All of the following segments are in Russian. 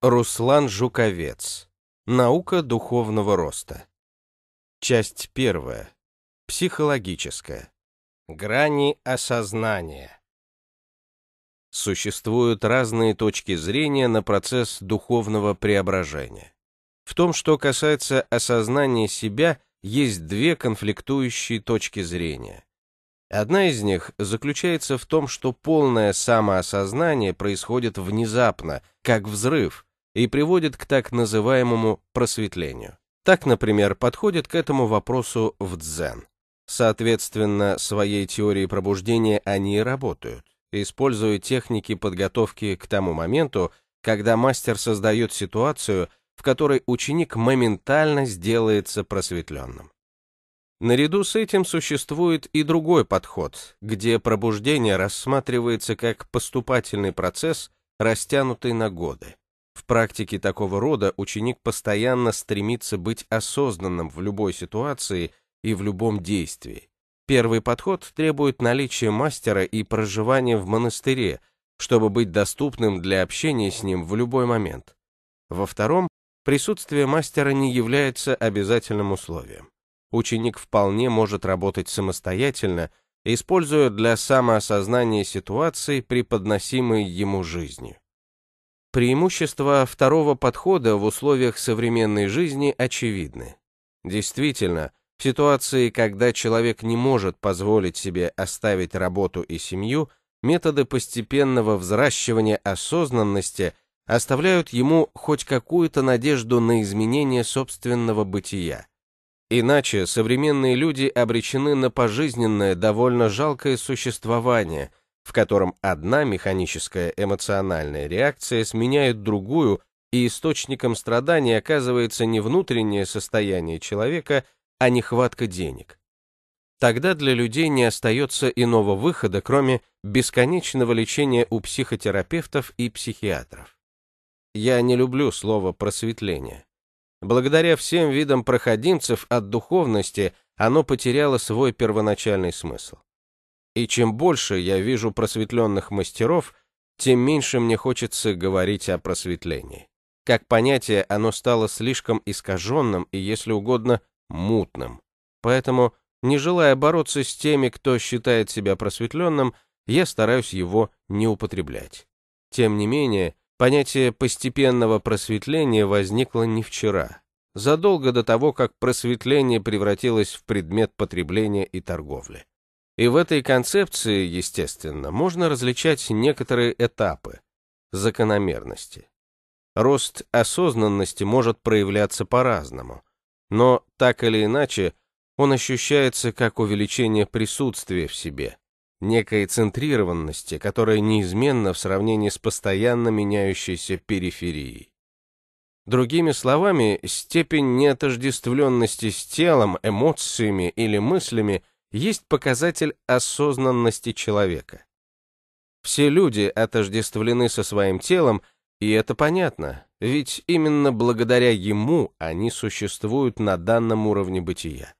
Руслан Жуковец. Наука духовного роста. Часть первая. Психологическая. Грани осознания. Существуют разные точки зрения на процесс духовного преображения. В том, что касается осознания себя, есть две конфликтующие точки зрения. Одна из них заключается в том, что полное самоосознание происходит внезапно, как взрыв – и приводит к так называемому просветлению. Так, например, подходит к этому вопросу в дзен. Соответственно, своей теории пробуждения они и работают, используя техники подготовки к тому моменту, когда мастер создает ситуацию, в которой ученик моментально сделается просветленным. Наряду с этим существует и другой подход, где пробуждение рассматривается как поступательный процесс, растянутый на годы. В практике такого рода ученик постоянно стремится быть осознанным в любой ситуации и в любом действии. Первый подход требует наличия мастера и проживания в монастыре, чтобы быть доступным для общения с ним в любой момент. Во втором, присутствие мастера не является обязательным условием. Ученик вполне может работать самостоятельно, используя для самоосознания ситуации, преподносимые ему жизнью. Преимущества второго подхода в условиях современной жизни очевидны. Действительно, в ситуации, когда человек не может позволить себе оставить работу и семью, методы постепенного взращивания осознанности оставляют ему хоть какую-то надежду на изменение собственного бытия. Иначе современные люди обречены на пожизненное, довольно жалкое существование – в котором одна механическая эмоциональная реакция сменяет другую, и источником страдания оказывается не внутреннее состояние человека, а нехватка денег. Тогда для людей не остается иного выхода, кроме бесконечного лечения у психотерапевтов и психиатров. Я не люблю слово «просветление». Благодаря всем видам проходимцев от духовности оно потеряло свой первоначальный смысл. И чем больше я вижу просветленных мастеров, тем меньше мне хочется говорить о просветлении. Как понятие, оно стало слишком искаженным и, если угодно, мутным. Поэтому, не желая бороться с теми, кто считает себя просветленным, я стараюсь его не употреблять. Тем не менее, понятие постепенного просветления возникло не вчера, задолго до того, как просветление превратилось в предмет потребления и торговли. И в этой концепции, естественно, можно различать некоторые этапы, закономерности. Рост осознанности может проявляться по-разному, но так или иначе он ощущается как увеличение присутствия в себе, некой центрированности, которая неизменна в сравнении с постоянно меняющейся периферией. Другими словами, степень неотождествленности с телом, эмоциями или мыслями – есть показатель осознанности человека. Все люди отождествлены со своим телом, и это понятно, ведь именно благодаря ему они существуют на данном уровне бытия.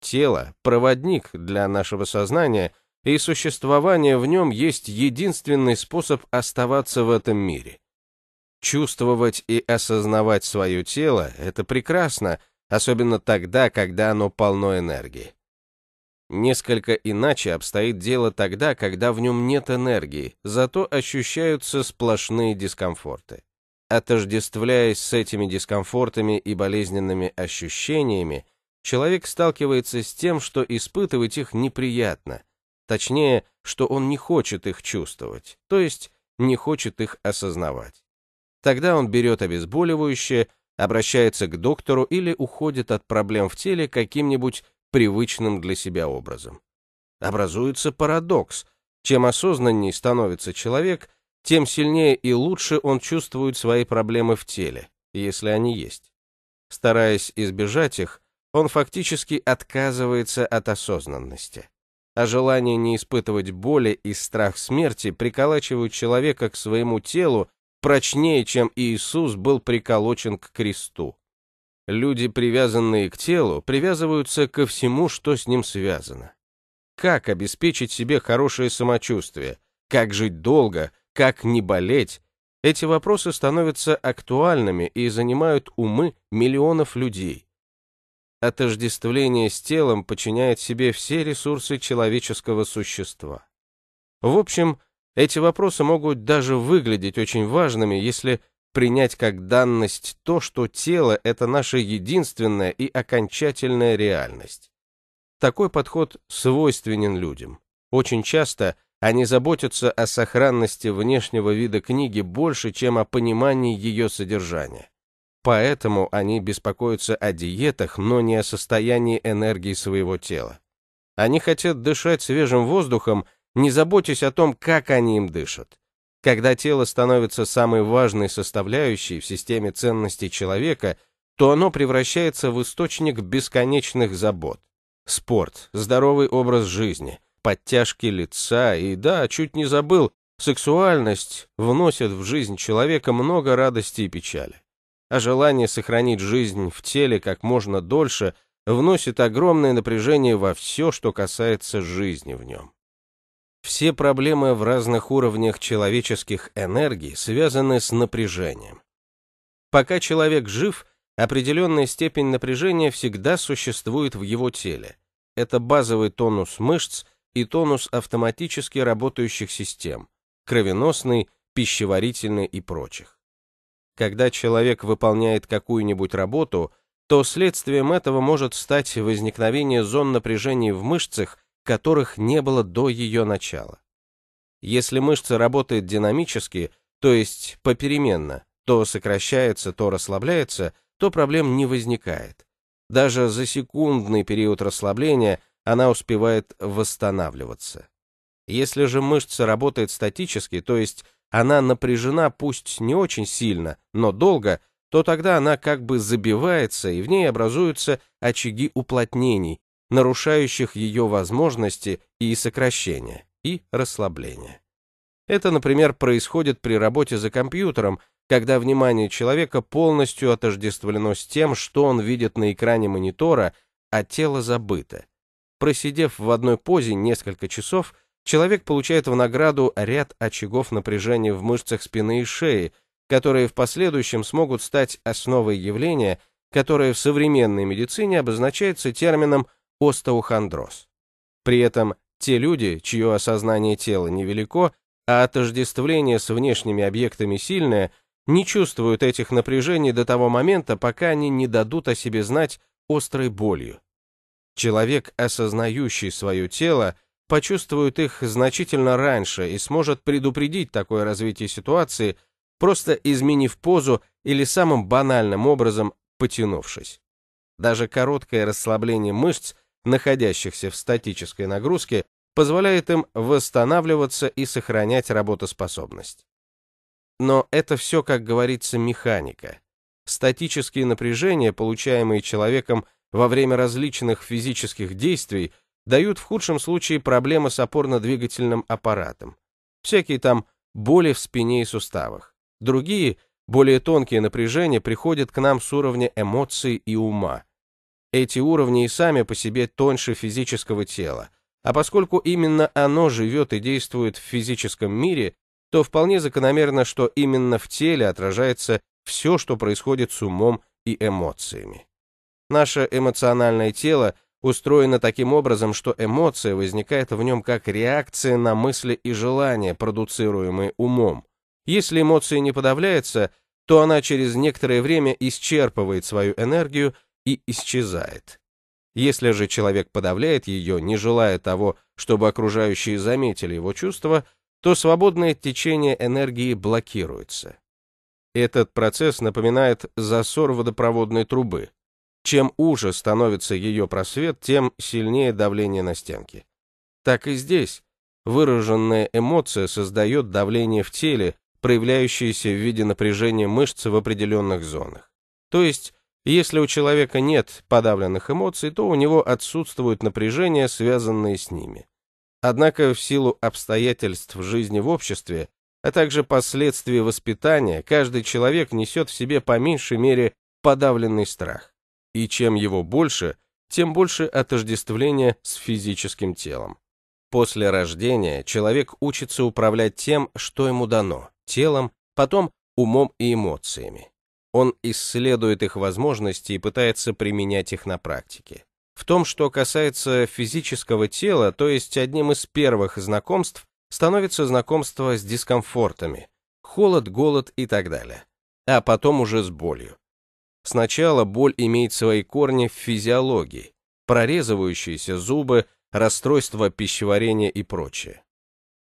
Тело – проводник для нашего сознания, и существование в нем есть единственный способ оставаться в этом мире. Чувствовать и осознавать свое тело – это прекрасно, особенно тогда, когда оно полно энергии. Несколько иначе обстоит дело тогда, когда в нем нет энергии, зато ощущаются сплошные дискомфорты. Отождествляясь с этими дискомфортами и болезненными ощущениями, человек сталкивается с тем, что испытывать их неприятно, точнее, что он не хочет их чувствовать, то есть не хочет их осознавать. Тогда он берет обезболивающее, обращается к доктору или уходит от проблем в теле каким-нибудь привычным для себя образом. Образуется парадокс. Чем осознанней становится человек, тем сильнее и лучше он чувствует свои проблемы в теле, если они есть. Стараясь избежать их, он фактически отказывается от осознанности. А желание не испытывать боли и страх смерти приколачивают человека к своему телу прочнее, чем Иисус был приколочен к кресту. Люди, привязанные к телу, привязываются ко всему, что с ним связано. Как обеспечить себе хорошее самочувствие? Как жить долго? Как не болеть? Эти вопросы становятся актуальными и занимают умы миллионов людей. Отождествление с телом подчиняет себе все ресурсы человеческого существа. В общем, эти вопросы могут даже выглядеть очень важными, если принять как данность то, что тело – это наша единственная и окончательная реальность. Такой подход свойственен людям. Очень часто они заботятся о сохранности внешнего вида книги больше, чем о понимании ее содержания. Поэтому они беспокоятся о диетах, но не о состоянии энергии своего тела. Они хотят дышать свежим воздухом, не заботясь о том, как они им дышат. Когда тело становится самой важной составляющей в системе ценностей человека, то оно превращается в источник бесконечных забот. Спорт, здоровый образ жизни, подтяжки лица и, да, чуть не забыл, сексуальность вносят в жизнь человека много радости и печали. А желание сохранить жизнь в теле как можно дольше вносит огромное напряжение во все, что касается жизни в нем. Все проблемы в разных уровнях человеческих энергий связаны с напряжением. Пока человек жив, определенная степень напряжения всегда существует в его теле. Это базовый тонус мышц и тонус автоматически работающих систем, кровеносной, пищеварительной и прочих. Когда человек выполняет какую-нибудь работу, то следствием этого может стать возникновение зон напряжений в мышцах которых не было до ее начала. Если мышца работает динамически, то есть попеременно, то сокращается, то расслабляется, то проблем не возникает. Даже за секундный период расслабления она успевает восстанавливаться. Если же мышца работает статически, то есть она напряжена пусть не очень сильно, но долго, то тогда она как бы забивается, и в ней образуются очаги уплотнений, нарушающих ее возможности и сокращения, и расслабления. Это, например, происходит при работе за компьютером, когда внимание человека полностью отождествлено с тем, что он видит на экране монитора, а тело забыто. Просидев в одной позе несколько часов, человек получает в награду ряд очагов напряжения в мышцах спины и шеи, которые в последующем смогут стать основой явления, которое в современной медицине обозначается термином остеохондроз. При этом те люди, чье осознание тела невелико, а отождествление с внешними объектами сильное, не чувствуют этих напряжений до того момента, пока они не дадут о себе знать острой болью. Человек, осознающий свое тело, почувствует их значительно раньше и сможет предупредить такое развитие ситуации, просто изменив позу или самым банальным образом потянувшись. Даже короткое расслабление мышц находящихся в статической нагрузке, позволяет им восстанавливаться и сохранять работоспособность. Но это все, как говорится, механика. Статические напряжения, получаемые человеком во время различных физических действий, дают в худшем случае проблемы с опорно-двигательным аппаратом. Всякие там боли в спине и суставах. Другие, более тонкие напряжения приходят к нам с уровня эмоций и ума – эти уровни и сами по себе тоньше физического тела, а поскольку именно оно живет и действует в физическом мире, то вполне закономерно, что именно в теле отражается все, что происходит с умом и эмоциями. Наше эмоциональное тело устроено таким образом, что эмоция возникает в нем как реакция на мысли и желания, продуцируемые умом. Если эмоция не подавляется, то она через некоторое время исчерпывает свою энергию и исчезает. Если же человек подавляет ее, не желая того, чтобы окружающие заметили его чувства, то свободное течение энергии блокируется. Этот процесс напоминает засор водопроводной трубы. Чем уже становится ее просвет, тем сильнее давление на стенки. Так и здесь. Выраженная эмоция создает давление в теле, проявляющееся в виде напряжения мышц в определенных зонах. То есть если у человека нет подавленных эмоций, то у него отсутствуют напряжения, связанные с ними. Однако в силу обстоятельств жизни в обществе, а также последствий воспитания, каждый человек несет в себе по меньшей мере подавленный страх. И чем его больше, тем больше отождествления с физическим телом. После рождения человек учится управлять тем, что ему дано, телом, потом умом и эмоциями. Он исследует их возможности и пытается применять их на практике. В том, что касается физического тела, то есть одним из первых знакомств, становится знакомство с дискомфортами, холод, голод и так далее, а потом уже с болью. Сначала боль имеет свои корни в физиологии, прорезывающиеся зубы, расстройства пищеварения и прочее.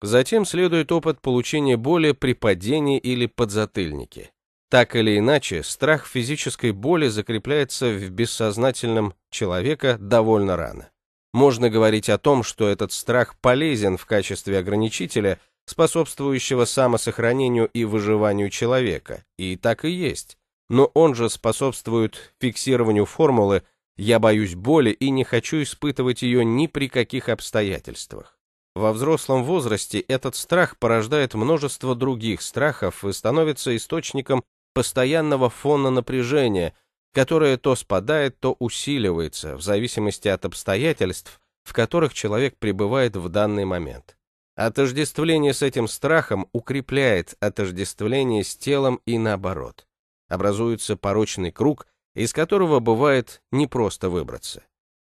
Затем следует опыт получения боли при падении или подзатыльнике. Так или иначе, страх физической боли закрепляется в бессознательном человека довольно рано. Можно говорить о том, что этот страх полезен в качестве ограничителя, способствующего самосохранению и выживанию человека, и так и есть. Но он же способствует фиксированию формулы «я боюсь боли и не хочу испытывать ее ни при каких обстоятельствах». Во взрослом возрасте этот страх порождает множество других страхов и становится источником постоянного фона напряжения, которое то спадает, то усиливается в зависимости от обстоятельств, в которых человек пребывает в данный момент. Отождествление с этим страхом укрепляет отождествление с телом и наоборот. Образуется порочный круг, из которого бывает непросто выбраться.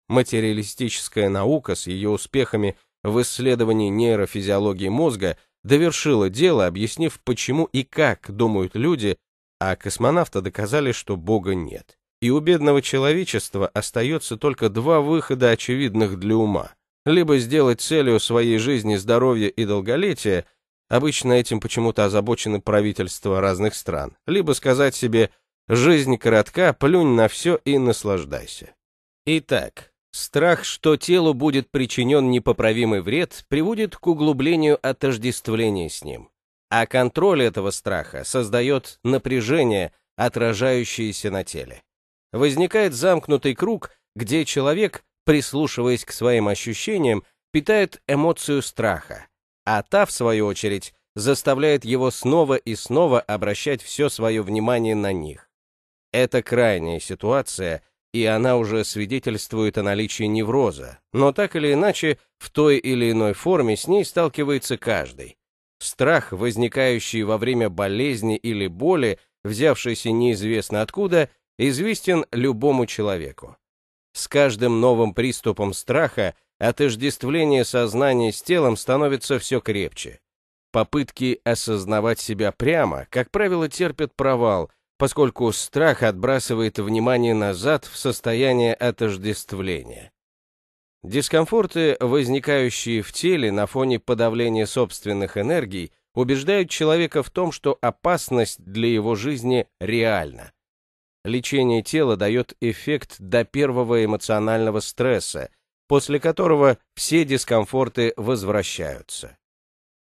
Материалистическая наука с ее успехами в исследовании нейрофизиологии мозга довершила дело, объяснив, почему и как думают люди, а космонавта доказали, что Бога нет. И у бедного человечества остается только два выхода, очевидных для ума. Либо сделать целью своей жизни здоровье и долголетие, обычно этим почему-то озабочены правительства разных стран, либо сказать себе «жизнь коротка, плюнь на все и наслаждайся». Итак, страх, что телу будет причинен непоправимый вред, приводит к углублению отождествления с ним. А контроль этого страха создает напряжение, отражающееся на теле. Возникает замкнутый круг, где человек, прислушиваясь к своим ощущениям, питает эмоцию страха, а та, в свою очередь, заставляет его снова и снова обращать все свое внимание на них. Это крайняя ситуация, и она уже свидетельствует о наличии невроза, но так или иначе, в той или иной форме с ней сталкивается каждый, Страх, возникающий во время болезни или боли, взявшийся неизвестно откуда, известен любому человеку. С каждым новым приступом страха отождествление сознания с телом становится все крепче. Попытки осознавать себя прямо, как правило, терпят провал, поскольку страх отбрасывает внимание назад в состояние отождествления. Дискомфорты, возникающие в теле на фоне подавления собственных энергий, убеждают человека в том, что опасность для его жизни реальна. Лечение тела дает эффект до первого эмоционального стресса, после которого все дискомфорты возвращаются.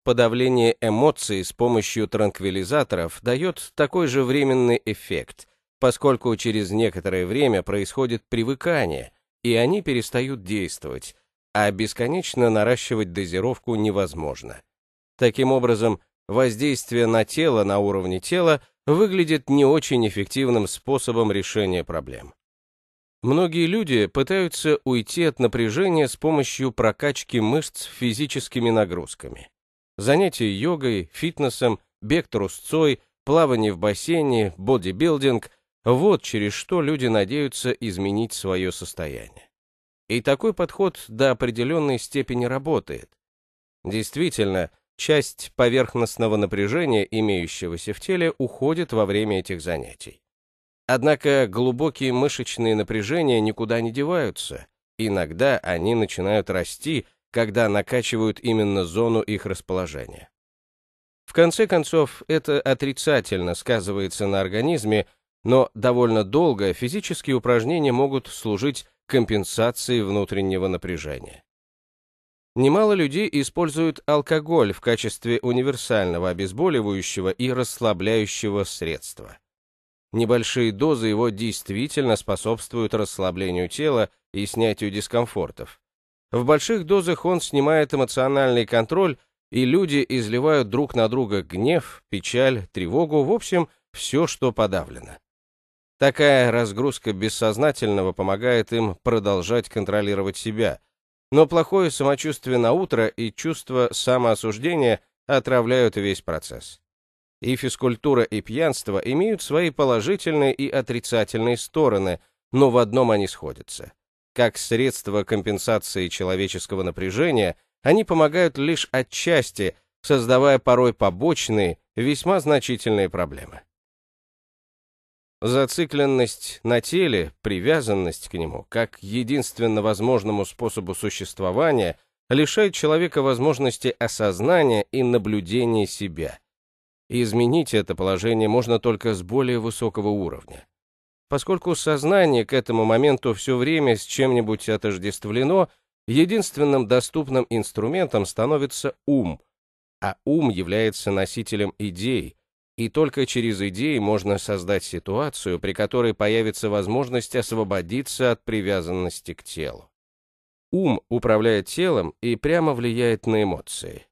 Подавление эмоций с помощью транквилизаторов дает такой же временный эффект, поскольку через некоторое время происходит привыкание, и они перестают действовать, а бесконечно наращивать дозировку невозможно. Таким образом, воздействие на тело на уровне тела выглядит не очень эффективным способом решения проблем. Многие люди пытаются уйти от напряжения с помощью прокачки мышц физическими нагрузками. Занятия йогой, фитнесом, бег трусцой, плавание в бассейне, бодибилдинг – вот через что люди надеются изменить свое состояние. И такой подход до определенной степени работает. Действительно, часть поверхностного напряжения, имеющегося в теле, уходит во время этих занятий. Однако глубокие мышечные напряжения никуда не деваются. Иногда они начинают расти, когда накачивают именно зону их расположения. В конце концов, это отрицательно сказывается на организме, но довольно долго физические упражнения могут служить компенсацией внутреннего напряжения. Немало людей используют алкоголь в качестве универсального обезболивающего и расслабляющего средства. Небольшие дозы его действительно способствуют расслаблению тела и снятию дискомфортов. В больших дозах он снимает эмоциональный контроль, и люди изливают друг на друга гнев, печаль, тревогу, в общем, все, что подавлено. Такая разгрузка бессознательного помогает им продолжать контролировать себя. Но плохое самочувствие на утро и чувство самоосуждения отравляют весь процесс. И физкультура, и пьянство имеют свои положительные и отрицательные стороны, но в одном они сходятся. Как средство компенсации человеческого напряжения, они помогают лишь отчасти, создавая порой побочные, весьма значительные проблемы. Зацикленность на теле, привязанность к нему, как единственно возможному способу существования, лишает человека возможности осознания и наблюдения себя. изменить это положение можно только с более высокого уровня. Поскольку сознание к этому моменту все время с чем-нибудь отождествлено, единственным доступным инструментом становится ум, а ум является носителем идей – и только через идеи можно создать ситуацию, при которой появится возможность освободиться от привязанности к телу. Ум управляет телом и прямо влияет на эмоции.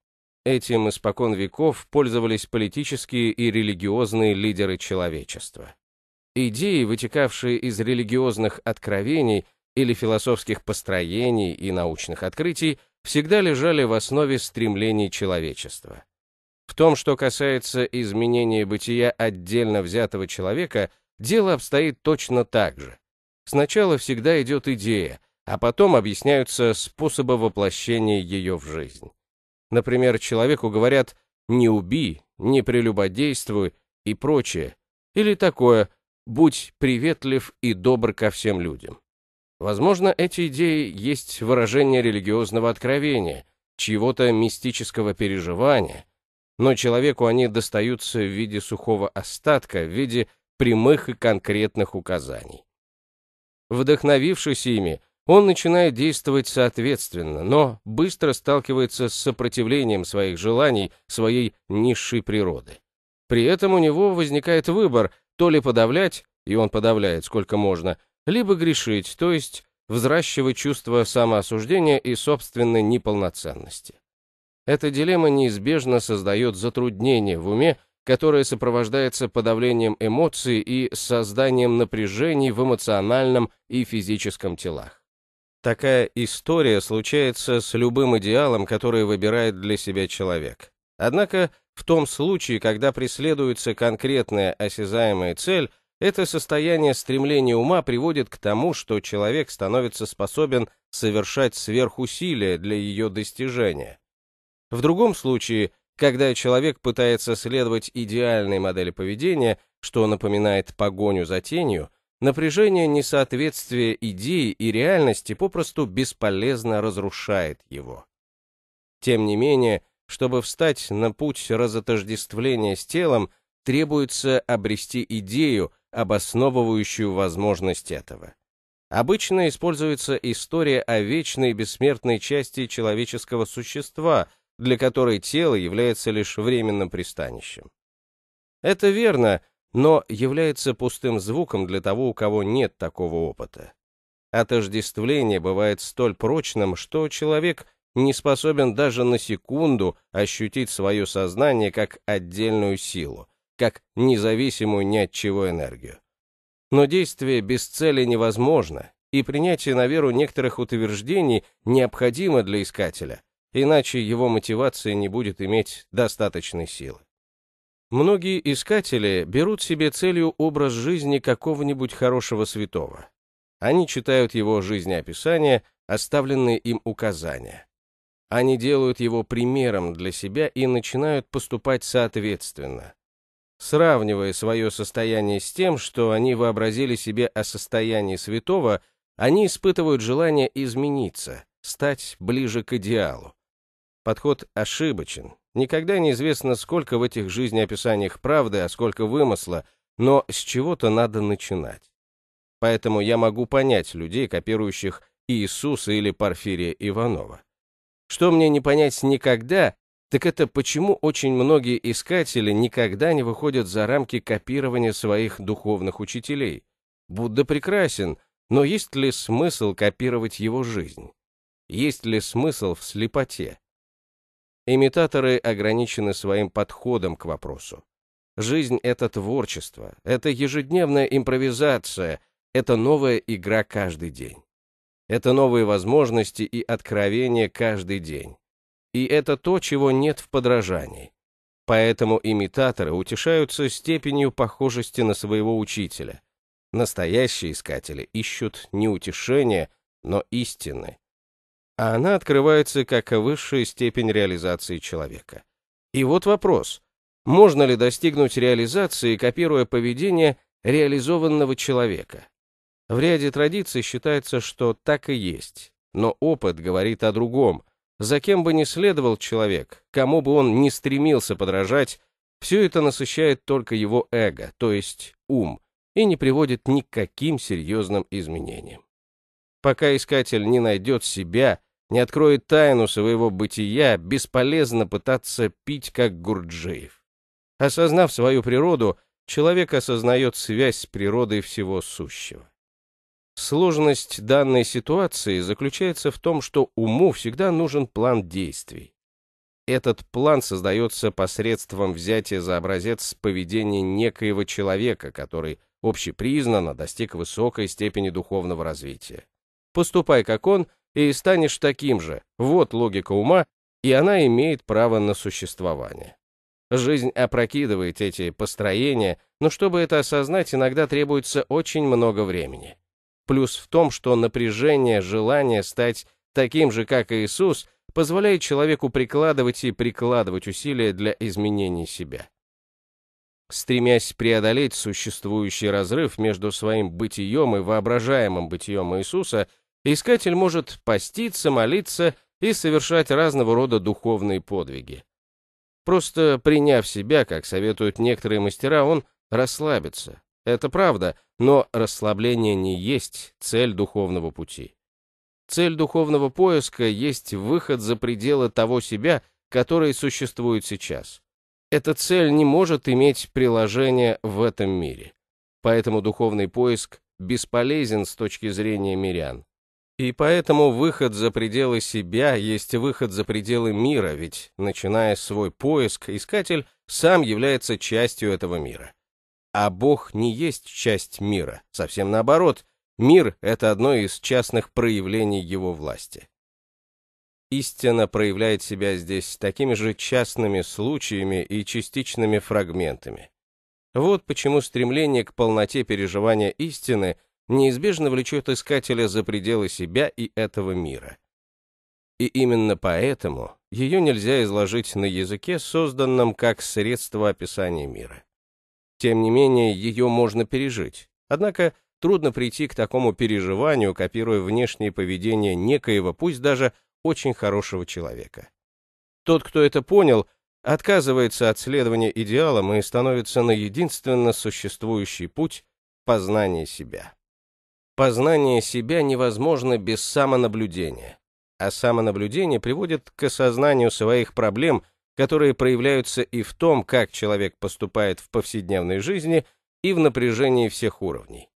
Этим испокон веков пользовались политические и религиозные лидеры человечества. Идеи, вытекавшие из религиозных откровений или философских построений и научных открытий, всегда лежали в основе стремлений человечества. В том, что касается изменения бытия отдельно взятого человека, дело обстоит точно так же. Сначала всегда идет идея, а потом объясняются способы воплощения ее в жизнь. Например, человеку говорят «не уби, «не прелюбодействуй» и прочее, или такое «будь приветлив и добр ко всем людям». Возможно, эти идеи есть выражение религиозного откровения, чьего-то мистического переживания – но человеку они достаются в виде сухого остатка, в виде прямых и конкретных указаний. Вдохновившись ими, он начинает действовать соответственно, но быстро сталкивается с сопротивлением своих желаний, своей низшей природы. При этом у него возникает выбор то ли подавлять, и он подавляет сколько можно, либо грешить, то есть взращивать чувство самоосуждения и собственной неполноценности. Эта дилемма неизбежно создает затруднение в уме, которое сопровождается подавлением эмоций и созданием напряжений в эмоциональном и физическом телах. Такая история случается с любым идеалом, который выбирает для себя человек. Однако в том случае, когда преследуется конкретная осязаемая цель, это состояние стремления ума приводит к тому, что человек становится способен совершать сверхусилия для ее достижения, в другом случае, когда человек пытается следовать идеальной модели поведения, что напоминает погоню за тенью, напряжение несоответствия идеи и реальности попросту бесполезно разрушает его. Тем не менее, чтобы встать на путь разотождествления с телом, требуется обрести идею, обосновывающую возможность этого. Обычно используется история о вечной бессмертной части человеческого существа – для которой тело является лишь временным пристанищем. Это верно, но является пустым звуком для того, у кого нет такого опыта. Отождествление бывает столь прочным, что человек не способен даже на секунду ощутить свое сознание как отдельную силу, как независимую ни от чего энергию. Но действие без цели невозможно, и принятие на веру некоторых утверждений необходимо для искателя, иначе его мотивация не будет иметь достаточной силы. Многие искатели берут себе целью образ жизни какого-нибудь хорошего святого. Они читают его жизнеописание, оставленные им указания. Они делают его примером для себя и начинают поступать соответственно, сравнивая свое состояние с тем, что они вообразили себе о состоянии святого, они испытывают желание измениться, стать ближе к идеалу, Подход ошибочен. Никогда неизвестно, сколько в этих жизнеописаниях правды, а сколько вымысла, но с чего-то надо начинать. Поэтому я могу понять людей, копирующих Иисуса или Порфирия Иванова. Что мне не понять никогда, так это почему очень многие искатели никогда не выходят за рамки копирования своих духовных учителей. Будда прекрасен, но есть ли смысл копировать его жизнь? Есть ли смысл в слепоте? Имитаторы ограничены своим подходом к вопросу. Жизнь — это творчество, это ежедневная импровизация, это новая игра каждый день. Это новые возможности и откровения каждый день. И это то, чего нет в подражании. Поэтому имитаторы утешаются степенью похожести на своего учителя. Настоящие искатели ищут не утешение, но истины, а она открывается как высшая степень реализации человека. И вот вопрос, можно ли достигнуть реализации, копируя поведение реализованного человека? В ряде традиций считается, что так и есть, но опыт говорит о другом. За кем бы ни следовал человек, кому бы он ни стремился подражать, все это насыщает только его эго, то есть ум, и не приводит ни к каким серьезным изменениям. Пока искатель не найдет себя, не откроет тайну своего бытия, бесполезно пытаться пить, как Гурджиев. Осознав свою природу, человек осознает связь с природой всего сущего. Сложность данной ситуации заключается в том, что уму всегда нужен план действий. Этот план создается посредством взятия за образец поведения некоего человека, который общепризнанно достиг высокой степени духовного развития. Поступай как он – и станешь таким же. Вот логика ума, и она имеет право на существование. Жизнь опрокидывает эти построения, но чтобы это осознать, иногда требуется очень много времени. Плюс в том, что напряжение, желание стать таким же, как Иисус, позволяет человеку прикладывать и прикладывать усилия для изменения себя. Стремясь преодолеть существующий разрыв между своим бытием и воображаемым бытием Иисуса – Искатель может поститься, молиться и совершать разного рода духовные подвиги. Просто приняв себя, как советуют некоторые мастера, он расслабится. Это правда, но расслабление не есть цель духовного пути. Цель духовного поиска есть выход за пределы того себя, который существует сейчас. Эта цель не может иметь приложения в этом мире. Поэтому духовный поиск бесполезен с точки зрения мирян. И поэтому выход за пределы себя есть выход за пределы мира, ведь, начиная свой поиск, искатель сам является частью этого мира. А Бог не есть часть мира, совсем наоборот, мир — это одно из частных проявлений его власти. Истина проявляет себя здесь такими же частными случаями и частичными фрагментами. Вот почему стремление к полноте переживания истины — неизбежно влечет искателя за пределы себя и этого мира. И именно поэтому ее нельзя изложить на языке, созданном как средство описания мира. Тем не менее, ее можно пережить. Однако трудно прийти к такому переживанию, копируя внешнее поведение некоего, пусть даже очень хорошего человека. Тот, кто это понял, отказывается от следования идеалам и становится на единственно существующий путь познания себя. Познание себя невозможно без самонаблюдения, а самонаблюдение приводит к осознанию своих проблем, которые проявляются и в том, как человек поступает в повседневной жизни, и в напряжении всех уровней.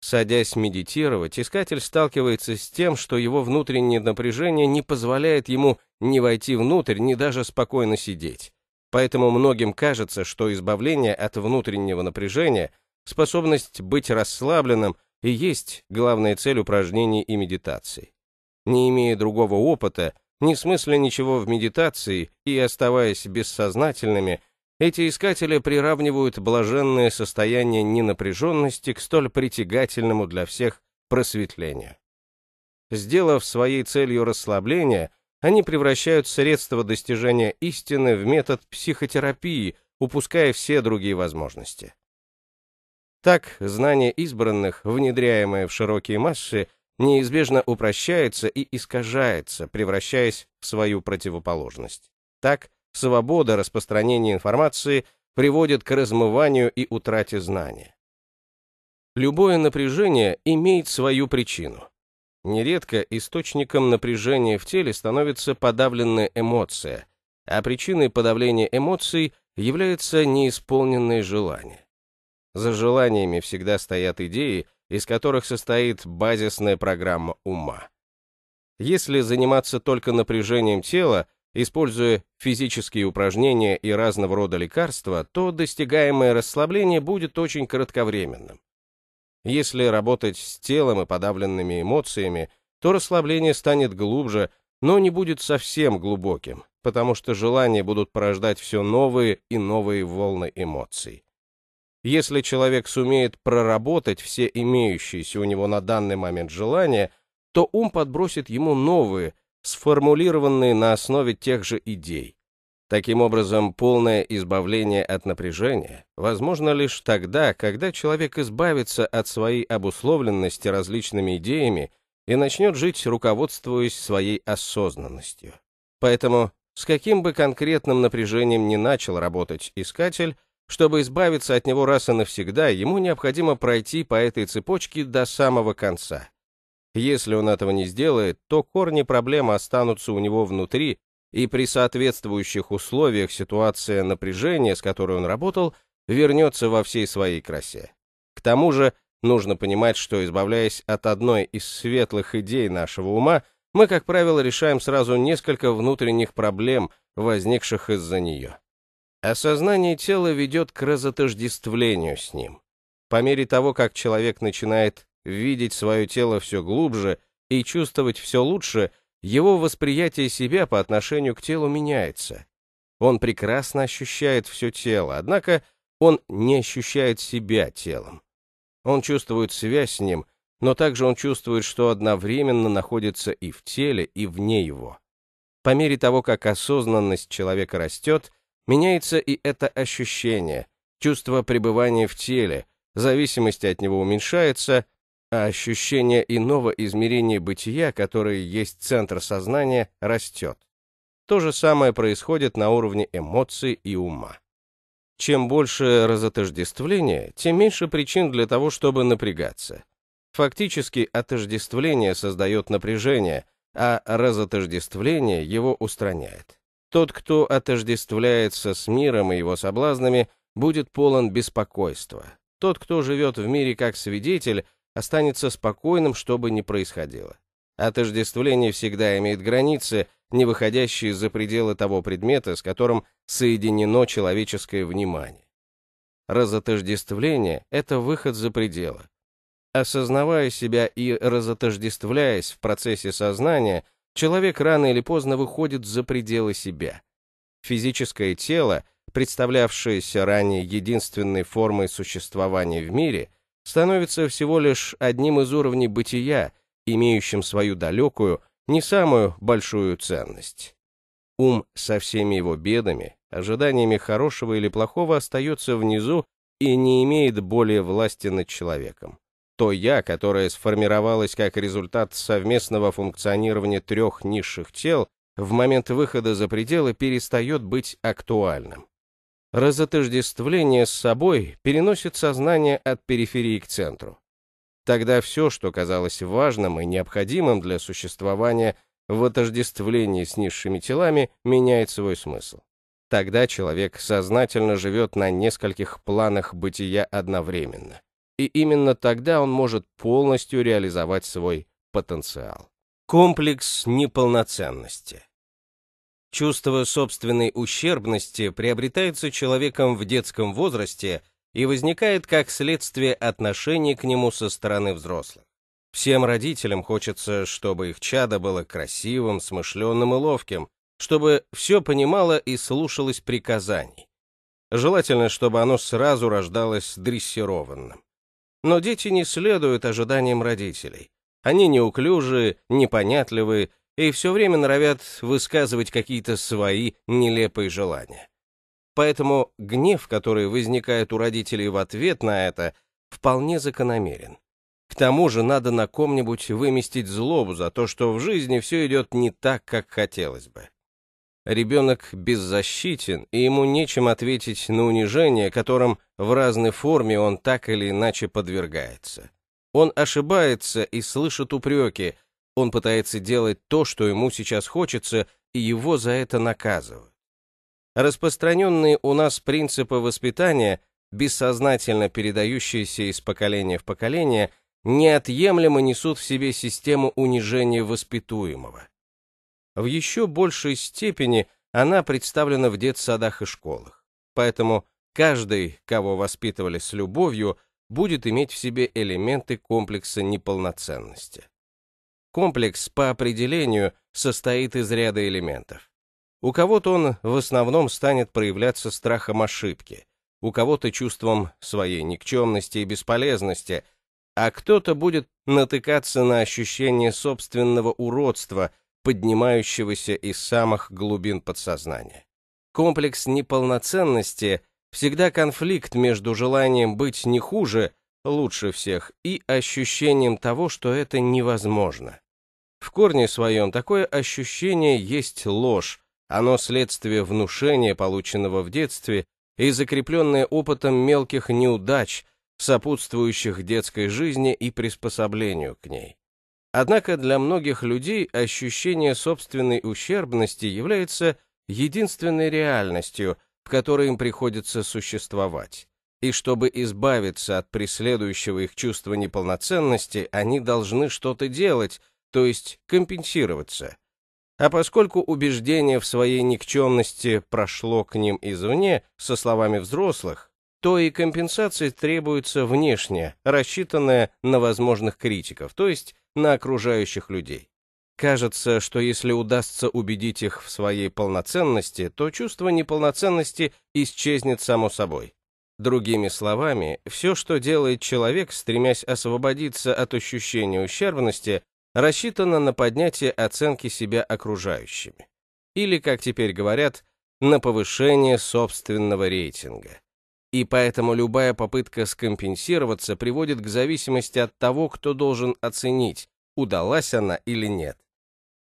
Садясь медитировать, искатель сталкивается с тем, что его внутреннее напряжение не позволяет ему ни войти внутрь, ни даже спокойно сидеть. Поэтому многим кажется, что избавление от внутреннего напряжения, способность быть расслабленным – и есть главная цель упражнений и медитаций. Не имея другого опыта, не смысля ничего в медитации и оставаясь бессознательными, эти искатели приравнивают блаженное состояние ненапряженности к столь притягательному для всех просветлению. Сделав своей целью расслабление, они превращают средство достижения истины в метод психотерапии, упуская все другие возможности. Так, знание избранных, внедряемое в широкие массы, неизбежно упрощается и искажается, превращаясь в свою противоположность. Так, свобода распространения информации приводит к размыванию и утрате знания. Любое напряжение имеет свою причину. Нередко источником напряжения в теле становится подавленная эмоция, а причиной подавления эмоций является неисполненное желание. За желаниями всегда стоят идеи, из которых состоит базисная программа ума. Если заниматься только напряжением тела, используя физические упражнения и разного рода лекарства, то достигаемое расслабление будет очень кратковременным. Если работать с телом и подавленными эмоциями, то расслабление станет глубже, но не будет совсем глубоким, потому что желания будут порождать все новые и новые волны эмоций. Если человек сумеет проработать все имеющиеся у него на данный момент желания, то ум подбросит ему новые, сформулированные на основе тех же идей. Таким образом, полное избавление от напряжения возможно лишь тогда, когда человек избавится от своей обусловленности различными идеями и начнет жить, руководствуясь своей осознанностью. Поэтому, с каким бы конкретным напряжением ни начал работать искатель, чтобы избавиться от него раз и навсегда, ему необходимо пройти по этой цепочке до самого конца. Если он этого не сделает, то корни проблемы останутся у него внутри, и при соответствующих условиях ситуация напряжения, с которой он работал, вернется во всей своей красе. К тому же, нужно понимать, что, избавляясь от одной из светлых идей нашего ума, мы, как правило, решаем сразу несколько внутренних проблем, возникших из-за нее. Осознание а тела ведет к разотождествлению с ним. По мере того, как человек начинает видеть свое тело все глубже и чувствовать все лучше, его восприятие себя по отношению к телу меняется. Он прекрасно ощущает все тело, однако он не ощущает себя телом. Он чувствует связь с ним, но также он чувствует, что одновременно находится и в теле, и вне его. По мере того, как осознанность человека растет, Меняется и это ощущение, чувство пребывания в теле, зависимость от него уменьшается, а ощущение иного измерения бытия, которое есть центр сознания, растет. То же самое происходит на уровне эмоций и ума. Чем больше разотождествления, тем меньше причин для того, чтобы напрягаться. Фактически отождествление создает напряжение, а разотождествление его устраняет. Тот, кто отождествляется с миром и его соблазнами, будет полон беспокойства. Тот, кто живет в мире как свидетель, останется спокойным, что бы ни происходило. Отождествление всегда имеет границы, не выходящие за пределы того предмета, с которым соединено человеческое внимание. Разотождествление – это выход за пределы. Осознавая себя и разотождествляясь в процессе сознания – человек рано или поздно выходит за пределы себя. Физическое тело, представлявшееся ранее единственной формой существования в мире, становится всего лишь одним из уровней бытия, имеющим свою далекую, не самую большую ценность. Ум со всеми его бедами, ожиданиями хорошего или плохого остается внизу и не имеет более власти над человеком то «я», которое сформировалось как результат совместного функционирования трех низших тел, в момент выхода за пределы перестает быть актуальным. Разотождествление с собой переносит сознание от периферии к центру. Тогда все, что казалось важным и необходимым для существования в отождествлении с низшими телами, меняет свой смысл. Тогда человек сознательно живет на нескольких планах бытия одновременно и именно тогда он может полностью реализовать свой потенциал. Комплекс неполноценности. Чувство собственной ущербности приобретается человеком в детском возрасте и возникает как следствие отношений к нему со стороны взрослых. Всем родителям хочется, чтобы их чадо было красивым, смышленным и ловким, чтобы все понимало и слушалось приказаний. Желательно, чтобы оно сразу рождалось дрессированным. Но дети не следуют ожиданиям родителей. Они неуклюжи, непонятливы и все время норовят высказывать какие-то свои нелепые желания. Поэтому гнев, который возникает у родителей в ответ на это, вполне закономерен. К тому же надо на ком-нибудь выместить злобу за то, что в жизни все идет не так, как хотелось бы ребенок беззащитен, и ему нечем ответить на унижение, которым в разной форме он так или иначе подвергается. Он ошибается и слышит упреки, он пытается делать то, что ему сейчас хочется, и его за это наказывают. Распространенные у нас принципы воспитания, бессознательно передающиеся из поколения в поколение, неотъемлемо несут в себе систему унижения воспитуемого. В еще большей степени она представлена в детсадах и школах. Поэтому каждый, кого воспитывали с любовью, будет иметь в себе элементы комплекса неполноценности. Комплекс по определению состоит из ряда элементов. У кого-то он в основном станет проявляться страхом ошибки, у кого-то чувством своей никчемности и бесполезности, а кто-то будет натыкаться на ощущение собственного уродства – поднимающегося из самых глубин подсознания. Комплекс неполноценности всегда конфликт между желанием быть не хуже, лучше всех, и ощущением того, что это невозможно. В корне своем такое ощущение есть ложь, оно следствие внушения, полученного в детстве, и закрепленное опытом мелких неудач, сопутствующих детской жизни и приспособлению к ней. Однако для многих людей ощущение собственной ущербности является единственной реальностью, в которой им приходится существовать. И чтобы избавиться от преследующего их чувства неполноценности, они должны что-то делать, то есть компенсироваться. А поскольку убеждение в своей никчемности прошло к ним извне, со словами взрослых, то и компенсации требуются внешне, рассчитанная на возможных критиков, то есть на окружающих людей. Кажется, что если удастся убедить их в своей полноценности, то чувство неполноценности исчезнет само собой. Другими словами, все, что делает человек, стремясь освободиться от ощущения ущербности, рассчитано на поднятие оценки себя окружающими. Или, как теперь говорят, на повышение собственного рейтинга. И поэтому любая попытка скомпенсироваться приводит к зависимости от того, кто должен оценить, удалась она или нет.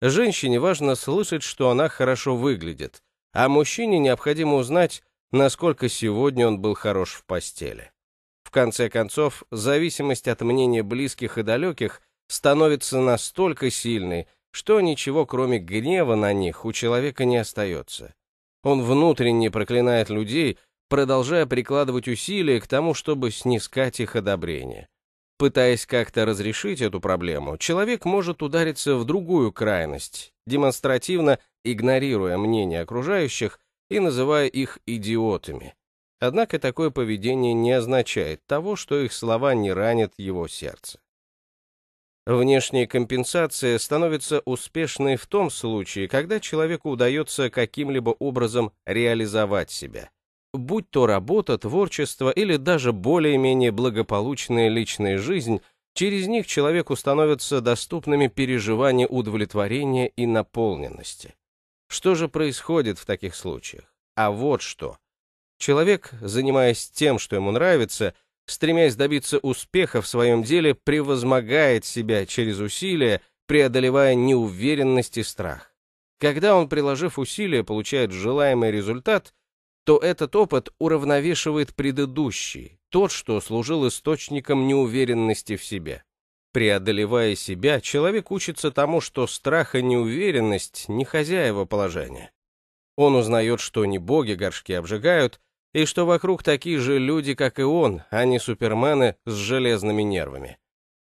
Женщине важно слышать, что она хорошо выглядит, а мужчине необходимо узнать, насколько сегодня он был хорош в постели. В конце концов, зависимость от мнения близких и далеких становится настолько сильной, что ничего кроме гнева на них у человека не остается. Он внутренне проклинает людей, продолжая прикладывать усилия к тому, чтобы снискать их одобрение. Пытаясь как-то разрешить эту проблему, человек может удариться в другую крайность, демонстративно игнорируя мнение окружающих и называя их идиотами. Однако такое поведение не означает того, что их слова не ранят его сердце. Внешняя компенсация становится успешной в том случае, когда человеку удается каким-либо образом реализовать себя – будь то работа, творчество или даже более-менее благополучная личная жизнь, через них человеку становятся доступными переживания удовлетворения и наполненности. Что же происходит в таких случаях? А вот что. Человек, занимаясь тем, что ему нравится, стремясь добиться успеха в своем деле, превозмогает себя через усилия, преодолевая неуверенность и страх. Когда он, приложив усилия, получает желаемый результат – то этот опыт уравновешивает предыдущий, тот, что служил источником неуверенности в себе. Преодолевая себя, человек учится тому, что страх и неуверенность не хозяева положения. Он узнает, что не боги горшки обжигают, и что вокруг такие же люди, как и он, а не супермены с железными нервами.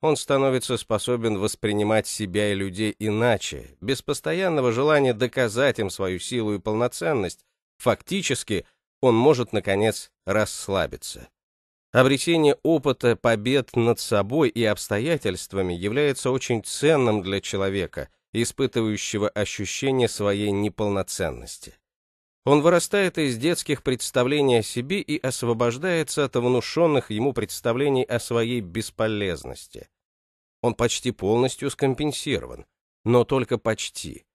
Он становится способен воспринимать себя и людей иначе, без постоянного желания доказать им свою силу и полноценность, Фактически, он может, наконец, расслабиться. Обретение опыта побед над собой и обстоятельствами является очень ценным для человека, испытывающего ощущение своей неполноценности. Он вырастает из детских представлений о себе и освобождается от внушенных ему представлений о своей бесполезности. Он почти полностью скомпенсирован, но только почти.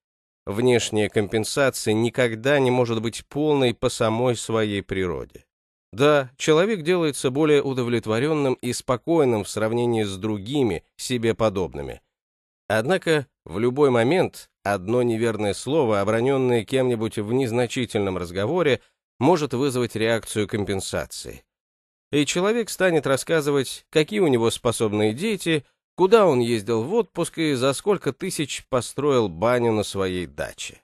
Внешняя компенсация никогда не может быть полной по самой своей природе. Да, человек делается более удовлетворенным и спокойным в сравнении с другими, себе подобными. Однако в любой момент одно неверное слово, оброненное кем-нибудь в незначительном разговоре, может вызвать реакцию компенсации. И человек станет рассказывать, какие у него способные дети, Куда он ездил в отпуск и за сколько тысяч построил баню на своей даче.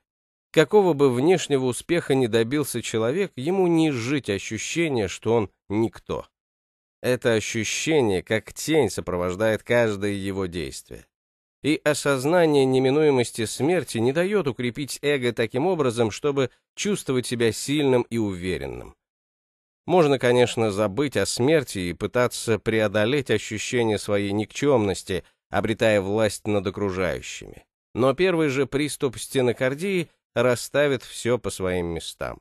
Какого бы внешнего успеха не добился человек, ему не жить ощущение, что он никто. Это ощущение, как тень, сопровождает каждое его действие. И осознание неминуемости смерти не дает укрепить эго таким образом, чтобы чувствовать себя сильным и уверенным. Можно, конечно, забыть о смерти и пытаться преодолеть ощущение своей никчемности, обретая власть над окружающими. Но первый же приступ стенокардии расставит все по своим местам.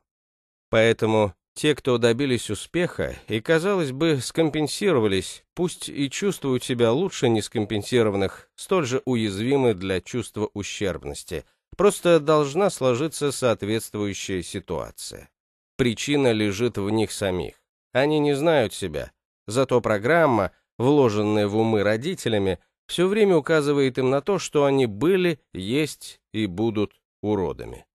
Поэтому те, кто добились успеха и, казалось бы, скомпенсировались, пусть и чувствуют себя лучше нескомпенсированных, столь же уязвимы для чувства ущербности. Просто должна сложиться соответствующая ситуация. Причина лежит в них самих. Они не знают себя. Зато программа, вложенная в умы родителями, все время указывает им на то, что они были, есть и будут уродами.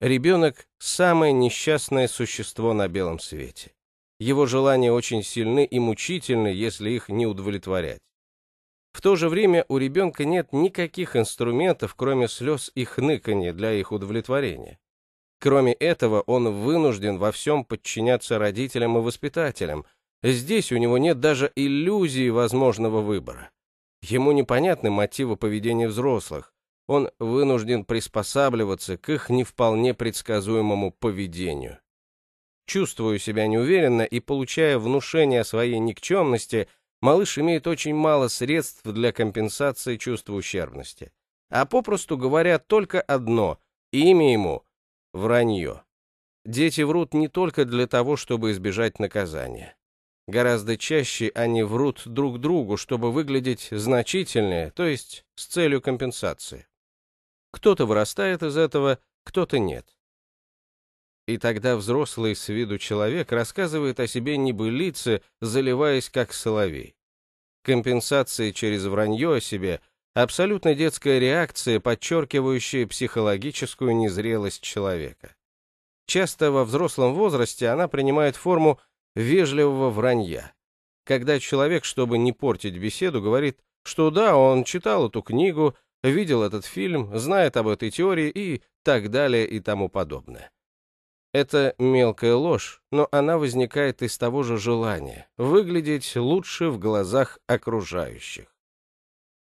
Ребенок – самое несчастное существо на белом свете. Его желания очень сильны и мучительны, если их не удовлетворять. В то же время у ребенка нет никаких инструментов, кроме слез и хныканья для их удовлетворения. Кроме этого, он вынужден во всем подчиняться родителям и воспитателям. Здесь у него нет даже иллюзии возможного выбора. Ему непонятны мотивы поведения взрослых. Он вынужден приспосабливаться к их не вполне предсказуемому поведению. Чувствую себя неуверенно и получая внушение о своей никчемности, малыш имеет очень мало средств для компенсации чувства ущербности. А попросту говоря, только одно – имя ему – Вранье. Дети врут не только для того, чтобы избежать наказания. Гораздо чаще они врут друг другу, чтобы выглядеть значительнее, то есть с целью компенсации. Кто-то вырастает из этого, кто-то нет. И тогда взрослый с виду человек рассказывает о себе небылицы, заливаясь как соловей. Компенсации через вранье о себе – Абсолютно детская реакция, подчеркивающая психологическую незрелость человека. Часто во взрослом возрасте она принимает форму вежливого вранья. Когда человек, чтобы не портить беседу, говорит, что да, он читал эту книгу, видел этот фильм, знает об этой теории и так далее и тому подобное. Это мелкая ложь, но она возникает из того же желания выглядеть лучше в глазах окружающих.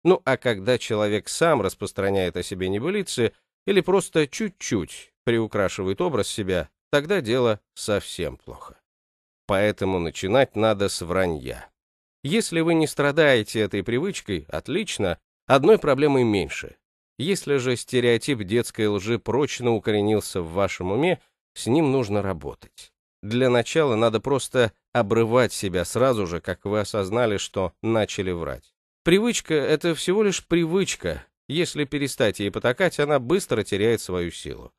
Ну а когда человек сам распространяет о себе небылицы или просто чуть-чуть приукрашивает образ себя, тогда дело совсем плохо. Поэтому начинать надо с вранья. Если вы не страдаете этой привычкой, отлично, одной проблемой меньше. Если же стереотип детской лжи прочно укоренился в вашем уме, с ним нужно работать. Для начала надо просто обрывать себя сразу же, как вы осознали, что начали врать. Привычка — это всего лишь привычка. Если перестать ей потакать, она быстро теряет свою силу.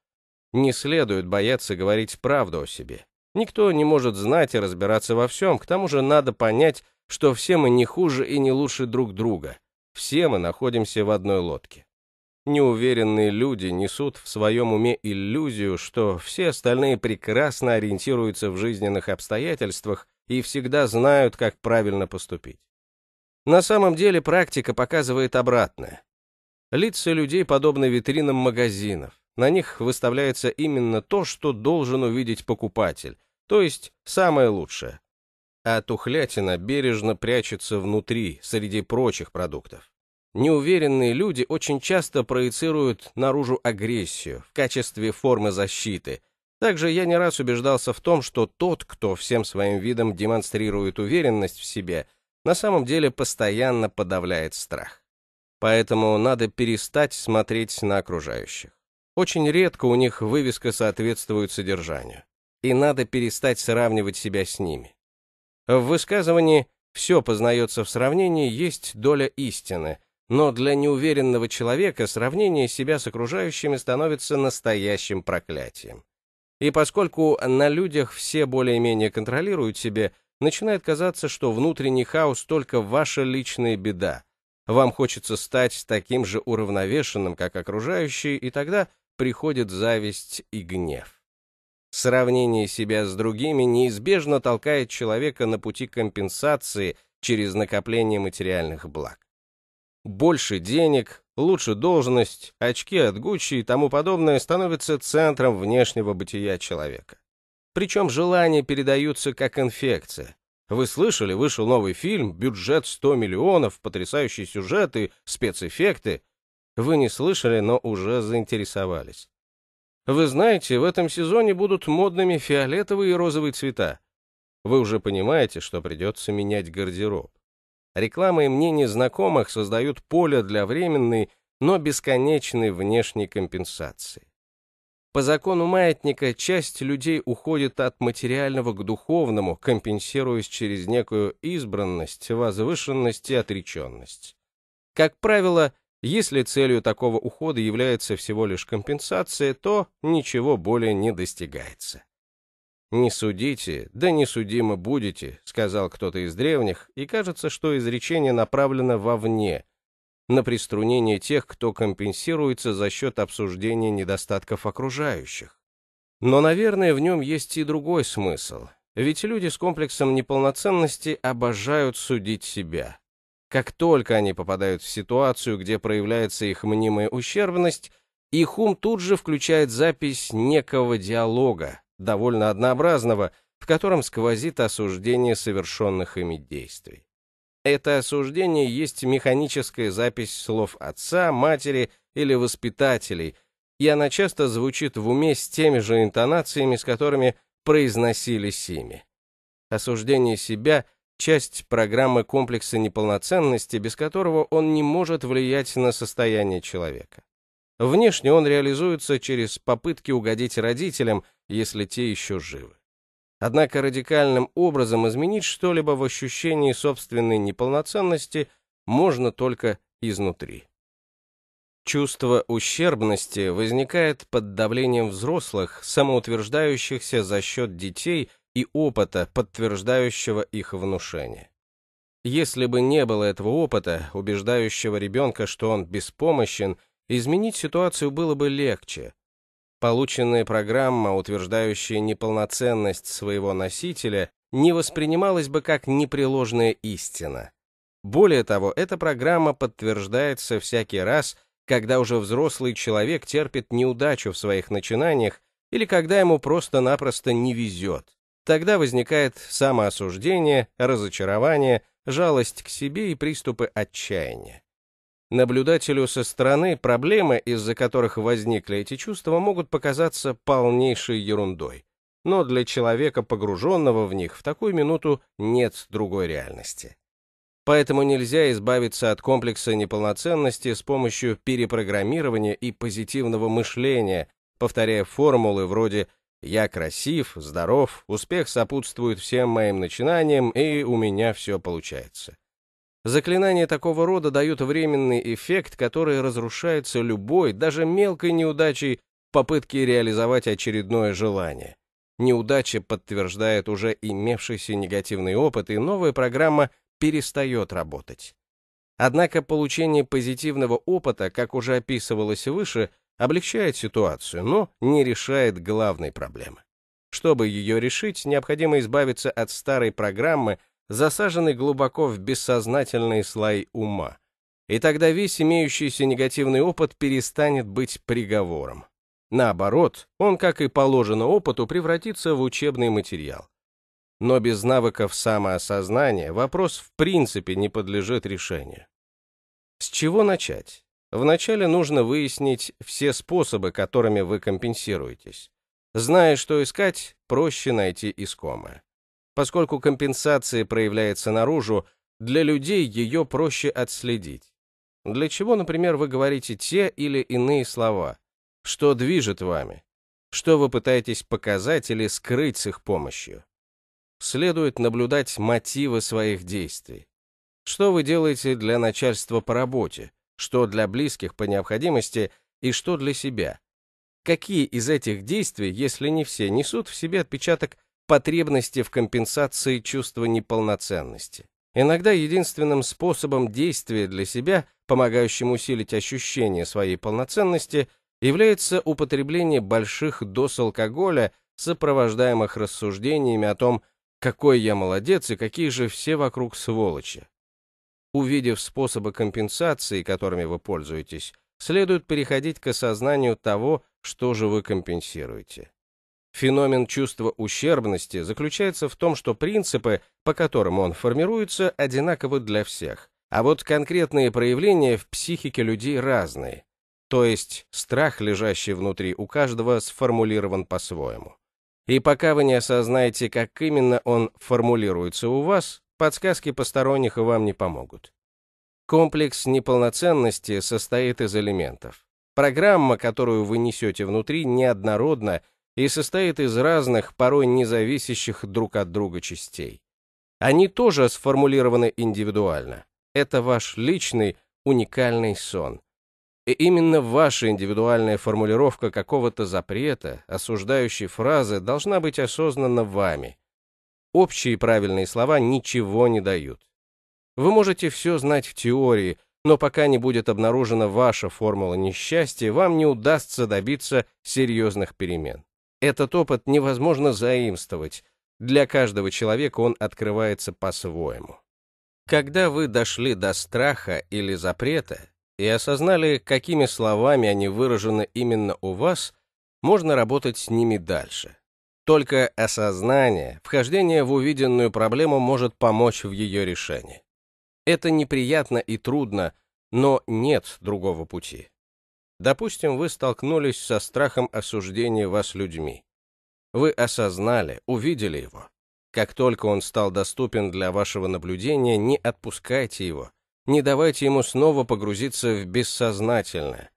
Не следует бояться говорить правду о себе. Никто не может знать и разбираться во всем, к тому же надо понять, что все мы не хуже и не лучше друг друга. Все мы находимся в одной лодке. Неуверенные люди несут в своем уме иллюзию, что все остальные прекрасно ориентируются в жизненных обстоятельствах и всегда знают, как правильно поступить. На самом деле практика показывает обратное. Лица людей подобны витринам магазинов. На них выставляется именно то, что должен увидеть покупатель, то есть самое лучшее. А тухлятина бережно прячется внутри, среди прочих продуктов. Неуверенные люди очень часто проецируют наружу агрессию в качестве формы защиты. Также я не раз убеждался в том, что тот, кто всем своим видом демонстрирует уверенность в себе – на самом деле постоянно подавляет страх. Поэтому надо перестать смотреть на окружающих. Очень редко у них вывеска соответствует содержанию. И надо перестать сравнивать себя с ними. В высказывании «все познается в сравнении» есть доля истины, но для неуверенного человека сравнение себя с окружающими становится настоящим проклятием. И поскольку на людях все более-менее контролируют себя, Начинает казаться, что внутренний хаос только ваша личная беда. Вам хочется стать таким же уравновешенным, как окружающие, и тогда приходит зависть и гнев. Сравнение себя с другими неизбежно толкает человека на пути компенсации через накопление материальных благ. Больше денег, лучше должность, очки от Гуччи и тому подобное становятся центром внешнего бытия человека. Причем желания передаются как инфекция. Вы слышали, вышел новый фильм, бюджет 100 миллионов, потрясающие сюжеты, спецэффекты. Вы не слышали, но уже заинтересовались. Вы знаете, в этом сезоне будут модными фиолетовые и розовые цвета. Вы уже понимаете, что придется менять гардероб. Реклама и мнение знакомых создают поле для временной, но бесконечной внешней компенсации. По закону маятника часть людей уходит от материального к духовному, компенсируясь через некую избранность, возвышенность и отреченность. Как правило, если целью такого ухода является всего лишь компенсация, то ничего более не достигается. «Не судите, да не судимы будете», — сказал кто-то из древних, и кажется, что изречение направлено вовне, на приструнение тех, кто компенсируется за счет обсуждения недостатков окружающих. Но, наверное, в нем есть и другой смысл. Ведь люди с комплексом неполноценности обожают судить себя. Как только они попадают в ситуацию, где проявляется их мнимая ущербность, их ум тут же включает запись некого диалога, довольно однообразного, в котором сквозит осуждение совершенных ими действий. Это осуждение есть механическая запись слов отца, матери или воспитателей, и она часто звучит в уме с теми же интонациями, с которыми произносились ими. Осуждение себя – часть программы комплекса неполноценности, без которого он не может влиять на состояние человека. Внешне он реализуется через попытки угодить родителям, если те еще живы. Однако радикальным образом изменить что-либо в ощущении собственной неполноценности можно только изнутри. Чувство ущербности возникает под давлением взрослых, самоутверждающихся за счет детей и опыта, подтверждающего их внушение. Если бы не было этого опыта, убеждающего ребенка, что он беспомощен, изменить ситуацию было бы легче, Полученная программа, утверждающая неполноценность своего носителя, не воспринималась бы как непреложная истина. Более того, эта программа подтверждается всякий раз, когда уже взрослый человек терпит неудачу в своих начинаниях или когда ему просто-напросто не везет. Тогда возникает самоосуждение, разочарование, жалость к себе и приступы отчаяния. Наблюдателю со стороны проблемы, из-за которых возникли эти чувства, могут показаться полнейшей ерундой. Но для человека, погруженного в них, в такую минуту нет другой реальности. Поэтому нельзя избавиться от комплекса неполноценности с помощью перепрограммирования и позитивного мышления, повторяя формулы вроде «я красив, здоров, успех сопутствует всем моим начинаниям и у меня все получается». Заклинания такого рода дают временный эффект, который разрушается любой, даже мелкой неудачей, попытке реализовать очередное желание. Неудача подтверждает уже имевшийся негативный опыт, и новая программа перестает работать. Однако получение позитивного опыта, как уже описывалось выше, облегчает ситуацию, но не решает главной проблемы. Чтобы ее решить, необходимо избавиться от старой программы, засажены глубоко в бессознательный слой ума. И тогда весь имеющийся негативный опыт перестанет быть приговором. Наоборот, он, как и положено опыту, превратится в учебный материал. Но без навыков самоосознания вопрос в принципе не подлежит решению. С чего начать? Вначале нужно выяснить все способы, которыми вы компенсируетесь. Зная, что искать, проще найти искомое. Поскольку компенсация проявляется наружу, для людей ее проще отследить. Для чего, например, вы говорите те или иные слова? Что движет вами? Что вы пытаетесь показать или скрыть с их помощью? Следует наблюдать мотивы своих действий. Что вы делаете для начальства по работе, что для близких по необходимости и что для себя? Какие из этих действий, если не все, несут в себе отпечаток потребности в компенсации чувства неполноценности. Иногда единственным способом действия для себя, помогающим усилить ощущение своей полноценности, является употребление больших доз алкоголя, сопровождаемых рассуждениями о том, какой я молодец и какие же все вокруг сволочи. Увидев способы компенсации, которыми вы пользуетесь, следует переходить к осознанию того, что же вы компенсируете. Феномен чувства ущербности заключается в том, что принципы, по которым он формируется, одинаковы для всех, а вот конкретные проявления в психике людей разные. То есть страх, лежащий внутри у каждого, сформулирован по-своему. И пока вы не осознаете, как именно он формулируется у вас, подсказки посторонних вам не помогут. Комплекс неполноценности состоит из элементов. Программа, которую вы несете внутри, неоднородна, и состоит из разных, порой независящих друг от друга частей. Они тоже сформулированы индивидуально. Это ваш личный, уникальный сон. И именно ваша индивидуальная формулировка какого-то запрета, осуждающей фразы, должна быть осознана вами. Общие правильные слова ничего не дают. Вы можете все знать в теории, но пока не будет обнаружена ваша формула несчастья, вам не удастся добиться серьезных перемен. Этот опыт невозможно заимствовать. Для каждого человека он открывается по-своему. Когда вы дошли до страха или запрета и осознали, какими словами они выражены именно у вас, можно работать с ними дальше. Только осознание, вхождение в увиденную проблему может помочь в ее решении. Это неприятно и трудно, но нет другого пути. Допустим, вы столкнулись со страхом осуждения вас людьми. Вы осознали, увидели его. Как только он стал доступен для вашего наблюдения, не отпускайте его, не давайте ему снова погрузиться в бессознательное.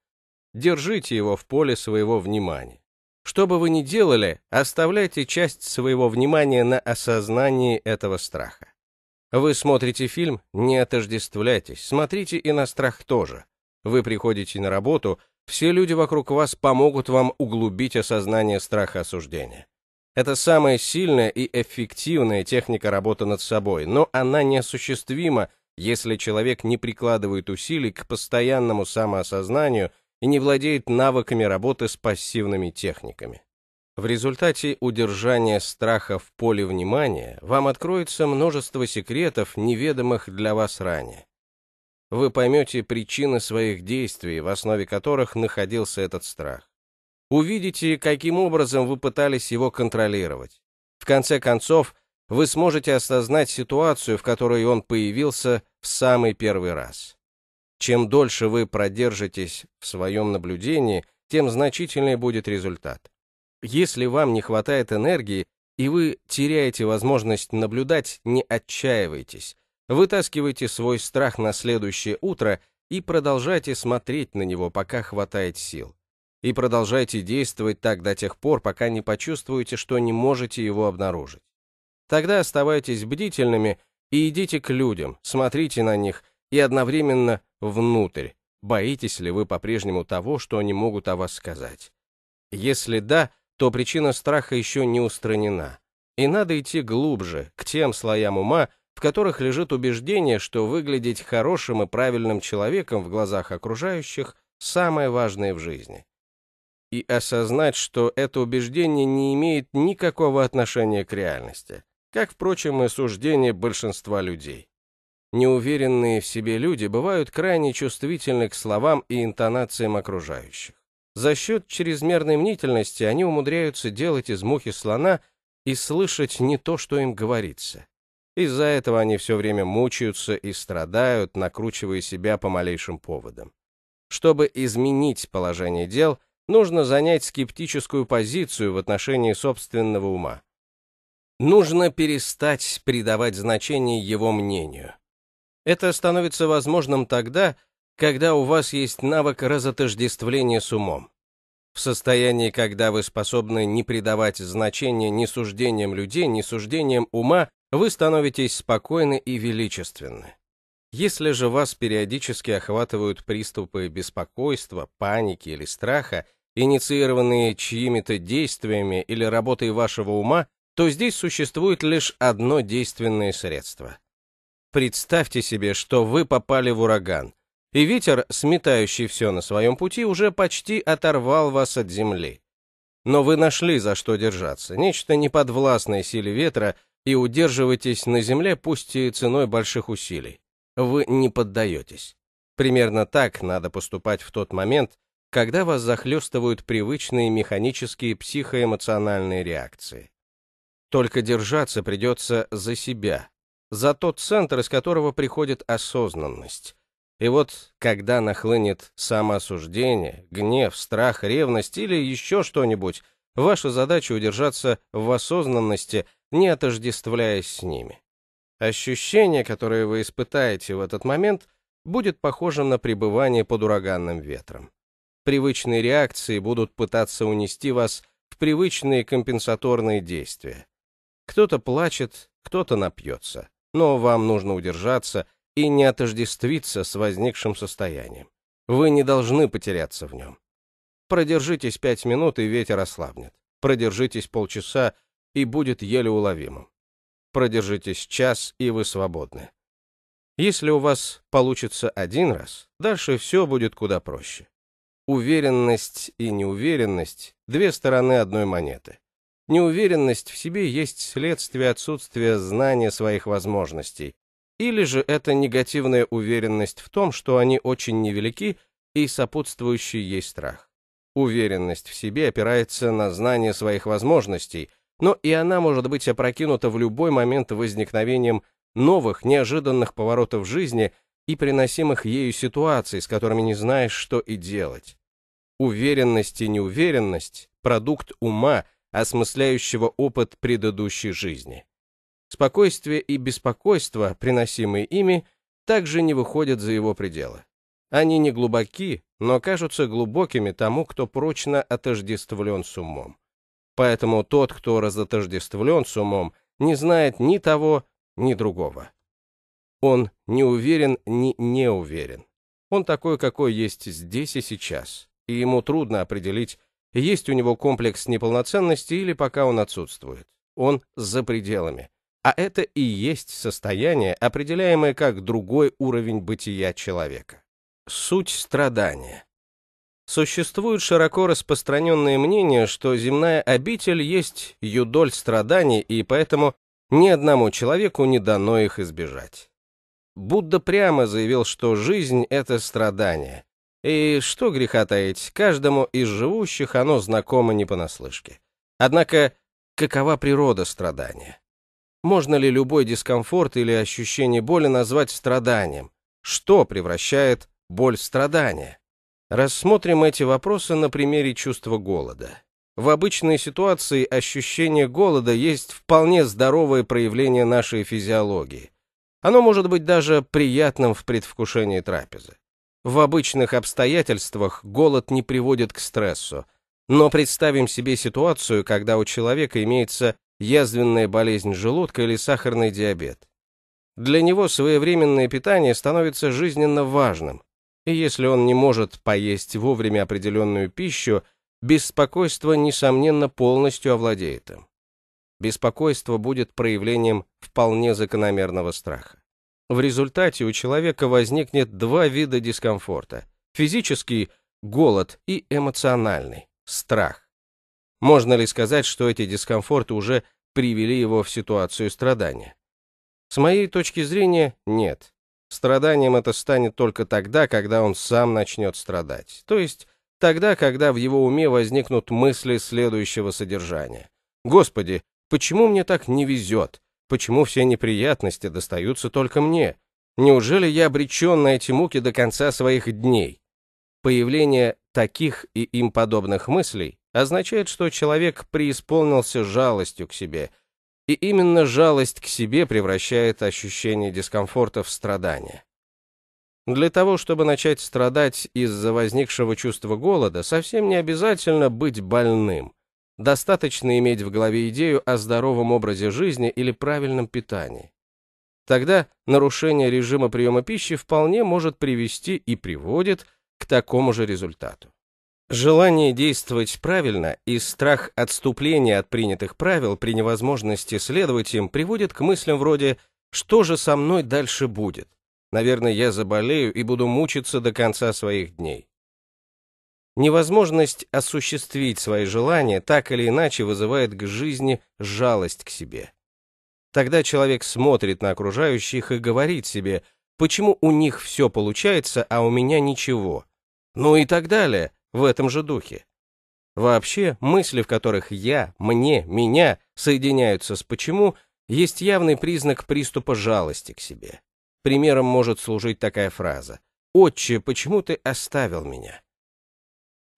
Держите его в поле своего внимания. Что бы вы ни делали, оставляйте часть своего внимания на осознании этого страха. Вы смотрите фильм, не отождествляйтесь, смотрите и на страх тоже. Вы приходите на работу, все люди вокруг вас помогут вам углубить осознание страха осуждения. Это самая сильная и эффективная техника работы над собой, но она неосуществима, если человек не прикладывает усилий к постоянному самоосознанию и не владеет навыками работы с пассивными техниками. В результате удержания страха в поле внимания вам откроется множество секретов, неведомых для вас ранее вы поймете причины своих действий, в основе которых находился этот страх. Увидите, каким образом вы пытались его контролировать. В конце концов, вы сможете осознать ситуацию, в которой он появился в самый первый раз. Чем дольше вы продержитесь в своем наблюдении, тем значительнее будет результат. Если вам не хватает энергии, и вы теряете возможность наблюдать, не отчаивайтесь. Вытаскивайте свой страх на следующее утро и продолжайте смотреть на него, пока хватает сил. И продолжайте действовать так до тех пор, пока не почувствуете, что не можете его обнаружить. Тогда оставайтесь бдительными и идите к людям, смотрите на них и одновременно внутрь. Боитесь ли вы по-прежнему того, что они могут о вас сказать? Если да, то причина страха еще не устранена. И надо идти глубже, к тем слоям ума, в которых лежит убеждение, что выглядеть хорошим и правильным человеком в глазах окружающих самое важное в жизни. И осознать, что это убеждение не имеет никакого отношения к реальности, как, впрочем, и суждение большинства людей. Неуверенные в себе люди бывают крайне чувствительны к словам и интонациям окружающих. За счет чрезмерной мнительности они умудряются делать из мухи слона и слышать не то, что им говорится. Из-за этого они все время мучаются и страдают, накручивая себя по малейшим поводам. Чтобы изменить положение дел, нужно занять скептическую позицию в отношении собственного ума. Нужно перестать придавать значение его мнению. Это становится возможным тогда, когда у вас есть навык разотождествления с умом. В состоянии, когда вы способны не придавать значения ни суждениям людей, ни суждениям ума, вы становитесь спокойны и величественны. Если же вас периодически охватывают приступы беспокойства, паники или страха, инициированные чьими-то действиями или работой вашего ума, то здесь существует лишь одно действенное средство. Представьте себе, что вы попали в ураган, и ветер, сметающий все на своем пути, уже почти оторвал вас от земли. Но вы нашли за что держаться, нечто неподвластное силе ветра, и удерживайтесь на земле, пусть и ценой больших усилий. Вы не поддаетесь. Примерно так надо поступать в тот момент, когда вас захлестывают привычные механические психоэмоциональные реакции. Только держаться придется за себя, за тот центр, из которого приходит осознанность. И вот, когда нахлынет самоосуждение, гнев, страх, ревность или еще что-нибудь, ваша задача удержаться в осознанности – не отождествляясь с ними. Ощущение, которое вы испытаете в этот момент, будет похожим на пребывание под ураганным ветром. Привычные реакции будут пытаться унести вас в привычные компенсаторные действия. Кто-то плачет, кто-то напьется, но вам нужно удержаться и не отождествиться с возникшим состоянием. Вы не должны потеряться в нем. Продержитесь пять минут, и ветер ослабнет. Продержитесь полчаса, и будет еле уловимым. Продержитесь час, и вы свободны. Если у вас получится один раз, дальше все будет куда проще. Уверенность и неуверенность – две стороны одной монеты. Неуверенность в себе есть следствие отсутствия знания своих возможностей, или же это негативная уверенность в том, что они очень невелики и сопутствующий ей страх. Уверенность в себе опирается на знание своих возможностей – но и она может быть опрокинута в любой момент возникновением новых, неожиданных поворотов жизни и приносимых ею ситуаций, с которыми не знаешь, что и делать. Уверенность и неуверенность – продукт ума, осмысляющего опыт предыдущей жизни. Спокойствие и беспокойство, приносимые ими, также не выходят за его пределы. Они не глубоки, но кажутся глубокими тому, кто прочно отождествлен с умом. Поэтому тот, кто разотождествлен с умом, не знает ни того, ни другого. Он не уверен, ни не уверен. Он такой, какой есть здесь и сейчас, и ему трудно определить, есть у него комплекс неполноценности или пока он отсутствует. Он за пределами. А это и есть состояние, определяемое как другой уровень бытия человека. Суть страдания. Существует широко распространенное мнение, что земная обитель есть юдоль страданий, и поэтому ни одному человеку не дано их избежать. Будда прямо заявил, что жизнь — это страдание. И что греха таить, каждому из живущих оно знакомо не понаслышке. Однако, какова природа страдания? Можно ли любой дискомфорт или ощущение боли назвать страданием? Что превращает боль в страдание? Рассмотрим эти вопросы на примере чувства голода. В обычной ситуации ощущение голода есть вполне здоровое проявление нашей физиологии. Оно может быть даже приятным в предвкушении трапезы. В обычных обстоятельствах голод не приводит к стрессу, но представим себе ситуацию, когда у человека имеется язвенная болезнь желудка или сахарный диабет. Для него своевременное питание становится жизненно важным, и если он не может поесть вовремя определенную пищу, беспокойство, несомненно, полностью овладеет им. Беспокойство будет проявлением вполне закономерного страха. В результате у человека возникнет два вида дискомфорта. Физический – голод и эмоциональный – страх. Можно ли сказать, что эти дискомфорты уже привели его в ситуацию страдания? С моей точки зрения, нет. Страданием это станет только тогда, когда он сам начнет страдать. То есть тогда, когда в его уме возникнут мысли следующего содержания. «Господи, почему мне так не везет? Почему все неприятности достаются только мне? Неужели я обречен на эти муки до конца своих дней?» Появление таких и им подобных мыслей означает, что человек преисполнился жалостью к себе – и именно жалость к себе превращает ощущение дискомфорта в страдание. Для того, чтобы начать страдать из-за возникшего чувства голода, совсем не обязательно быть больным. Достаточно иметь в голове идею о здоровом образе жизни или правильном питании. Тогда нарушение режима приема пищи вполне может привести и приводит к такому же результату. Желание действовать правильно и страх отступления от принятых правил при невозможности следовать им приводит к мыслям вроде «что же со мной дальше будет? Наверное, я заболею и буду мучиться до конца своих дней». Невозможность осуществить свои желания так или иначе вызывает к жизни жалость к себе. Тогда человек смотрит на окружающих и говорит себе, почему у них все получается, а у меня ничего. Ну и так далее в этом же духе. Вообще, мысли, в которых «я», «мне», «меня» соединяются с «почему», есть явный признак приступа жалости к себе. Примером может служить такая фраза «Отче, почему ты оставил меня?»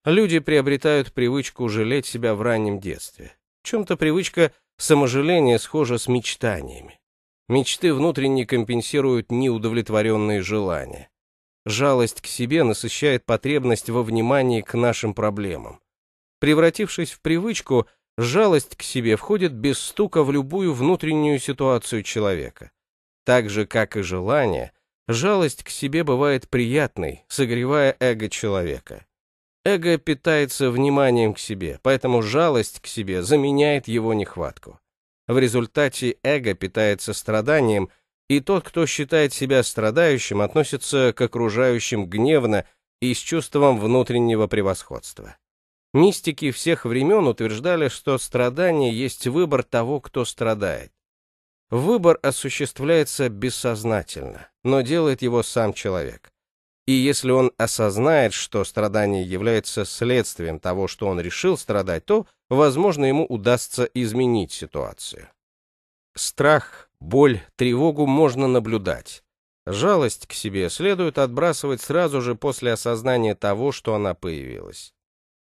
Люди приобретают привычку жалеть себя в раннем детстве. В чем-то привычка саможаления схожа с мечтаниями. Мечты внутренне компенсируют неудовлетворенные желания. Жалость к себе насыщает потребность во внимании к нашим проблемам. Превратившись в привычку, жалость к себе входит без стука в любую внутреннюю ситуацию человека. Так же, как и желание, жалость к себе бывает приятной, согревая эго человека. Эго питается вниманием к себе, поэтому жалость к себе заменяет его нехватку. В результате эго питается страданием – и тот, кто считает себя страдающим, относится к окружающим гневно и с чувством внутреннего превосходства. Мистики всех времен утверждали, что страдание есть выбор того, кто страдает. Выбор осуществляется бессознательно, но делает его сам человек. И если он осознает, что страдание является следствием того, что он решил страдать, то, возможно, ему удастся изменить ситуацию. Страх Боль, тревогу можно наблюдать. Жалость к себе следует отбрасывать сразу же после осознания того, что она появилась.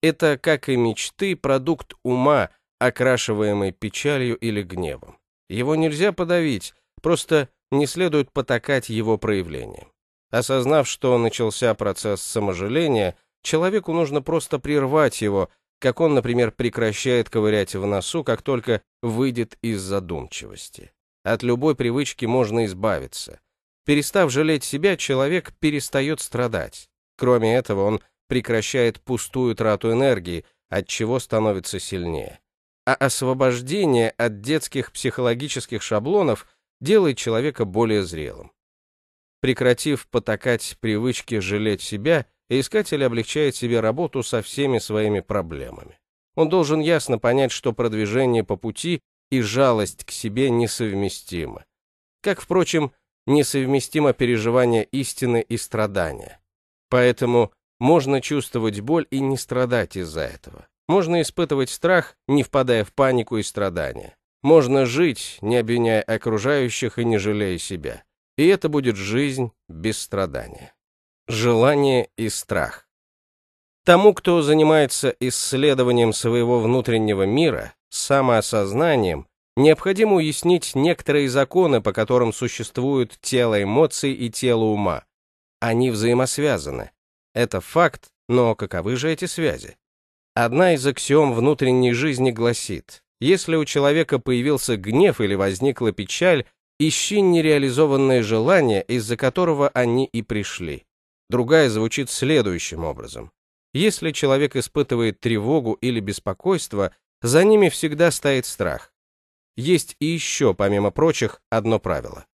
Это, как и мечты, продукт ума, окрашиваемый печалью или гневом. Его нельзя подавить, просто не следует потакать его проявлением. Осознав, что начался процесс саможаления, человеку нужно просто прервать его, как он, например, прекращает ковырять в носу, как только выйдет из задумчивости. От любой привычки можно избавиться. Перестав жалеть себя, человек перестает страдать. Кроме этого, он прекращает пустую трату энергии, от чего становится сильнее. А освобождение от детских психологических шаблонов делает человека более зрелым. Прекратив потакать привычке жалеть себя, искатель облегчает себе работу со всеми своими проблемами. Он должен ясно понять, что продвижение по пути и жалость к себе несовместимы. Как, впрочем, несовместимо переживание истины и страдания. Поэтому можно чувствовать боль и не страдать из-за этого. Можно испытывать страх, не впадая в панику и страдания. Можно жить, не обвиняя окружающих и не жалея себя. И это будет жизнь без страдания. Желание и страх. Тому, кто занимается исследованием своего внутреннего мира, самоосознанием, необходимо уяснить некоторые законы, по которым существуют тело эмоций и тело ума. Они взаимосвязаны. Это факт, но каковы же эти связи? Одна из аксиом внутренней жизни гласит, если у человека появился гнев или возникла печаль, ищи нереализованное желание, из-за которого они и пришли. Другая звучит следующим образом. Если человек испытывает тревогу или беспокойство, за ними всегда стоит страх. Есть и еще, помимо прочих, одно правило.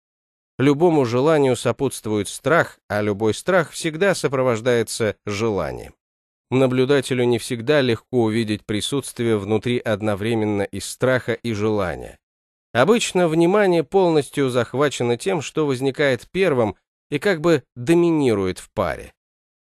Любому желанию сопутствует страх, а любой страх всегда сопровождается желанием. Наблюдателю не всегда легко увидеть присутствие внутри одновременно и страха, и желания. Обычно внимание полностью захвачено тем, что возникает первым и как бы доминирует в паре.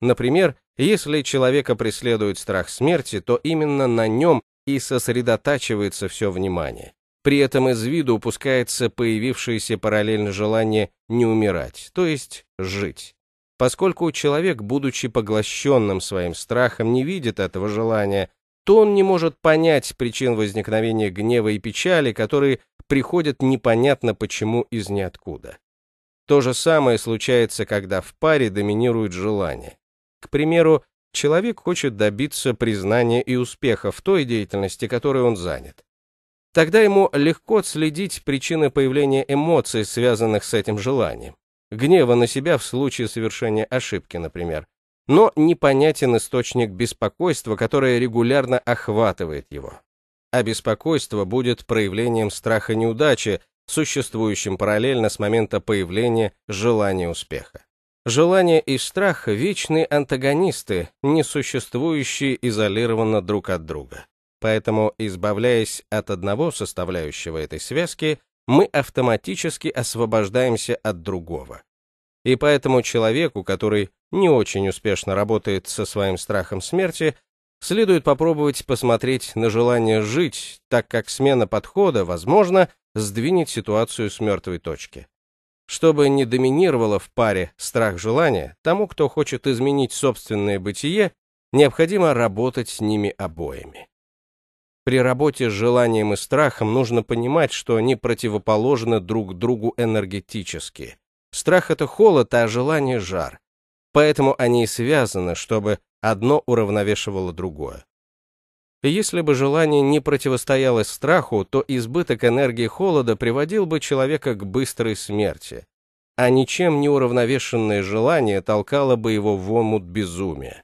Например, если человека преследует страх смерти, то именно на нем и сосредотачивается все внимание. При этом из виду упускается появившееся параллельно желание не умирать, то есть жить. Поскольку человек, будучи поглощенным своим страхом, не видит этого желания, то он не может понять причин возникновения гнева и печали, которые приходят непонятно почему из ниоткуда. То же самое случается, когда в паре доминирует желание. К примеру, Человек хочет добиться признания и успеха в той деятельности, которой он занят. Тогда ему легко отследить причины появления эмоций, связанных с этим желанием. Гнева на себя в случае совершения ошибки, например. Но непонятен источник беспокойства, которое регулярно охватывает его. А беспокойство будет проявлением страха неудачи, существующим параллельно с момента появления желания успеха. Желание и страх – вечные антагонисты, не существующие изолированно друг от друга. Поэтому, избавляясь от одного составляющего этой связки, мы автоматически освобождаемся от другого. И поэтому человеку, который не очень успешно работает со своим страхом смерти, следует попробовать посмотреть на желание жить, так как смена подхода, возможно, сдвинет ситуацию с мертвой точки. Чтобы не доминировало в паре страх желания, тому, кто хочет изменить собственное бытие, необходимо работать с ними обоими. При работе с желанием и страхом нужно понимать, что они противоположны друг другу энергетически. Страх – это холод, а желание – жар. Поэтому они и связаны, чтобы одно уравновешивало другое. Если бы желание не противостояло страху, то избыток энергии холода приводил бы человека к быстрой смерти, а ничем не уравновешенное желание толкало бы его в омут безумия.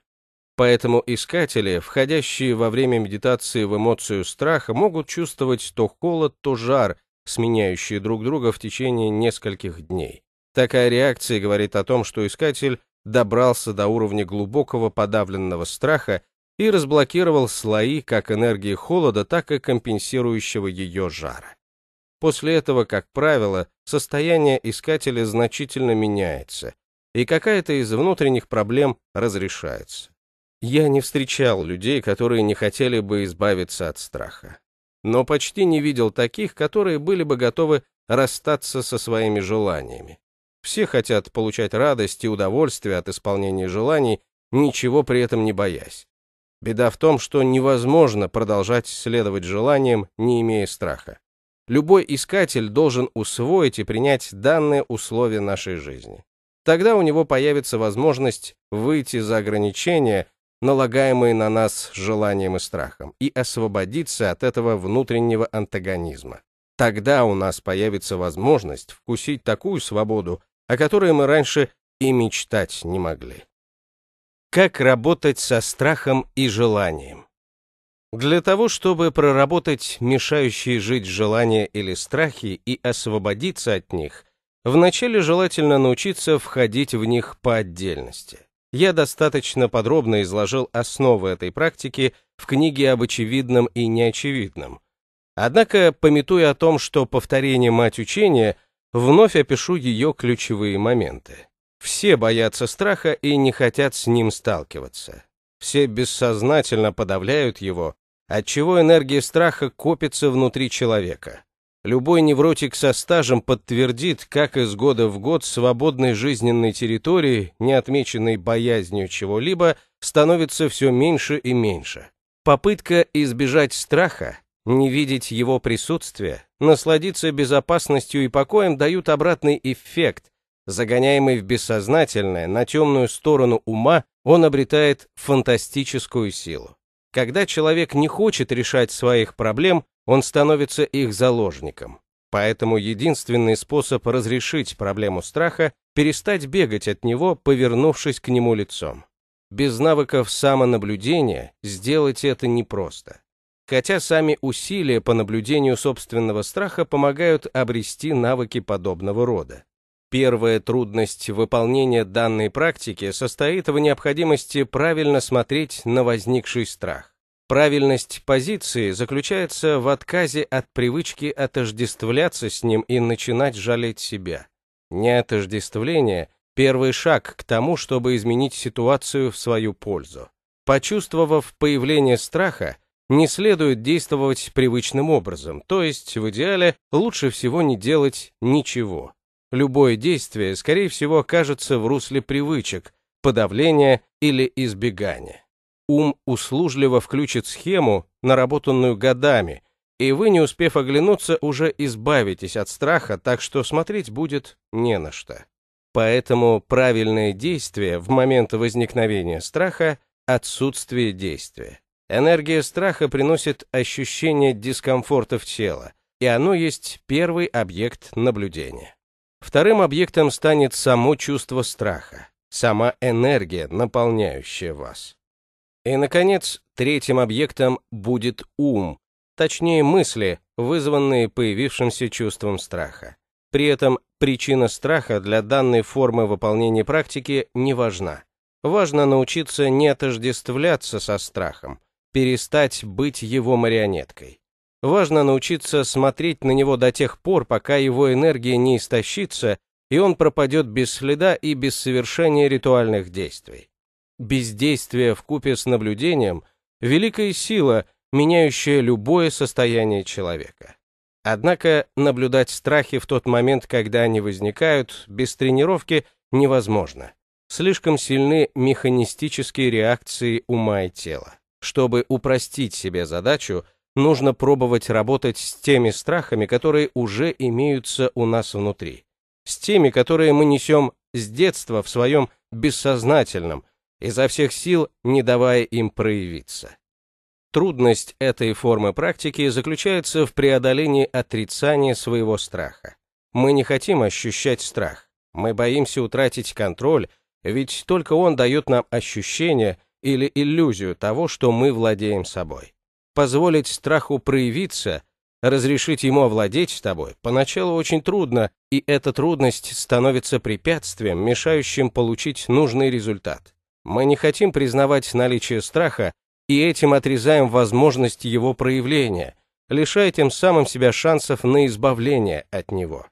Поэтому искатели, входящие во время медитации в эмоцию страха, могут чувствовать то холод, то жар, сменяющие друг друга в течение нескольких дней. Такая реакция говорит о том, что искатель добрался до уровня глубокого подавленного страха и разблокировал слои как энергии холода, так и компенсирующего ее жара. После этого, как правило, состояние искателя значительно меняется, и какая-то из внутренних проблем разрешается. Я не встречал людей, которые не хотели бы избавиться от страха. Но почти не видел таких, которые были бы готовы расстаться со своими желаниями. Все хотят получать радость и удовольствие от исполнения желаний, ничего при этом не боясь. Беда в том, что невозможно продолжать следовать желаниям, не имея страха. Любой искатель должен усвоить и принять данные условия нашей жизни. Тогда у него появится возможность выйти за ограничения, налагаемые на нас желанием и страхом, и освободиться от этого внутреннего антагонизма. Тогда у нас появится возможность вкусить такую свободу, о которой мы раньше и мечтать не могли. Как работать со страхом и желанием? Для того, чтобы проработать мешающие жить желания или страхи и освободиться от них, вначале желательно научиться входить в них по отдельности. Я достаточно подробно изложил основы этой практики в книге об очевидном и неочевидном. Однако, пометуя о том, что повторение мать учения, вновь опишу ее ключевые моменты. Все боятся страха и не хотят с ним сталкиваться. Все бессознательно подавляют его, отчего энергия страха копится внутри человека. Любой невротик со стажем подтвердит, как из года в год свободной жизненной территории, не отмеченной боязнью чего-либо, становится все меньше и меньше. Попытка избежать страха, не видеть его присутствия, насладиться безопасностью и покоем дают обратный эффект, Загоняемый в бессознательное, на темную сторону ума, он обретает фантастическую силу. Когда человек не хочет решать своих проблем, он становится их заложником. Поэтому единственный способ разрешить проблему страха – перестать бегать от него, повернувшись к нему лицом. Без навыков самонаблюдения сделать это непросто. Хотя сами усилия по наблюдению собственного страха помогают обрести навыки подобного рода. Первая трудность выполнения данной практики состоит в необходимости правильно смотреть на возникший страх. Правильность позиции заключается в отказе от привычки отождествляться с ним и начинать жалеть себя. Неотождествление – первый шаг к тому, чтобы изменить ситуацию в свою пользу. Почувствовав появление страха, не следует действовать привычным образом, то есть, в идеале, лучше всего не делать ничего любое действие, скорее всего, окажется в русле привычек, подавления или избегания. Ум услужливо включит схему, наработанную годами, и вы, не успев оглянуться, уже избавитесь от страха, так что смотреть будет не на что. Поэтому правильное действие в момент возникновения страха – отсутствие действия. Энергия страха приносит ощущение дискомфорта в тело, и оно есть первый объект наблюдения. Вторым объектом станет само чувство страха, сама энергия, наполняющая вас. И, наконец, третьим объектом будет ум, точнее мысли, вызванные появившимся чувством страха. При этом причина страха для данной формы выполнения практики не важна. Важно научиться не отождествляться со страхом, перестать быть его марионеткой. Важно научиться смотреть на него до тех пор, пока его энергия не истощится, и он пропадет без следа и без совершения ритуальных действий. Бездействие в купе с наблюдением – великая сила, меняющая любое состояние человека. Однако наблюдать страхи в тот момент, когда они возникают, без тренировки невозможно. Слишком сильны механистические реакции ума и тела. Чтобы упростить себе задачу – нужно пробовать работать с теми страхами, которые уже имеются у нас внутри, с теми, которые мы несем с детства в своем бессознательном, изо всех сил не давая им проявиться. Трудность этой формы практики заключается в преодолении отрицания своего страха. Мы не хотим ощущать страх, мы боимся утратить контроль, ведь только он дает нам ощущение или иллюзию того, что мы владеем собой позволить страху проявиться, разрешить ему овладеть тобой, поначалу очень трудно, и эта трудность становится препятствием, мешающим получить нужный результат. Мы не хотим признавать наличие страха, и этим отрезаем возможность его проявления, лишая тем самым себя шансов на избавление от него.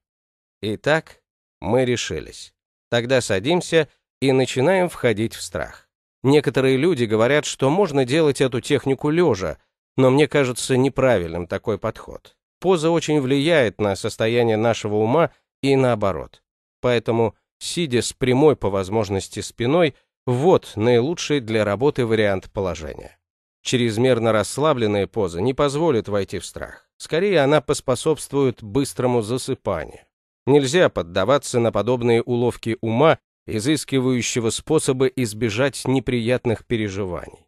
Итак, мы решились. Тогда садимся и начинаем входить в страх. Некоторые люди говорят, что можно делать эту технику лежа, но мне кажется неправильным такой подход. Поза очень влияет на состояние нашего ума и наоборот. Поэтому, сидя с прямой по возможности спиной, вот наилучший для работы вариант положения. Чрезмерно расслабленная поза не позволит войти в страх. Скорее, она поспособствует быстрому засыпанию. Нельзя поддаваться на подобные уловки ума, изыскивающего способы избежать неприятных переживаний.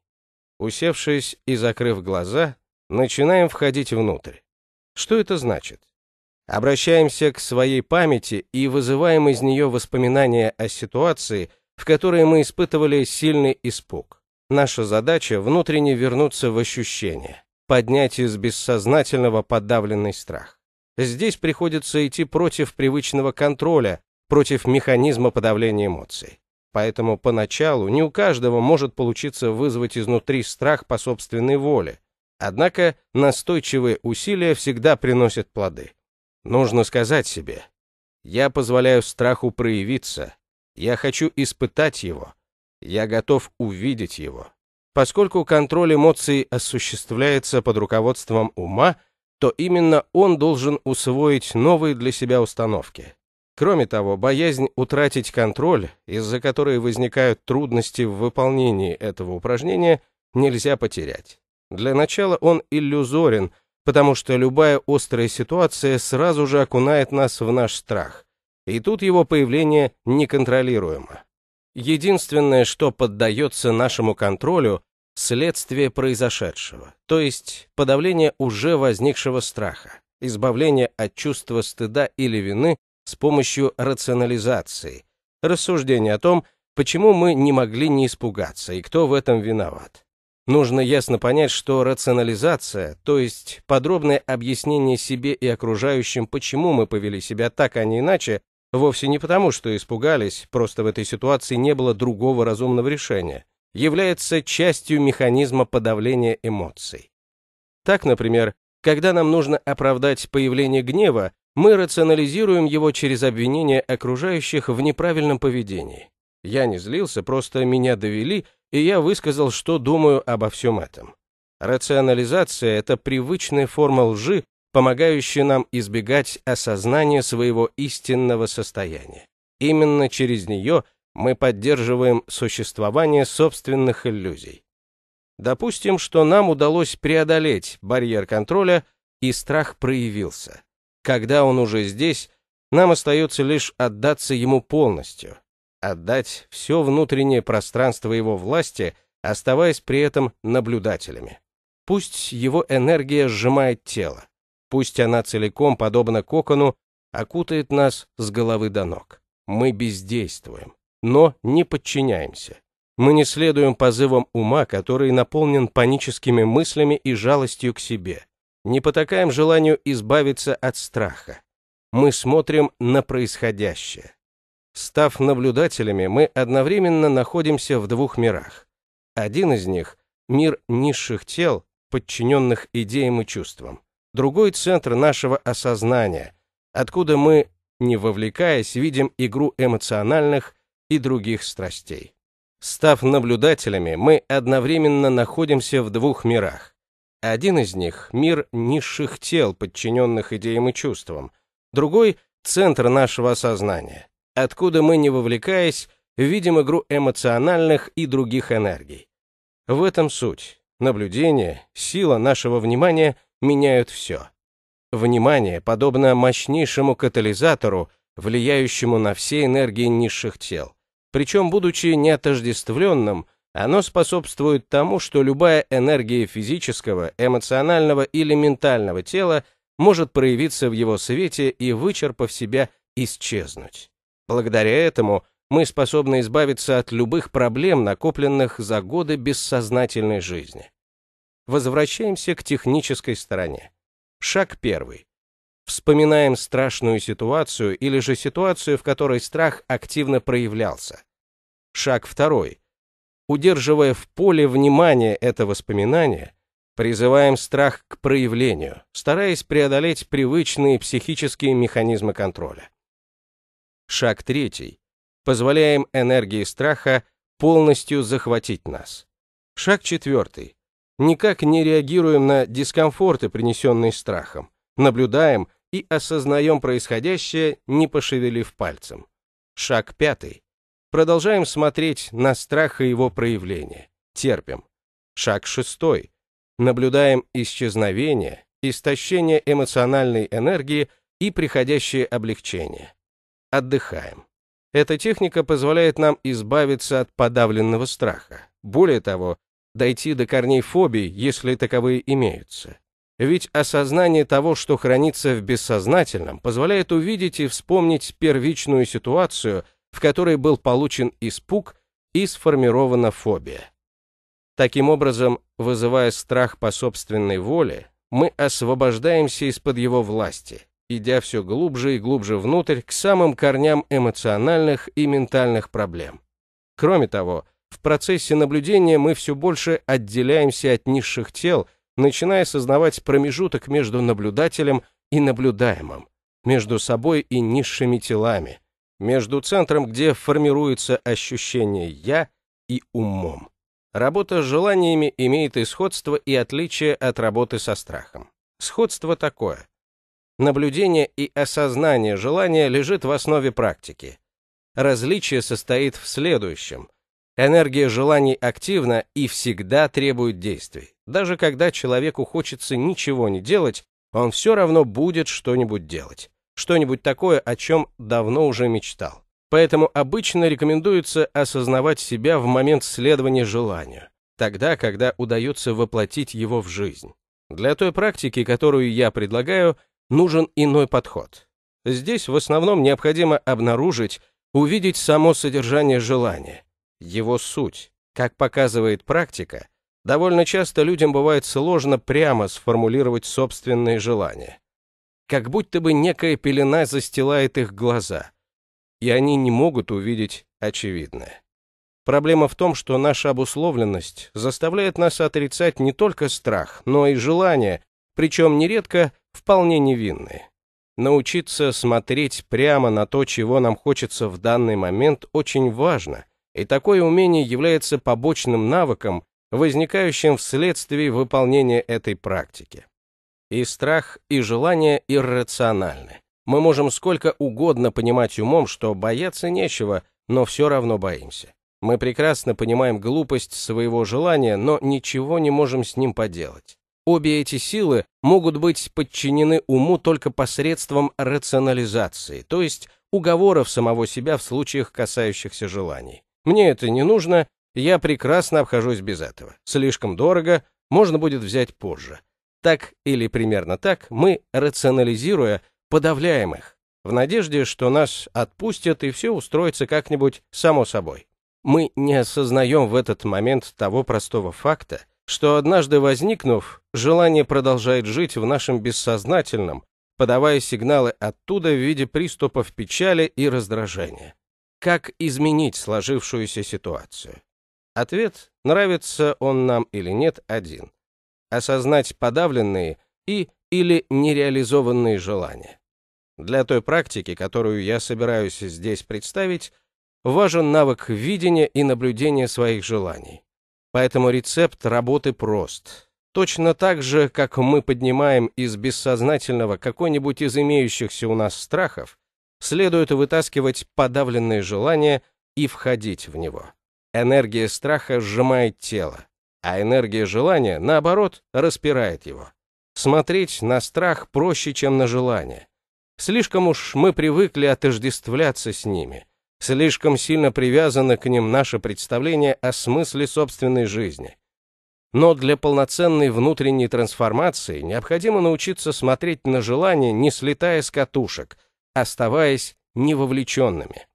Усевшись и закрыв глаза, начинаем входить внутрь. Что это значит? Обращаемся к своей памяти и вызываем из нее воспоминания о ситуации, в которой мы испытывали сильный испуг. Наша задача – внутренне вернуться в ощущение, поднять из бессознательного подавленный страх. Здесь приходится идти против привычного контроля, против механизма подавления эмоций. Поэтому поначалу не у каждого может получиться вызвать изнутри страх по собственной воле. Однако настойчивые усилия всегда приносят плоды. Нужно сказать себе, я позволяю страху проявиться, я хочу испытать его, я готов увидеть его. Поскольку контроль эмоций осуществляется под руководством ума, то именно он должен усвоить новые для себя установки. Кроме того, боязнь утратить контроль, из-за которой возникают трудности в выполнении этого упражнения, нельзя потерять. Для начала он иллюзорен, потому что любая острая ситуация сразу же окунает нас в наш страх. И тут его появление неконтролируемо. Единственное, что поддается нашему контролю, следствие произошедшего, то есть подавление уже возникшего страха, избавление от чувства стыда или вины с помощью рационализации, рассуждения о том, почему мы не могли не испугаться и кто в этом виноват. Нужно ясно понять, что рационализация, то есть подробное объяснение себе и окружающим, почему мы повели себя так, а не иначе, вовсе не потому, что испугались, просто в этой ситуации не было другого разумного решения, является частью механизма подавления эмоций. Так, например, когда нам нужно оправдать появление гнева, мы рационализируем его через обвинение окружающих в неправильном поведении. Я не злился, просто меня довели, и я высказал, что думаю обо всем этом. Рационализация – это привычная форма лжи, помогающая нам избегать осознания своего истинного состояния. Именно через нее мы поддерживаем существование собственных иллюзий. Допустим, что нам удалось преодолеть барьер контроля, и страх проявился. Когда он уже здесь, нам остается лишь отдаться ему полностью, отдать все внутреннее пространство его власти, оставаясь при этом наблюдателями. Пусть его энергия сжимает тело, пусть она целиком, подобно кокону, окутает нас с головы до ног. Мы бездействуем, но не подчиняемся. Мы не следуем позывам ума, который наполнен паническими мыслями и жалостью к себе не потакаем желанию избавиться от страха. Мы смотрим на происходящее. Став наблюдателями, мы одновременно находимся в двух мирах. Один из них – мир низших тел, подчиненных идеям и чувствам. Другой – центр нашего осознания, откуда мы, не вовлекаясь, видим игру эмоциональных и других страстей. Став наблюдателями, мы одновременно находимся в двух мирах. Один из них – мир низших тел, подчиненных идеям и чувствам. Другой – центр нашего сознания, откуда мы, не вовлекаясь, видим игру эмоциональных и других энергий. В этом суть. Наблюдение, сила нашего внимания меняют все. Внимание подобно мощнейшему катализатору, влияющему на все энергии низших тел. Причем, будучи неотождествленным – оно способствует тому, что любая энергия физического, эмоционального или ментального тела может проявиться в его свете и, вычерпав себя, исчезнуть. Благодаря этому мы способны избавиться от любых проблем, накопленных за годы бессознательной жизни. Возвращаемся к технической стороне. Шаг первый. Вспоминаем страшную ситуацию или же ситуацию, в которой страх активно проявлялся. Шаг второй удерживая в поле внимания это воспоминание, призываем страх к проявлению, стараясь преодолеть привычные психические механизмы контроля. Шаг третий. Позволяем энергии страха полностью захватить нас. Шаг четвертый. Никак не реагируем на дискомфорты, принесенные страхом. Наблюдаем и осознаем происходящее, не пошевелив пальцем. Шаг пятый. Продолжаем смотреть на страх и его проявление. Терпим. Шаг шестой. Наблюдаем исчезновение, истощение эмоциональной энергии и приходящее облегчение. Отдыхаем. Эта техника позволяет нам избавиться от подавленного страха. Более того, дойти до корней фобий, если таковые имеются. Ведь осознание того, что хранится в бессознательном, позволяет увидеть и вспомнить первичную ситуацию – в которой был получен испуг и сформирована фобия. Таким образом, вызывая страх по собственной воле, мы освобождаемся из-под его власти, идя все глубже и глубже внутрь к самым корням эмоциональных и ментальных проблем. Кроме того, в процессе наблюдения мы все больше отделяемся от низших тел, начиная сознавать промежуток между наблюдателем и наблюдаемым, между собой и низшими телами, между центром, где формируется ощущение «я» и умом. Работа с желаниями имеет и сходство, и отличие от работы со страхом. Сходство такое. Наблюдение и осознание желания лежит в основе практики. Различие состоит в следующем. Энергия желаний активна и всегда требует действий. Даже когда человеку хочется ничего не делать, он все равно будет что-нибудь делать что-нибудь такое, о чем давно уже мечтал. Поэтому обычно рекомендуется осознавать себя в момент следования желанию, тогда, когда удается воплотить его в жизнь. Для той практики, которую я предлагаю, нужен иной подход. Здесь в основном необходимо обнаружить, увидеть само содержание желания, его суть. Как показывает практика, довольно часто людям бывает сложно прямо сформулировать собственные желания как будто бы некая пелена застилает их глаза, и они не могут увидеть очевидное. Проблема в том, что наша обусловленность заставляет нас отрицать не только страх, но и желание, причем нередко вполне невинные. Научиться смотреть прямо на то, чего нам хочется в данный момент, очень важно, и такое умение является побочным навыком, возникающим вследствие выполнения этой практики. И страх, и желание иррациональны. Мы можем сколько угодно понимать умом, что бояться нечего, но все равно боимся. Мы прекрасно понимаем глупость своего желания, но ничего не можем с ним поделать. Обе эти силы могут быть подчинены уму только посредством рационализации, то есть уговоров самого себя в случаях, касающихся желаний. Мне это не нужно, я прекрасно обхожусь без этого. Слишком дорого, можно будет взять позже. Так или примерно так мы, рационализируя, подавляем их, в надежде, что нас отпустят и все устроится как-нибудь само собой. Мы не осознаем в этот момент того простого факта, что однажды возникнув, желание продолжает жить в нашем бессознательном, подавая сигналы оттуда в виде приступов печали и раздражения. Как изменить сложившуюся ситуацию? Ответ, нравится он нам или нет, один осознать подавленные и или нереализованные желания. Для той практики, которую я собираюсь здесь представить, важен навык видения и наблюдения своих желаний. Поэтому рецепт работы прост. Точно так же, как мы поднимаем из бессознательного какой-нибудь из имеющихся у нас страхов, следует вытаскивать подавленные желания и входить в него. Энергия страха сжимает тело а энергия желания, наоборот, распирает его. Смотреть на страх проще, чем на желание. Слишком уж мы привыкли отождествляться с ними. Слишком сильно привязаны к ним наше представление о смысле собственной жизни. Но для полноценной внутренней трансформации необходимо научиться смотреть на желание, не слетая с катушек, оставаясь невовлеченными.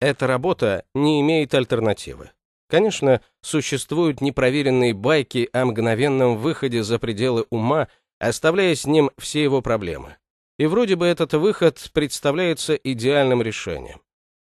Эта работа не имеет альтернативы. Конечно, существуют непроверенные байки о мгновенном выходе за пределы ума, оставляя с ним все его проблемы. И вроде бы этот выход представляется идеальным решением.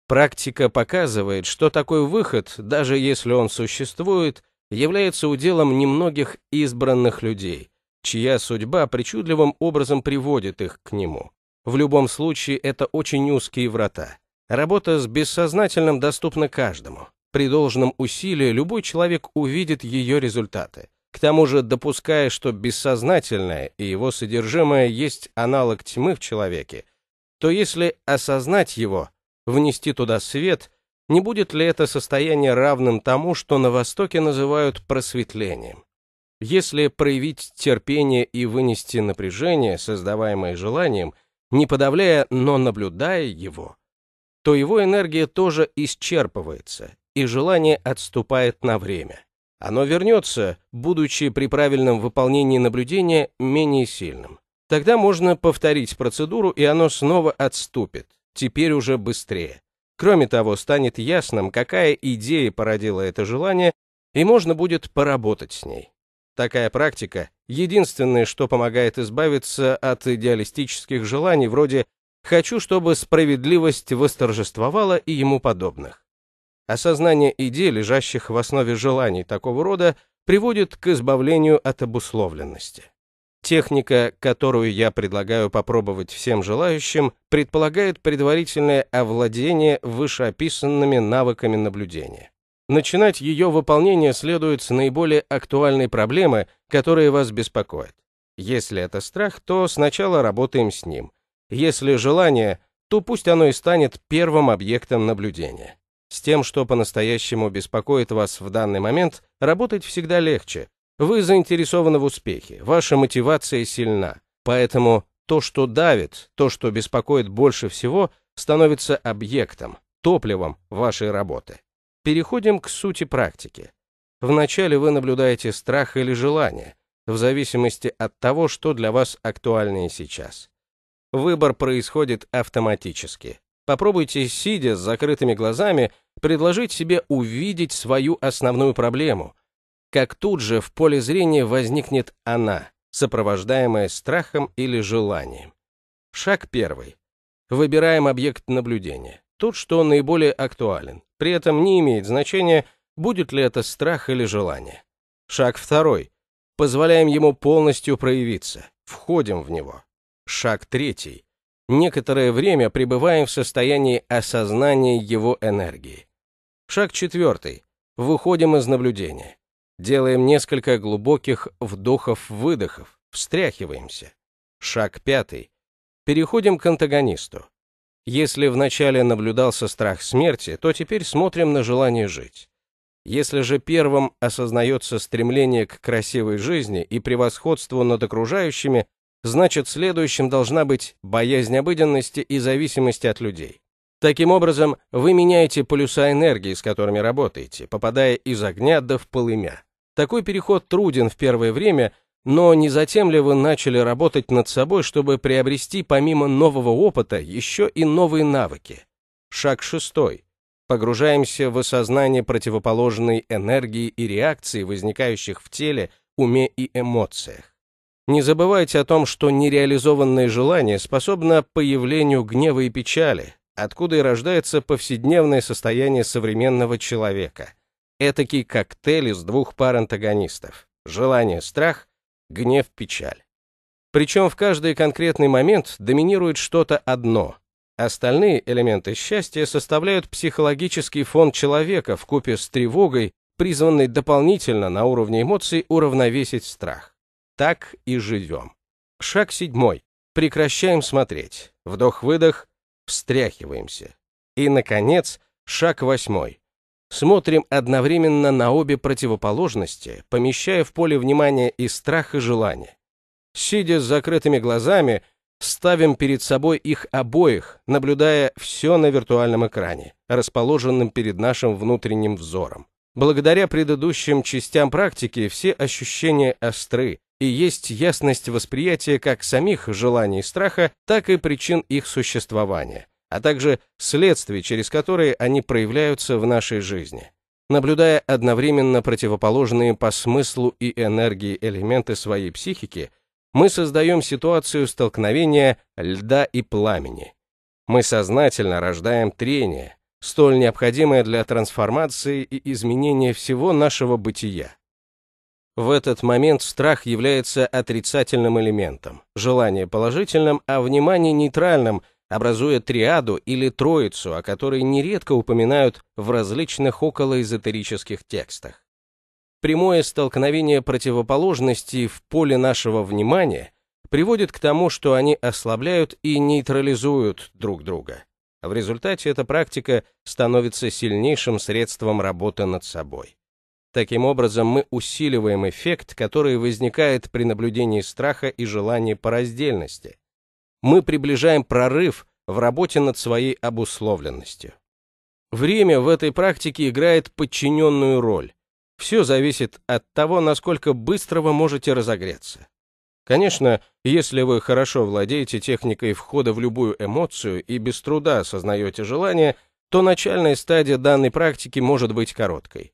Практика показывает, что такой выход, даже если он существует, является уделом немногих избранных людей, чья судьба причудливым образом приводит их к нему. В любом случае, это очень узкие врата. Работа с бессознательным доступна каждому. При должном усилии любой человек увидит ее результаты. К тому же, допуская, что бессознательное и его содержимое есть аналог тьмы в человеке, то если осознать его, внести туда свет, не будет ли это состояние равным тому, что на Востоке называют просветлением? Если проявить терпение и вынести напряжение, создаваемое желанием, не подавляя, но наблюдая его, то его энергия тоже исчерпывается, и желание отступает на время. Оно вернется, будучи при правильном выполнении наблюдения менее сильным. Тогда можно повторить процедуру, и оно снова отступит, теперь уже быстрее. Кроме того, станет ясным, какая идея породила это желание, и можно будет поработать с ней. Такая практика – единственное, что помогает избавиться от идеалистических желаний вроде «хочу, чтобы справедливость восторжествовала» и ему подобных. Осознание идей, лежащих в основе желаний такого рода, приводит к избавлению от обусловленности. Техника, которую я предлагаю попробовать всем желающим, предполагает предварительное овладение вышеописанными навыками наблюдения. Начинать ее выполнение следует с наиболее актуальной проблемы, которая вас беспокоит. Если это страх, то сначала работаем с ним. Если желание, то пусть оно и станет первым объектом наблюдения. С тем, что по-настоящему беспокоит вас в данный момент, работать всегда легче. Вы заинтересованы в успехе, ваша мотивация сильна. Поэтому то, что давит, то, что беспокоит больше всего, становится объектом, топливом вашей работы. Переходим к сути практики. Вначале вы наблюдаете страх или желание, в зависимости от того, что для вас актуальнее сейчас. Выбор происходит автоматически. Попробуйте, сидя с закрытыми глазами, предложить себе увидеть свою основную проблему. Как тут же в поле зрения возникнет она, сопровождаемая страхом или желанием. Шаг первый. Выбираем объект наблюдения. Тот, что наиболее актуален. При этом не имеет значения, будет ли это страх или желание. Шаг второй. Позволяем ему полностью проявиться. Входим в него. Шаг третий некоторое время пребываем в состоянии осознания его энергии. Шаг четвертый. Выходим из наблюдения. Делаем несколько глубоких вдохов-выдохов, встряхиваемся. Шаг пятый. Переходим к антагонисту. Если вначале наблюдался страх смерти, то теперь смотрим на желание жить. Если же первым осознается стремление к красивой жизни и превосходству над окружающими, значит следующим должна быть боязнь обыденности и зависимости от людей. Таким образом, вы меняете полюса энергии, с которыми работаете, попадая из огня до в полымя. Такой переход труден в первое время, но не затем ли вы начали работать над собой, чтобы приобрести помимо нового опыта еще и новые навыки? Шаг шестой. Погружаемся в осознание противоположной энергии и реакции, возникающих в теле, уме и эмоциях. Не забывайте о том, что нереализованное желание способно появлению гнева и печали, откуда и рождается повседневное состояние современного человека. Этакий коктейль из двух пар антагонистов. Желание – страх, гнев – печаль. Причем в каждый конкретный момент доминирует что-то одно. Остальные элементы счастья составляют психологический фон человека в купе с тревогой, призванной дополнительно на уровне эмоций уравновесить страх. Так и живем. Шаг седьмой. Прекращаем смотреть. Вдох-выдох. Встряхиваемся. И, наконец, шаг восьмой. Смотрим одновременно на обе противоположности, помещая в поле внимания и страх, и желание. Сидя с закрытыми глазами, ставим перед собой их обоих, наблюдая все на виртуальном экране, расположенном перед нашим внутренним взором. Благодаря предыдущим частям практики все ощущения остры, и есть ясность восприятия как самих желаний страха, так и причин их существования, а также следствий, через которые они проявляются в нашей жизни. Наблюдая одновременно противоположные по смыслу и энергии элементы своей психики, мы создаем ситуацию столкновения льда и пламени. Мы сознательно рождаем трение, столь необходимое для трансформации и изменения всего нашего бытия. В этот момент страх является отрицательным элементом, желание положительным, а внимание нейтральным, образуя триаду или троицу, о которой нередко упоминают в различных околоэзотерических текстах. Прямое столкновение противоположностей в поле нашего внимания приводит к тому, что они ослабляют и нейтрализуют друг друга. В результате эта практика становится сильнейшим средством работы над собой. Таким образом, мы усиливаем эффект, который возникает при наблюдении страха и желания по раздельности. Мы приближаем прорыв в работе над своей обусловленностью. Время в этой практике играет подчиненную роль. Все зависит от того, насколько быстро вы можете разогреться. Конечно, если вы хорошо владеете техникой входа в любую эмоцию и без труда осознаете желание, то начальная стадия данной практики может быть короткой.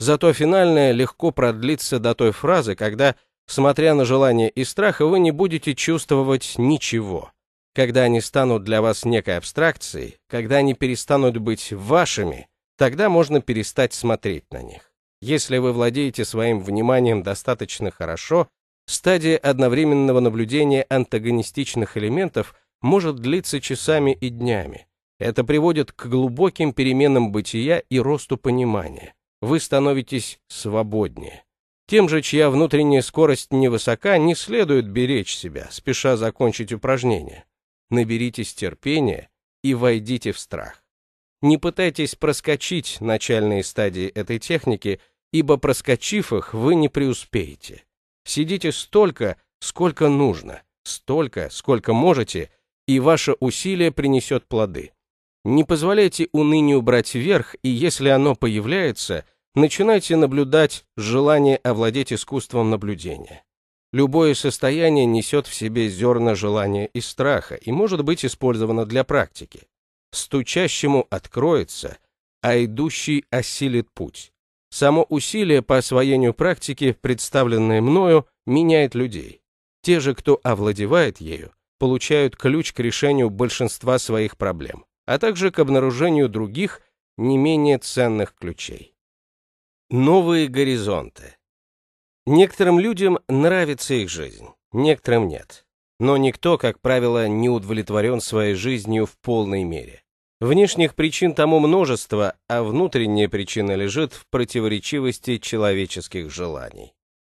Зато финальное легко продлится до той фразы, когда, смотря на желание и страх, вы не будете чувствовать ничего. Когда они станут для вас некой абстракцией, когда они перестанут быть вашими, тогда можно перестать смотреть на них. Если вы владеете своим вниманием достаточно хорошо, стадия одновременного наблюдения антагонистичных элементов может длиться часами и днями. Это приводит к глубоким переменам бытия и росту понимания вы становитесь свободнее. Тем же, чья внутренняя скорость невысока, не следует беречь себя, спеша закончить упражнение. Наберитесь терпения и войдите в страх. Не пытайтесь проскочить начальные стадии этой техники, ибо проскочив их, вы не преуспеете. Сидите столько, сколько нужно, столько, сколько можете, и ваше усилие принесет плоды. Не позволяйте унынию брать верх, и если оно появляется, начинайте наблюдать желание овладеть искусством наблюдения. Любое состояние несет в себе зерна желания и страха и может быть использовано для практики. Стучащему откроется, а идущий осилит путь. Само усилие по освоению практики, представленное мною, меняет людей. Те же, кто овладевает ею, получают ключ к решению большинства своих проблем а также к обнаружению других, не менее ценных ключей. Новые горизонты. Некоторым людям нравится их жизнь, некоторым нет. Но никто, как правило, не удовлетворен своей жизнью в полной мере. Внешних причин тому множество, а внутренняя причина лежит в противоречивости человеческих желаний.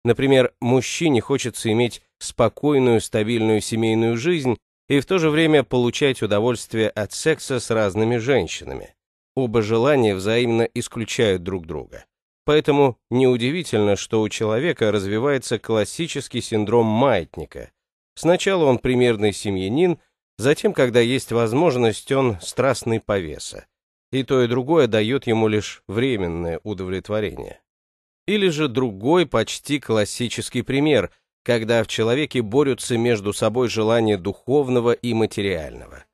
Например, мужчине хочется иметь спокойную, стабильную семейную жизнь, и в то же время получать удовольствие от секса с разными женщинами. Оба желания взаимно исключают друг друга. Поэтому неудивительно, что у человека развивается классический синдром маятника. Сначала он примерный семьянин, затем, когда есть возможность, он страстный повеса. И то и другое дает ему лишь временное удовлетворение. Или же другой почти классический пример, когда в человеке борются между собой желания духовного и материального.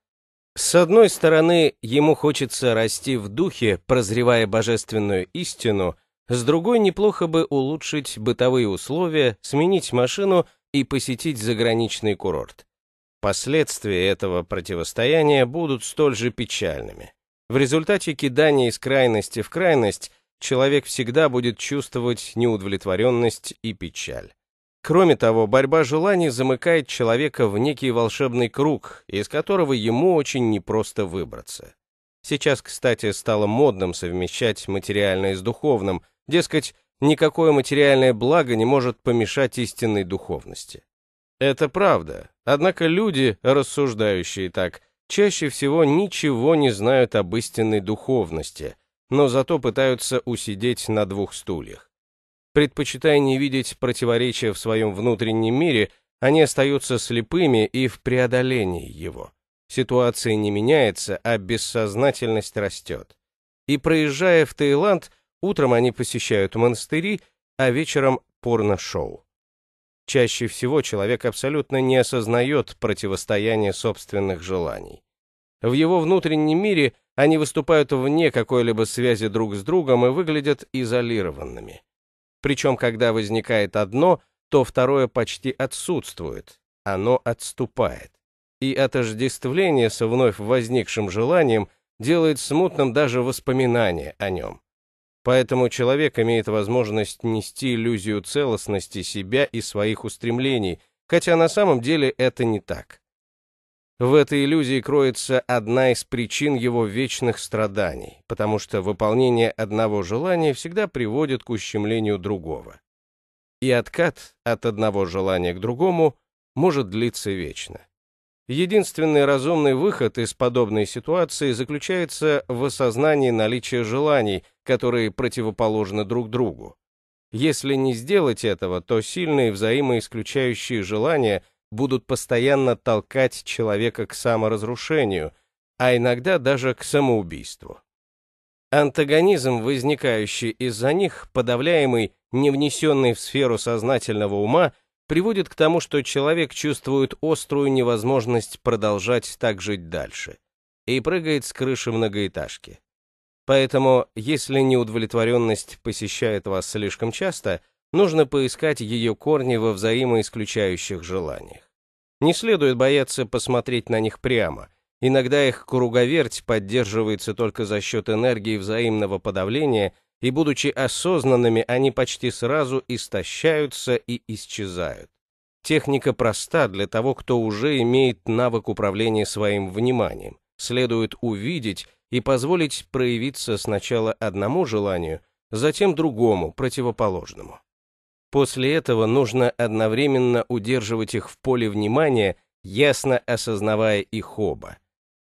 С одной стороны, ему хочется расти в духе, прозревая божественную истину, с другой неплохо бы улучшить бытовые условия, сменить машину и посетить заграничный курорт. Последствия этого противостояния будут столь же печальными. В результате кидания из крайности в крайность человек всегда будет чувствовать неудовлетворенность и печаль. Кроме того, борьба желаний замыкает человека в некий волшебный круг, из которого ему очень непросто выбраться. Сейчас, кстати, стало модным совмещать материальное с духовным, дескать, никакое материальное благо не может помешать истинной духовности. Это правда, однако люди, рассуждающие так, чаще всего ничего не знают об истинной духовности, но зато пытаются усидеть на двух стульях. Предпочитая не видеть противоречия в своем внутреннем мире, они остаются слепыми и в преодолении его. Ситуация не меняется, а бессознательность растет. И проезжая в Таиланд, утром они посещают монастыри, а вечером порно-шоу. Чаще всего человек абсолютно не осознает противостояние собственных желаний. В его внутреннем мире они выступают вне какой-либо связи друг с другом и выглядят изолированными. Причем, когда возникает одно, то второе почти отсутствует, оно отступает. И отождествление со вновь возникшим желанием делает смутным даже воспоминание о нем. Поэтому человек имеет возможность нести иллюзию целостности себя и своих устремлений, хотя на самом деле это не так. В этой иллюзии кроется одна из причин его вечных страданий, потому что выполнение одного желания всегда приводит к ущемлению другого. И откат от одного желания к другому может длиться вечно. Единственный разумный выход из подобной ситуации заключается в осознании наличия желаний, которые противоположны друг другу. Если не сделать этого, то сильные взаимоисключающие желания – будут постоянно толкать человека к саморазрушению, а иногда даже к самоубийству. Антагонизм, возникающий из-за них, подавляемый, не внесенный в сферу сознательного ума, приводит к тому, что человек чувствует острую невозможность продолжать так жить дальше и прыгает с крыши многоэтажки. Поэтому, если неудовлетворенность посещает вас слишком часто – Нужно поискать ее корни во взаимоисключающих желаниях. Не следует бояться посмотреть на них прямо. Иногда их круговерть поддерживается только за счет энергии взаимного подавления, и, будучи осознанными, они почти сразу истощаются и исчезают. Техника проста для того, кто уже имеет навык управления своим вниманием. Следует увидеть и позволить проявиться сначала одному желанию, затем другому, противоположному. После этого нужно одновременно удерживать их в поле внимания, ясно осознавая их оба.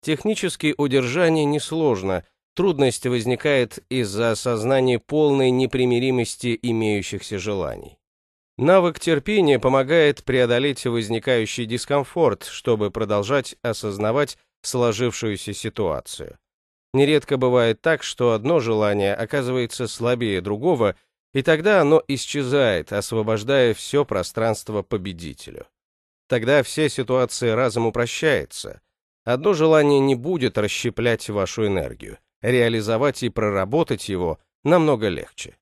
Технически удержание несложно, трудность возникает из-за осознания полной непримиримости имеющихся желаний. Навык терпения помогает преодолеть возникающий дискомфорт, чтобы продолжать осознавать сложившуюся ситуацию. Нередко бывает так, что одно желание оказывается слабее другого – и тогда оно исчезает, освобождая все пространство победителю. Тогда все ситуации разом упрощаются. Одно желание не будет расщеплять вашу энергию. Реализовать и проработать его намного легче.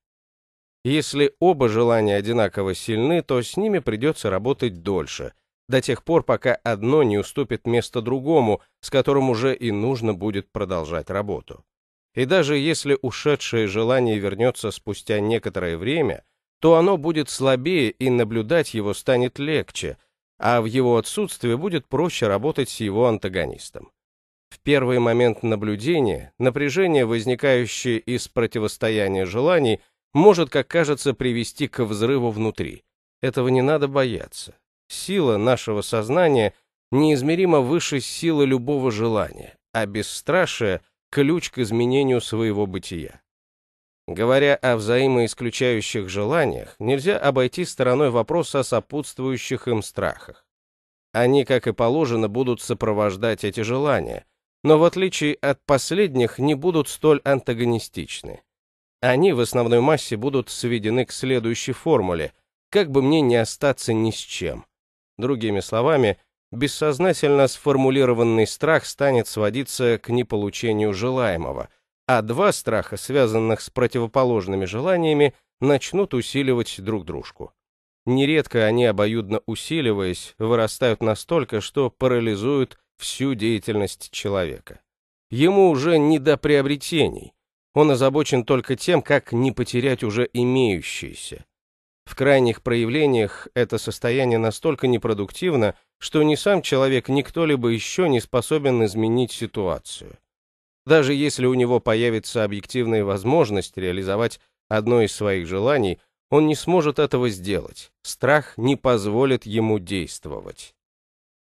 Если оба желания одинаково сильны, то с ними придется работать дольше, до тех пор, пока одно не уступит место другому, с которым уже и нужно будет продолжать работу и даже если ушедшее желание вернется спустя некоторое время, то оно будет слабее и наблюдать его станет легче, а в его отсутствие будет проще работать с его антагонистом. В первый момент наблюдения напряжение, возникающее из противостояния желаний, может, как кажется, привести к взрыву внутри. Этого не надо бояться. Сила нашего сознания неизмеримо выше силы любого желания, а бесстрашие ключ к изменению своего бытия. Говоря о взаимоисключающих желаниях, нельзя обойти стороной вопрос о сопутствующих им страхах. Они, как и положено, будут сопровождать эти желания, но в отличие от последних не будут столь антагонистичны. Они в основной массе будут сведены к следующей формуле, как бы мне не остаться ни с чем. Другими словами, бессознательно сформулированный страх станет сводиться к неполучению желаемого, а два страха, связанных с противоположными желаниями, начнут усиливать друг дружку. Нередко они, обоюдно усиливаясь, вырастают настолько, что парализуют всю деятельность человека. Ему уже не до приобретений. Он озабочен только тем, как не потерять уже имеющиеся. В крайних проявлениях это состояние настолько непродуктивно, что ни сам человек, ни кто-либо еще не способен изменить ситуацию. Даже если у него появится объективная возможность реализовать одно из своих желаний, он не сможет этого сделать. Страх не позволит ему действовать.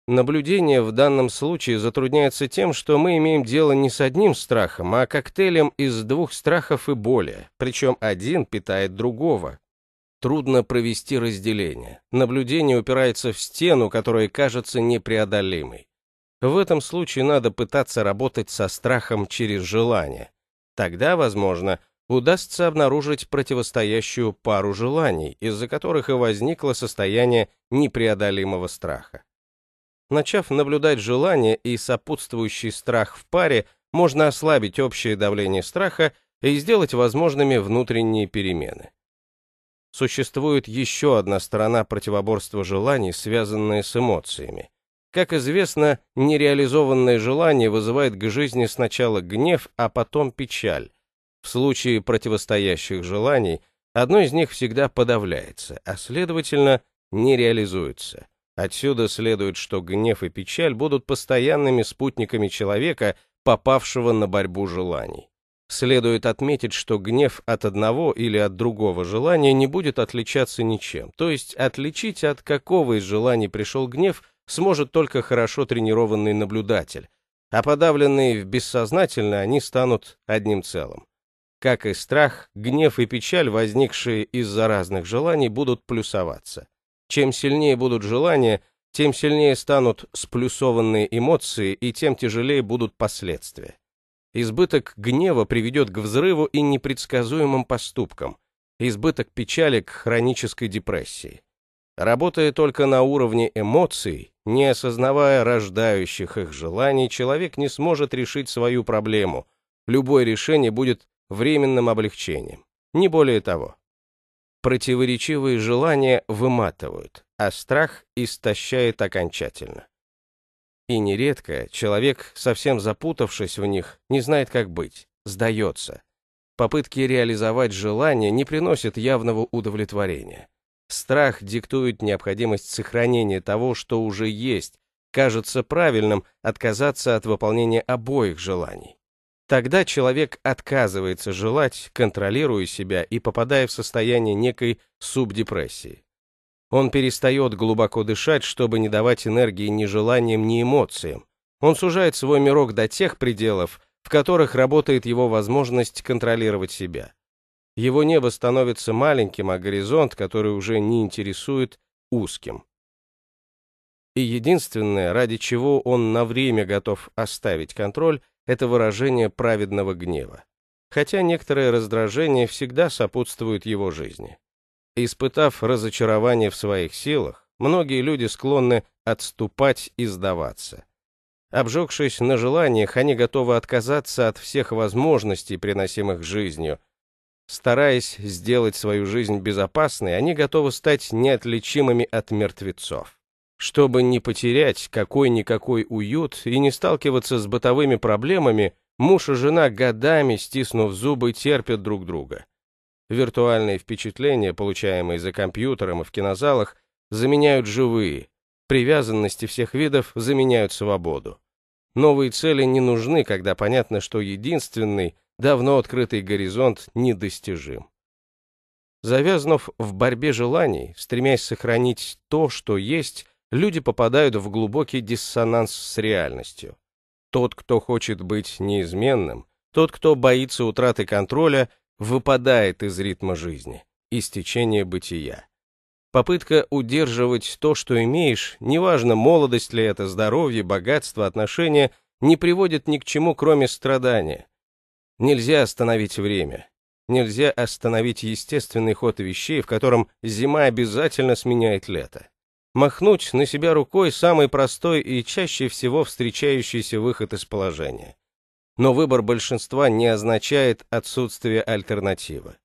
Наблюдение в данном случае затрудняется тем, что мы имеем дело не с одним страхом, а коктейлем из двух страхов и более, причем один питает другого, Трудно провести разделение. Наблюдение упирается в стену, которая кажется непреодолимой. В этом случае надо пытаться работать со страхом через желание. Тогда, возможно, удастся обнаружить противостоящую пару желаний, из-за которых и возникло состояние непреодолимого страха. Начав наблюдать желание и сопутствующий страх в паре, можно ослабить общее давление страха и сделать возможными внутренние перемены существует еще одна сторона противоборства желаний, связанная с эмоциями. Как известно, нереализованное желание вызывает к жизни сначала гнев, а потом печаль. В случае противостоящих желаний одно из них всегда подавляется, а следовательно, не реализуется. Отсюда следует, что гнев и печаль будут постоянными спутниками человека, попавшего на борьбу желаний. Следует отметить, что гнев от одного или от другого желания не будет отличаться ничем, то есть отличить от какого из желаний пришел гнев сможет только хорошо тренированный наблюдатель, а подавленные в бессознательно они станут одним целым. Как и страх, гнев и печаль, возникшие из-за разных желаний, будут плюсоваться. Чем сильнее будут желания, тем сильнее станут сплюсованные эмоции и тем тяжелее будут последствия. Избыток гнева приведет к взрыву и непредсказуемым поступкам. Избыток печали к хронической депрессии. Работая только на уровне эмоций, не осознавая рождающих их желаний, человек не сможет решить свою проблему. Любое решение будет временным облегчением. Не более того. Противоречивые желания выматывают, а страх истощает окончательно. И нередко человек, совсем запутавшись в них, не знает, как быть, сдается. Попытки реализовать желание не приносят явного удовлетворения. Страх диктует необходимость сохранения того, что уже есть, кажется правильным отказаться от выполнения обоих желаний. Тогда человек отказывается желать, контролируя себя и попадая в состояние некой субдепрессии. Он перестает глубоко дышать, чтобы не давать энергии ни желаниям, ни эмоциям. Он сужает свой мирок до тех пределов, в которых работает его возможность контролировать себя. Его небо становится маленьким, а горизонт, который уже не интересует, узким. И единственное, ради чего он на время готов оставить контроль, это выражение праведного гнева. Хотя некоторое раздражение всегда сопутствует его жизни. Испытав разочарование в своих силах, многие люди склонны отступать и сдаваться. Обжегшись на желаниях, они готовы отказаться от всех возможностей, приносимых жизнью. Стараясь сделать свою жизнь безопасной, они готовы стать неотличимыми от мертвецов. Чтобы не потерять какой-никакой уют и не сталкиваться с бытовыми проблемами, муж и жена годами, стиснув зубы, терпят друг друга. Виртуальные впечатления, получаемые за компьютером и в кинозалах, заменяют живые. Привязанности всех видов заменяют свободу. Новые цели не нужны, когда понятно, что единственный, давно открытый горизонт недостижим. Завязнув в борьбе желаний, стремясь сохранить то, что есть, люди попадают в глубокий диссонанс с реальностью. Тот, кто хочет быть неизменным, тот, кто боится утраты контроля – выпадает из ритма жизни, из течения бытия. Попытка удерживать то, что имеешь, неважно, молодость ли это, здоровье, богатство, отношения, не приводит ни к чему, кроме страдания. Нельзя остановить время. Нельзя остановить естественный ход вещей, в котором зима обязательно сменяет лето. Махнуть на себя рукой – самый простой и чаще всего встречающийся выход из положения но выбор большинства не означает отсутствие альтернативы.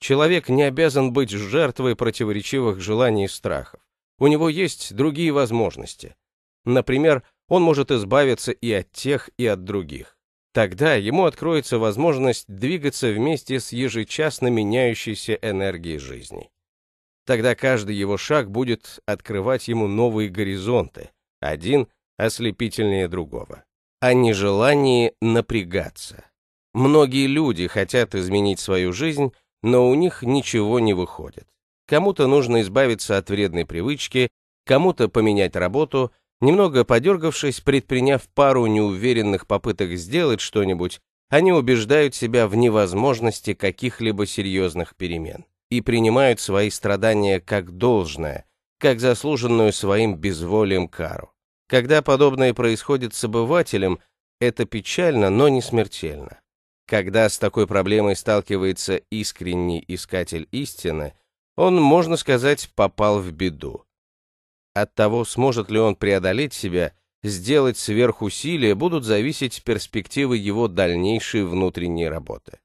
Человек не обязан быть жертвой противоречивых желаний и страхов. У него есть другие возможности. Например, он может избавиться и от тех, и от других. Тогда ему откроется возможность двигаться вместе с ежечасно меняющейся энергией жизни. Тогда каждый его шаг будет открывать ему новые горизонты, один ослепительнее другого о нежелании напрягаться. Многие люди хотят изменить свою жизнь, но у них ничего не выходит. Кому-то нужно избавиться от вредной привычки, кому-то поменять работу, немного подергавшись, предприняв пару неуверенных попыток сделать что-нибудь, они убеждают себя в невозможности каких-либо серьезных перемен и принимают свои страдания как должное, как заслуженную своим безволием кару. Когда подобное происходит с обывателем, это печально, но не смертельно. Когда с такой проблемой сталкивается искренний искатель истины, он, можно сказать, попал в беду. От того, сможет ли он преодолеть себя, сделать сверхусилие, будут зависеть перспективы его дальнейшей внутренней работы.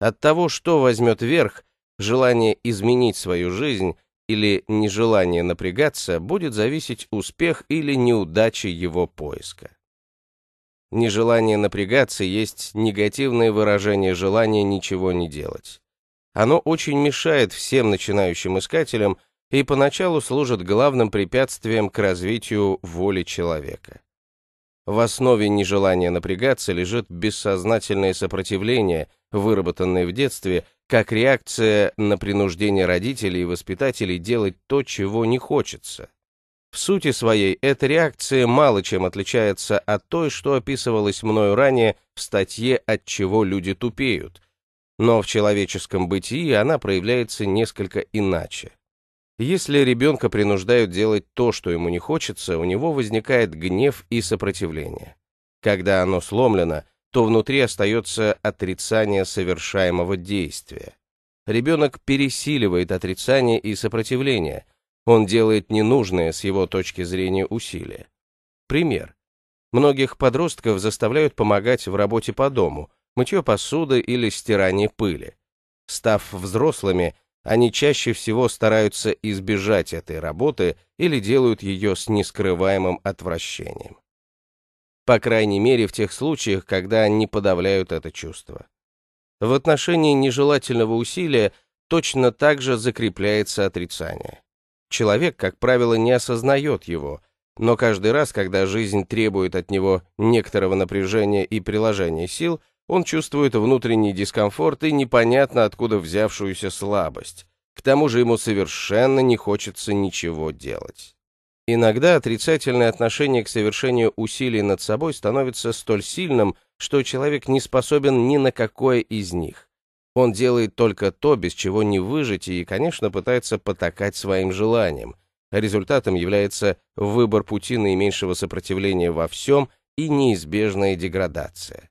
От того, что возьмет верх, желание изменить свою жизнь, или нежелание напрягаться будет зависеть успех или неудача его поиска. Нежелание напрягаться есть негативное выражение желания ничего не делать. Оно очень мешает всем начинающим искателям и поначалу служит главным препятствием к развитию воли человека. В основе нежелания напрягаться лежит бессознательное сопротивление, выработанное в детстве как реакция на принуждение родителей и воспитателей делать то, чего не хочется. В сути своей эта реакция мало чем отличается от той, что описывалось мною ранее в статье «От чего люди тупеют», но в человеческом бытии она проявляется несколько иначе. Если ребенка принуждают делать то, что ему не хочется, у него возникает гнев и сопротивление. Когда оно сломлено, то внутри остается отрицание совершаемого действия. Ребенок пересиливает отрицание и сопротивление, он делает ненужное с его точки зрения усилия. Пример. Многих подростков заставляют помогать в работе по дому, мытье посуды или стирание пыли. Став взрослыми, они чаще всего стараются избежать этой работы или делают ее с нескрываемым отвращением по крайней мере в тех случаях, когда они подавляют это чувство. В отношении нежелательного усилия точно так же закрепляется отрицание. Человек, как правило, не осознает его, но каждый раз, когда жизнь требует от него некоторого напряжения и приложения сил, он чувствует внутренний дискомфорт и непонятно откуда взявшуюся слабость. К тому же ему совершенно не хочется ничего делать. Иногда отрицательное отношение к совершению усилий над собой становится столь сильным, что человек не способен ни на какое из них. Он делает только то, без чего не выжить, и, конечно, пытается потакать своим желаниям. Результатом является выбор пути наименьшего сопротивления во всем и неизбежная деградация.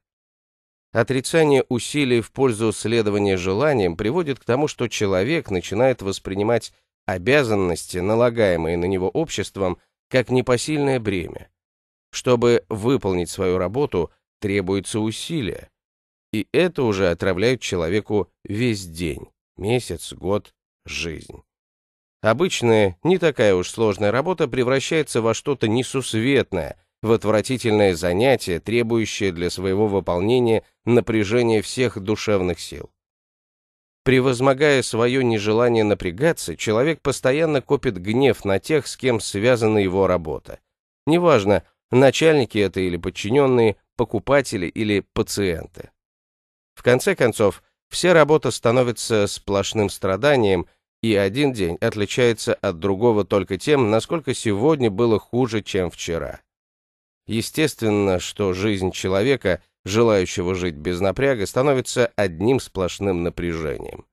Отрицание усилий в пользу следования желаниям приводит к тому, что человек начинает воспринимать обязанности, налагаемые на него обществом, как непосильное бремя. Чтобы выполнить свою работу, требуется усилие, и это уже отравляет человеку весь день, месяц, год, жизнь. Обычная, не такая уж сложная работа превращается во что-то несусветное, в отвратительное занятие, требующее для своего выполнения напряжения всех душевных сил. Превозмогая свое нежелание напрягаться, человек постоянно копит гнев на тех, с кем связана его работа. Неважно, начальники это или подчиненные, покупатели или пациенты. В конце концов, вся работа становится сплошным страданием, и один день отличается от другого только тем, насколько сегодня было хуже, чем вчера. Естественно, что жизнь человека – желающего жить без напряга, становится одним сплошным напряжением.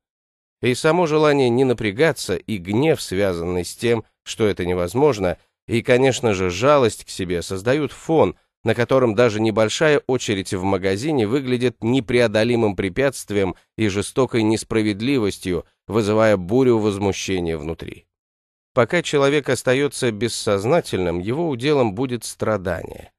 И само желание не напрягаться, и гнев, связанный с тем, что это невозможно, и, конечно же, жалость к себе создают фон, на котором даже небольшая очередь в магазине выглядит непреодолимым препятствием и жестокой несправедливостью, вызывая бурю возмущения внутри. Пока человек остается бессознательным, его уделом будет страдание.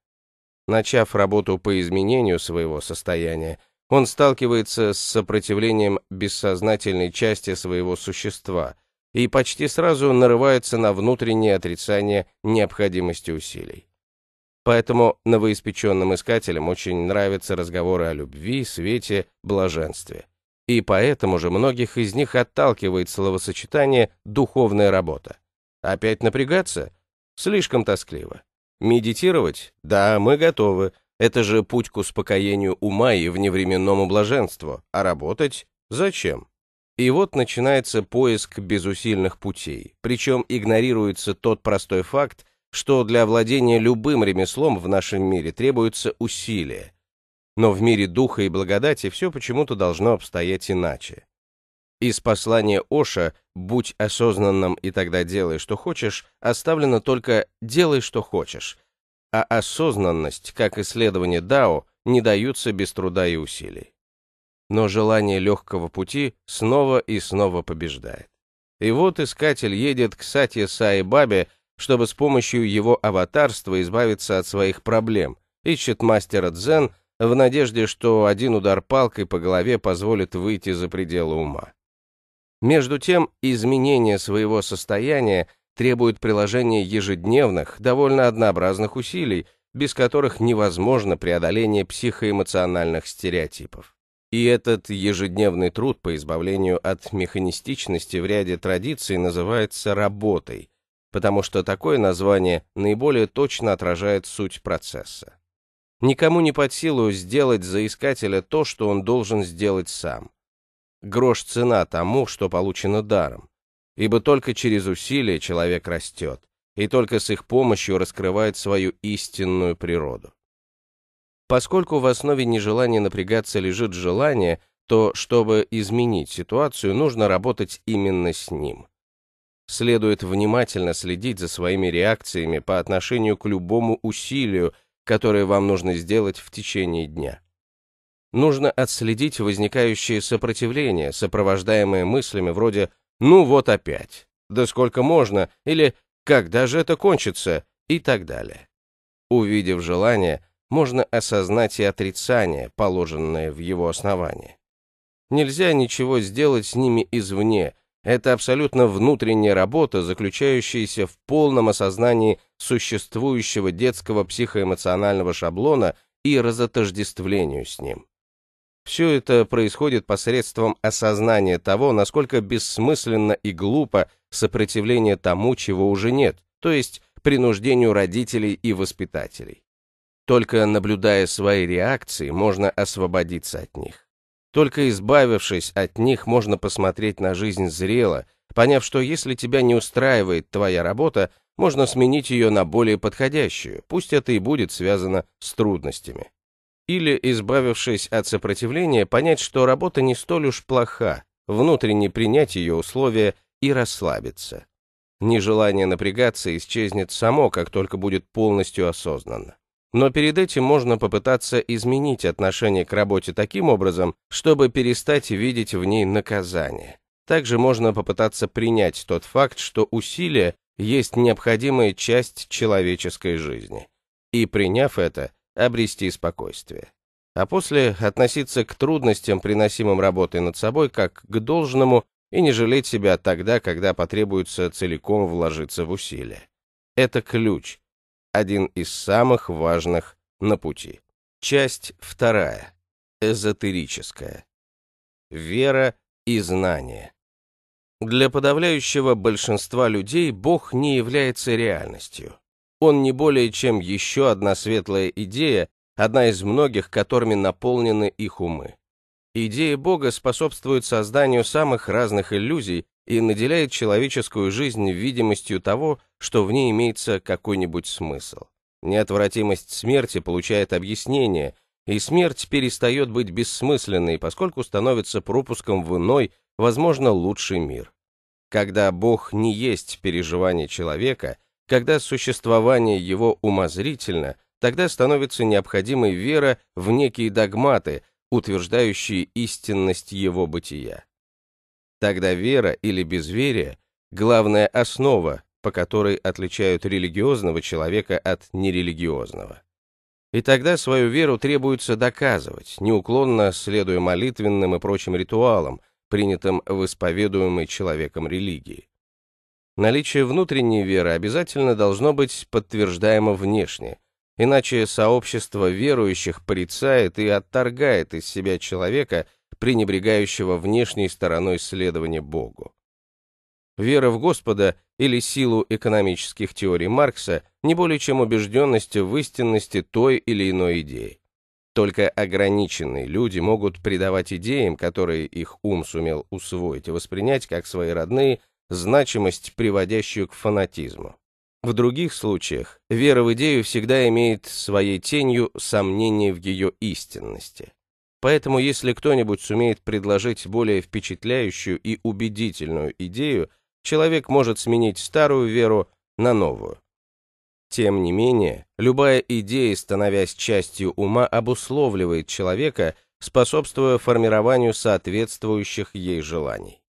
Начав работу по изменению своего состояния, он сталкивается с сопротивлением бессознательной части своего существа и почти сразу нарывается на внутреннее отрицание необходимости усилий. Поэтому новоиспеченным искателям очень нравятся разговоры о любви, свете, блаженстве. И поэтому же многих из них отталкивает словосочетание «духовная работа». Опять напрягаться? Слишком тоскливо. Медитировать? Да, мы готовы. Это же путь к успокоению ума и вневременному блаженству. А работать? Зачем? И вот начинается поиск безусильных путей. Причем игнорируется тот простой факт, что для владения любым ремеслом в нашем мире требуется усилие. Но в мире духа и благодати все почему-то должно обстоять иначе. Из послания Оша «Будь осознанным и тогда делай, что хочешь» оставлено только «делай, что хочешь», а осознанность, как исследование Дао, не даются без труда и усилий. Но желание легкого пути снова и снова побеждает. И вот искатель едет к Сатье Саи Бабе, чтобы с помощью его аватарства избавиться от своих проблем, ищет мастера дзен в надежде, что один удар палкой по голове позволит выйти за пределы ума. Между тем, изменение своего состояния требует приложения ежедневных, довольно однообразных усилий, без которых невозможно преодоление психоэмоциональных стереотипов. И этот ежедневный труд по избавлению от механистичности в ряде традиций называется работой, потому что такое название наиболее точно отражает суть процесса. Никому не под силу сделать заискателя то, что он должен сделать сам грош цена тому, что получено даром. Ибо только через усилия человек растет, и только с их помощью раскрывает свою истинную природу. Поскольку в основе нежелания напрягаться лежит желание, то, чтобы изменить ситуацию, нужно работать именно с ним. Следует внимательно следить за своими реакциями по отношению к любому усилию, которое вам нужно сделать в течение дня. Нужно отследить возникающие сопротивления, сопровождаемые мыслями вроде «ну вот опять», «да сколько можно» или «когда же это кончится» и так далее. Увидев желание, можно осознать и отрицание, положенное в его основании. Нельзя ничего сделать с ними извне, это абсолютно внутренняя работа, заключающаяся в полном осознании существующего детского психоэмоционального шаблона и разотождествлению с ним. Все это происходит посредством осознания того, насколько бессмысленно и глупо сопротивление тому, чего уже нет, то есть принуждению родителей и воспитателей. Только наблюдая свои реакции, можно освободиться от них. Только избавившись от них, можно посмотреть на жизнь зрело, поняв, что если тебя не устраивает твоя работа, можно сменить ее на более подходящую, пусть это и будет связано с трудностями или, избавившись от сопротивления, понять, что работа не столь уж плоха, внутренне принять ее условия и расслабиться. Нежелание напрягаться исчезнет само, как только будет полностью осознанно. Но перед этим можно попытаться изменить отношение к работе таким образом, чтобы перестать видеть в ней наказание. Также можно попытаться принять тот факт, что усилия есть необходимая часть человеческой жизни. И приняв это, обрести спокойствие. А после относиться к трудностям, приносимым работой над собой, как к должному, и не жалеть себя тогда, когда потребуется целиком вложиться в усилия. Это ключ, один из самых важных на пути. Часть вторая. Эзотерическая. Вера и знание. Для подавляющего большинства людей Бог не является реальностью. Он не более чем еще одна светлая идея, одна из многих, которыми наполнены их умы. Идея Бога способствует созданию самых разных иллюзий и наделяет человеческую жизнь видимостью того, что в ней имеется какой-нибудь смысл. Неотвратимость смерти получает объяснение, и смерть перестает быть бессмысленной, поскольку становится пропуском в иной, возможно, лучший мир. Когда Бог не есть переживание человека – когда существование его умозрительно, тогда становится необходимой вера в некие догматы, утверждающие истинность его бытия. Тогда вера или безверие – главная основа, по которой отличают религиозного человека от нерелигиозного. И тогда свою веру требуется доказывать, неуклонно следуя молитвенным и прочим ритуалам, принятым в исповедуемой человеком религии. Наличие внутренней веры обязательно должно быть подтверждаемо внешне, иначе сообщество верующих порицает и отторгает из себя человека, пренебрегающего внешней стороной следования Богу. Вера в Господа или силу экономических теорий Маркса не более чем убежденность в истинности той или иной идеи. Только ограниченные люди могут придавать идеям, которые их ум сумел усвоить и воспринять как свои родные, значимость, приводящую к фанатизму. В других случаях вера в идею всегда имеет своей тенью сомнение в ее истинности. Поэтому если кто-нибудь сумеет предложить более впечатляющую и убедительную идею, человек может сменить старую веру на новую. Тем не менее, любая идея, становясь частью ума, обусловливает человека, способствуя формированию соответствующих ей желаний.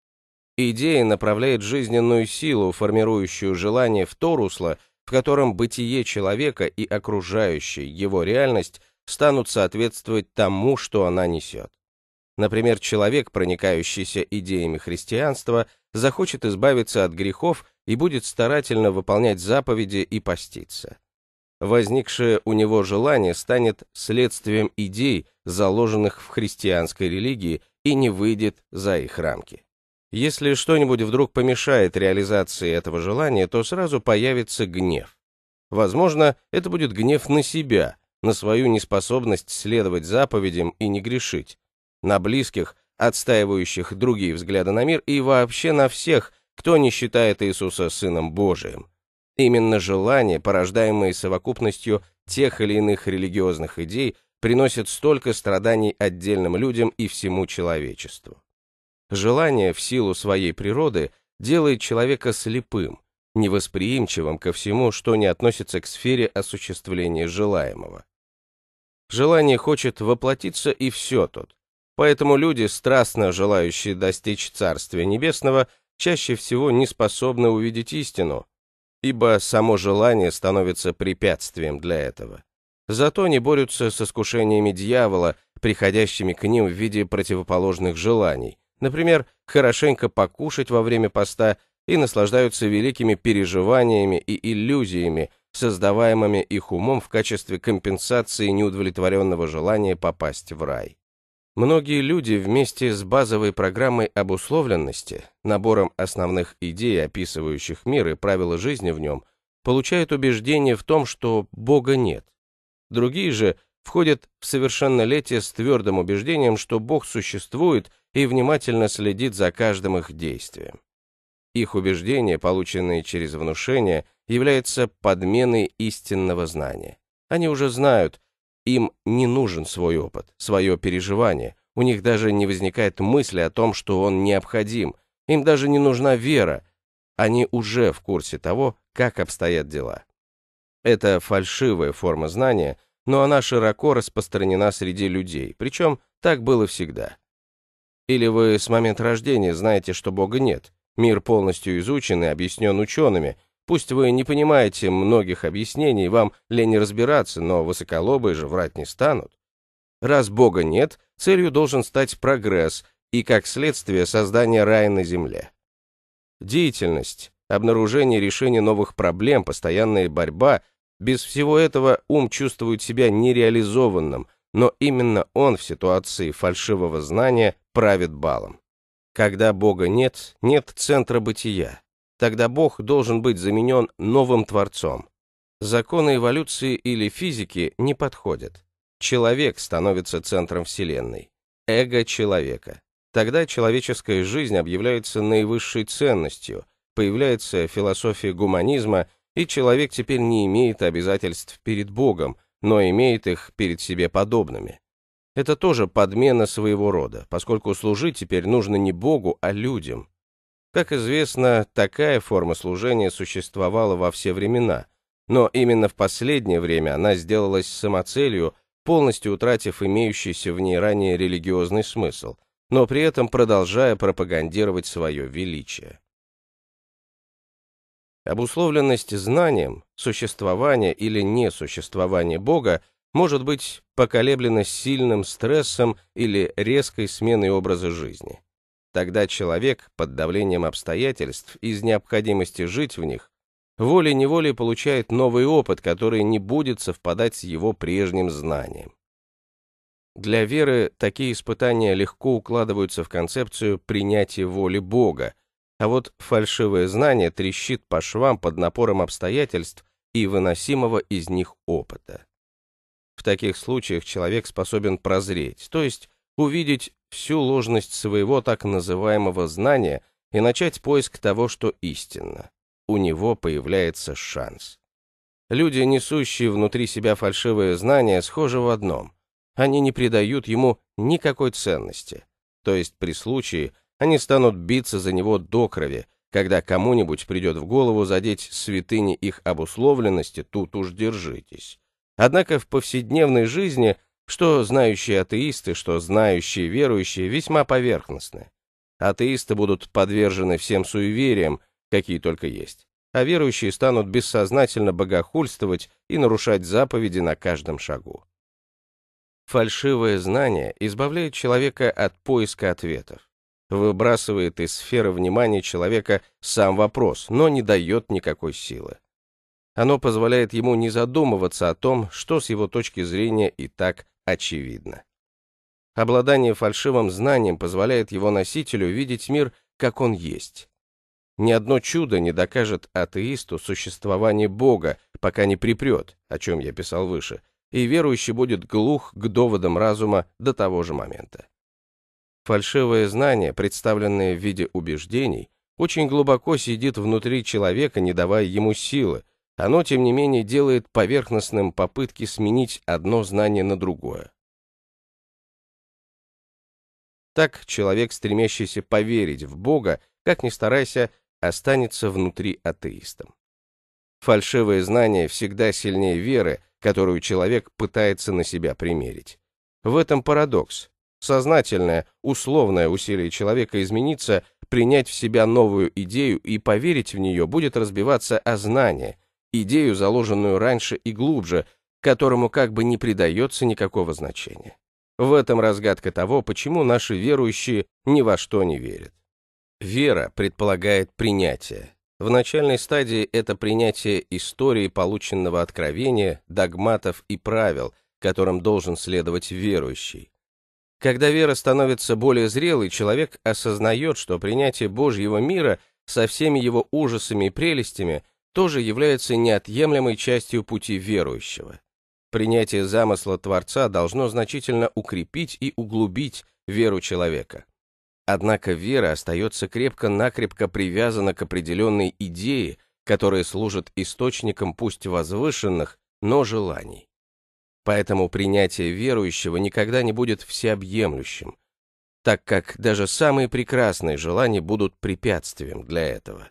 Идея направляет жизненную силу, формирующую желание в то русло, в котором бытие человека и окружающая его реальность станут соответствовать тому, что она несет. Например, человек, проникающийся идеями христианства, захочет избавиться от грехов и будет старательно выполнять заповеди и поститься. Возникшее у него желание станет следствием идей, заложенных в христианской религии, и не выйдет за их рамки. Если что-нибудь вдруг помешает реализации этого желания, то сразу появится гнев. Возможно, это будет гнев на себя, на свою неспособность следовать заповедям и не грешить, на близких, отстаивающих другие взгляды на мир и вообще на всех, кто не считает Иисуса Сыном Божиим. Именно желания, порождаемые совокупностью тех или иных религиозных идей, приносят столько страданий отдельным людям и всему человечеству. Желание в силу своей природы делает человека слепым, невосприимчивым ко всему, что не относится к сфере осуществления желаемого. Желание хочет воплотиться и все тут. Поэтому люди, страстно желающие достичь Царствия Небесного, чаще всего не способны увидеть истину, ибо само желание становится препятствием для этого. Зато они борются с искушениями дьявола, приходящими к ним в виде противоположных желаний, Например, хорошенько покушать во время поста и наслаждаются великими переживаниями и иллюзиями, создаваемыми их умом в качестве компенсации неудовлетворенного желания попасть в рай. Многие люди вместе с базовой программой обусловленности, набором основных идей, описывающих мир и правила жизни в нем, получают убеждение в том, что Бога нет. Другие же входят в совершеннолетие с твердым убеждением, что Бог существует – и внимательно следит за каждым их действием. Их убеждения, полученные через внушение, являются подменой истинного знания. Они уже знают, им не нужен свой опыт, свое переживание, у них даже не возникает мысли о том, что он необходим, им даже не нужна вера, они уже в курсе того, как обстоят дела. Это фальшивая форма знания, но она широко распространена среди людей, причем так было всегда. Или вы с момента рождения знаете, что Бога нет? Мир полностью изучен и объяснен учеными. Пусть вы не понимаете многих объяснений, вам лень разбираться, но высоколобые же врать не станут. Раз Бога нет, целью должен стать прогресс и, как следствие, создание рая на земле. Деятельность, обнаружение решения новых проблем, постоянная борьба. Без всего этого ум чувствует себя нереализованным – но именно он в ситуации фальшивого знания правит балом. Когда Бога нет, нет центра бытия. Тогда Бог должен быть заменен новым Творцом. Законы эволюции или физики не подходят. Человек становится центром Вселенной. Эго человека. Тогда человеческая жизнь объявляется наивысшей ценностью, появляется философия гуманизма, и человек теперь не имеет обязательств перед Богом – но имеет их перед себе подобными. Это тоже подмена своего рода, поскольку служить теперь нужно не Богу, а людям. Как известно, такая форма служения существовала во все времена, но именно в последнее время она сделалась самоцелью, полностью утратив имеющийся в ней ранее религиозный смысл, но при этом продолжая пропагандировать свое величие. Обусловленность знанием, существование или несуществование Бога может быть поколеблена сильным стрессом или резкой сменой образа жизни. Тогда человек под давлением обстоятельств из необходимости жить в них волей-неволей получает новый опыт, который не будет совпадать с его прежним знанием. Для веры такие испытания легко укладываются в концепцию принятия воли Бога, а вот фальшивое знание трещит по швам под напором обстоятельств и выносимого из них опыта. В таких случаях человек способен прозреть, то есть увидеть всю ложность своего так называемого знания и начать поиск того, что истинно. У него появляется шанс. Люди, несущие внутри себя фальшивое знание схожи в одном. Они не придают ему никакой ценности. То есть при случае они станут биться за него до крови, когда кому-нибудь придет в голову задеть святыни их обусловленности, тут уж держитесь. Однако в повседневной жизни что знающие атеисты, что знающие верующие весьма поверхностны. Атеисты будут подвержены всем суевериям, какие только есть, а верующие станут бессознательно богохульствовать и нарушать заповеди на каждом шагу. Фальшивое знание избавляет человека от поиска ответов выбрасывает из сферы внимания человека сам вопрос, но не дает никакой силы. Оно позволяет ему не задумываться о том, что с его точки зрения и так очевидно. Обладание фальшивым знанием позволяет его носителю видеть мир, как он есть. Ни одно чудо не докажет атеисту существование Бога, пока не припрет, о чем я писал выше, и верующий будет глух к доводам разума до того же момента. Фальшивое знание, представленное в виде убеждений, очень глубоко сидит внутри человека, не давая ему силы. Оно, тем не менее, делает поверхностным попытки сменить одно знание на другое. Так человек, стремящийся поверить в Бога, как ни старайся, останется внутри атеистом. Фальшивое знание всегда сильнее веры, которую человек пытается на себя примерить. В этом парадокс сознательное, условное усилие человека измениться, принять в себя новую идею и поверить в нее будет разбиваться о знание, идею, заложенную раньше и глубже, которому как бы не придается никакого значения. В этом разгадка того, почему наши верующие ни во что не верят. Вера предполагает принятие. В начальной стадии это принятие истории полученного откровения, догматов и правил, которым должен следовать верующий. Когда вера становится более зрелой, человек осознает, что принятие Божьего мира со всеми его ужасами и прелестями тоже является неотъемлемой частью пути верующего. Принятие замысла Творца должно значительно укрепить и углубить веру человека. Однако вера остается крепко-накрепко привязана к определенной идее, которая служит источником пусть возвышенных, но желаний. Поэтому принятие верующего никогда не будет всеобъемлющим, так как даже самые прекрасные желания будут препятствием для этого.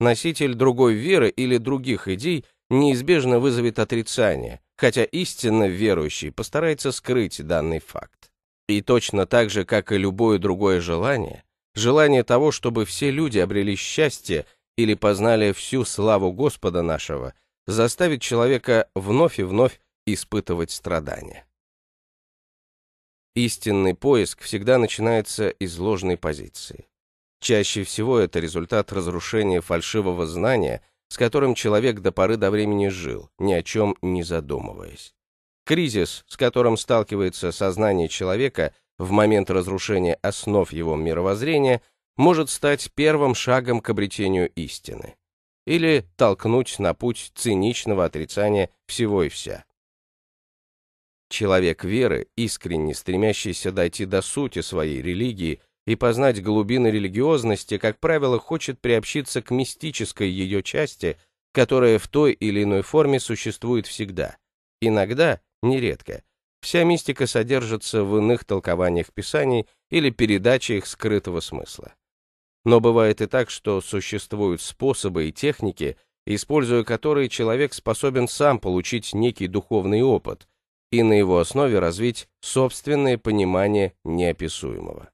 Носитель другой веры или других идей неизбежно вызовет отрицание, хотя истинно верующий постарается скрыть данный факт. И точно так же, как и любое другое желание, желание того, чтобы все люди обрели счастье или познали всю славу Господа нашего, заставит человека вновь и вновь испытывать страдания. Истинный поиск всегда начинается из ложной позиции. Чаще всего это результат разрушения фальшивого знания, с которым человек до поры до времени жил, ни о чем не задумываясь. Кризис, с которым сталкивается сознание человека в момент разрушения основ его мировоззрения, может стать первым шагом к обретению истины или толкнуть на путь циничного отрицания всего и вся. Человек веры, искренне стремящийся дойти до сути своей религии и познать глубины религиозности, как правило, хочет приобщиться к мистической ее части, которая в той или иной форме существует всегда. Иногда, нередко, вся мистика содержится в иных толкованиях Писаний или передаче их скрытого смысла. Но бывает и так, что существуют способы и техники, используя которые человек способен сам получить некий духовный опыт – и на его основе развить собственное понимание неописуемого.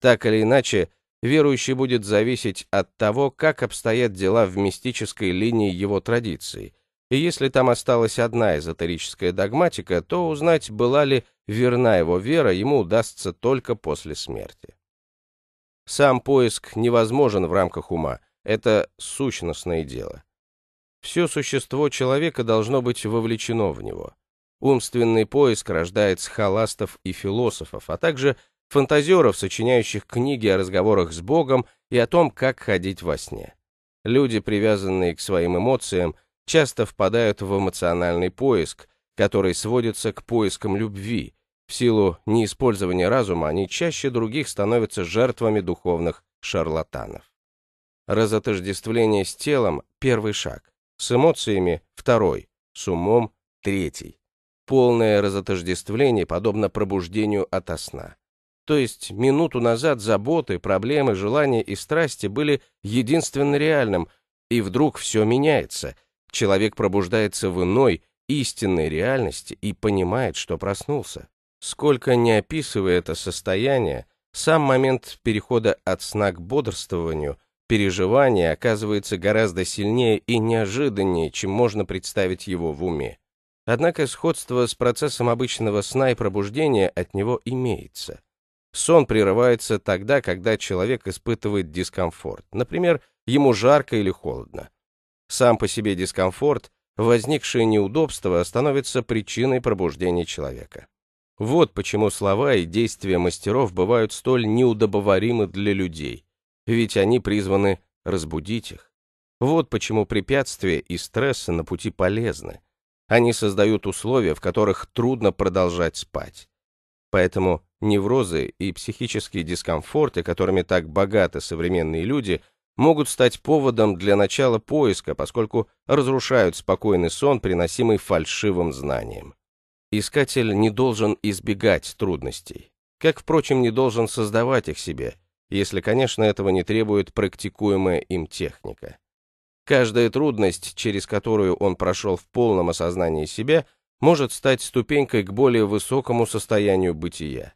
Так или иначе, верующий будет зависеть от того, как обстоят дела в мистической линии его традиции, и если там осталась одна эзотерическая догматика, то узнать, была ли верна его вера, ему удастся только после смерти. Сам поиск невозможен в рамках ума, это сущностное дело. Все существо человека должно быть вовлечено в него. Умственный поиск рождает схоластов и философов, а также фантазеров, сочиняющих книги о разговорах с Богом и о том, как ходить во сне. Люди, привязанные к своим эмоциям, часто впадают в эмоциональный поиск, который сводится к поискам любви. В силу неиспользования разума они чаще других становятся жертвами духовных шарлатанов. Разотождествление с телом – первый шаг, с эмоциями – второй, с умом – третий полное разотождествление подобно пробуждению ото сна. То есть минуту назад заботы, проблемы, желания и страсти были единственно реальным, и вдруг все меняется. Человек пробуждается в иной, истинной реальности и понимает, что проснулся. Сколько не описывая это состояние, сам момент перехода от сна к бодрствованию, переживание оказывается гораздо сильнее и неожиданнее, чем можно представить его в уме. Однако сходство с процессом обычного сна и пробуждения от него имеется. Сон прерывается тогда, когда человек испытывает дискомфорт. Например, ему жарко или холодно. Сам по себе дискомфорт, возникшее неудобство, становится причиной пробуждения человека. Вот почему слова и действия мастеров бывают столь неудобоваримы для людей, ведь они призваны разбудить их. Вот почему препятствия и стрессы на пути полезны, они создают условия, в которых трудно продолжать спать. Поэтому неврозы и психические дискомфорты, которыми так богаты современные люди, могут стать поводом для начала поиска, поскольку разрушают спокойный сон, приносимый фальшивым знанием. Искатель не должен избегать трудностей, как, впрочем, не должен создавать их себе, если, конечно, этого не требует практикуемая им техника. Каждая трудность, через которую он прошел в полном осознании себя, может стать ступенькой к более высокому состоянию бытия.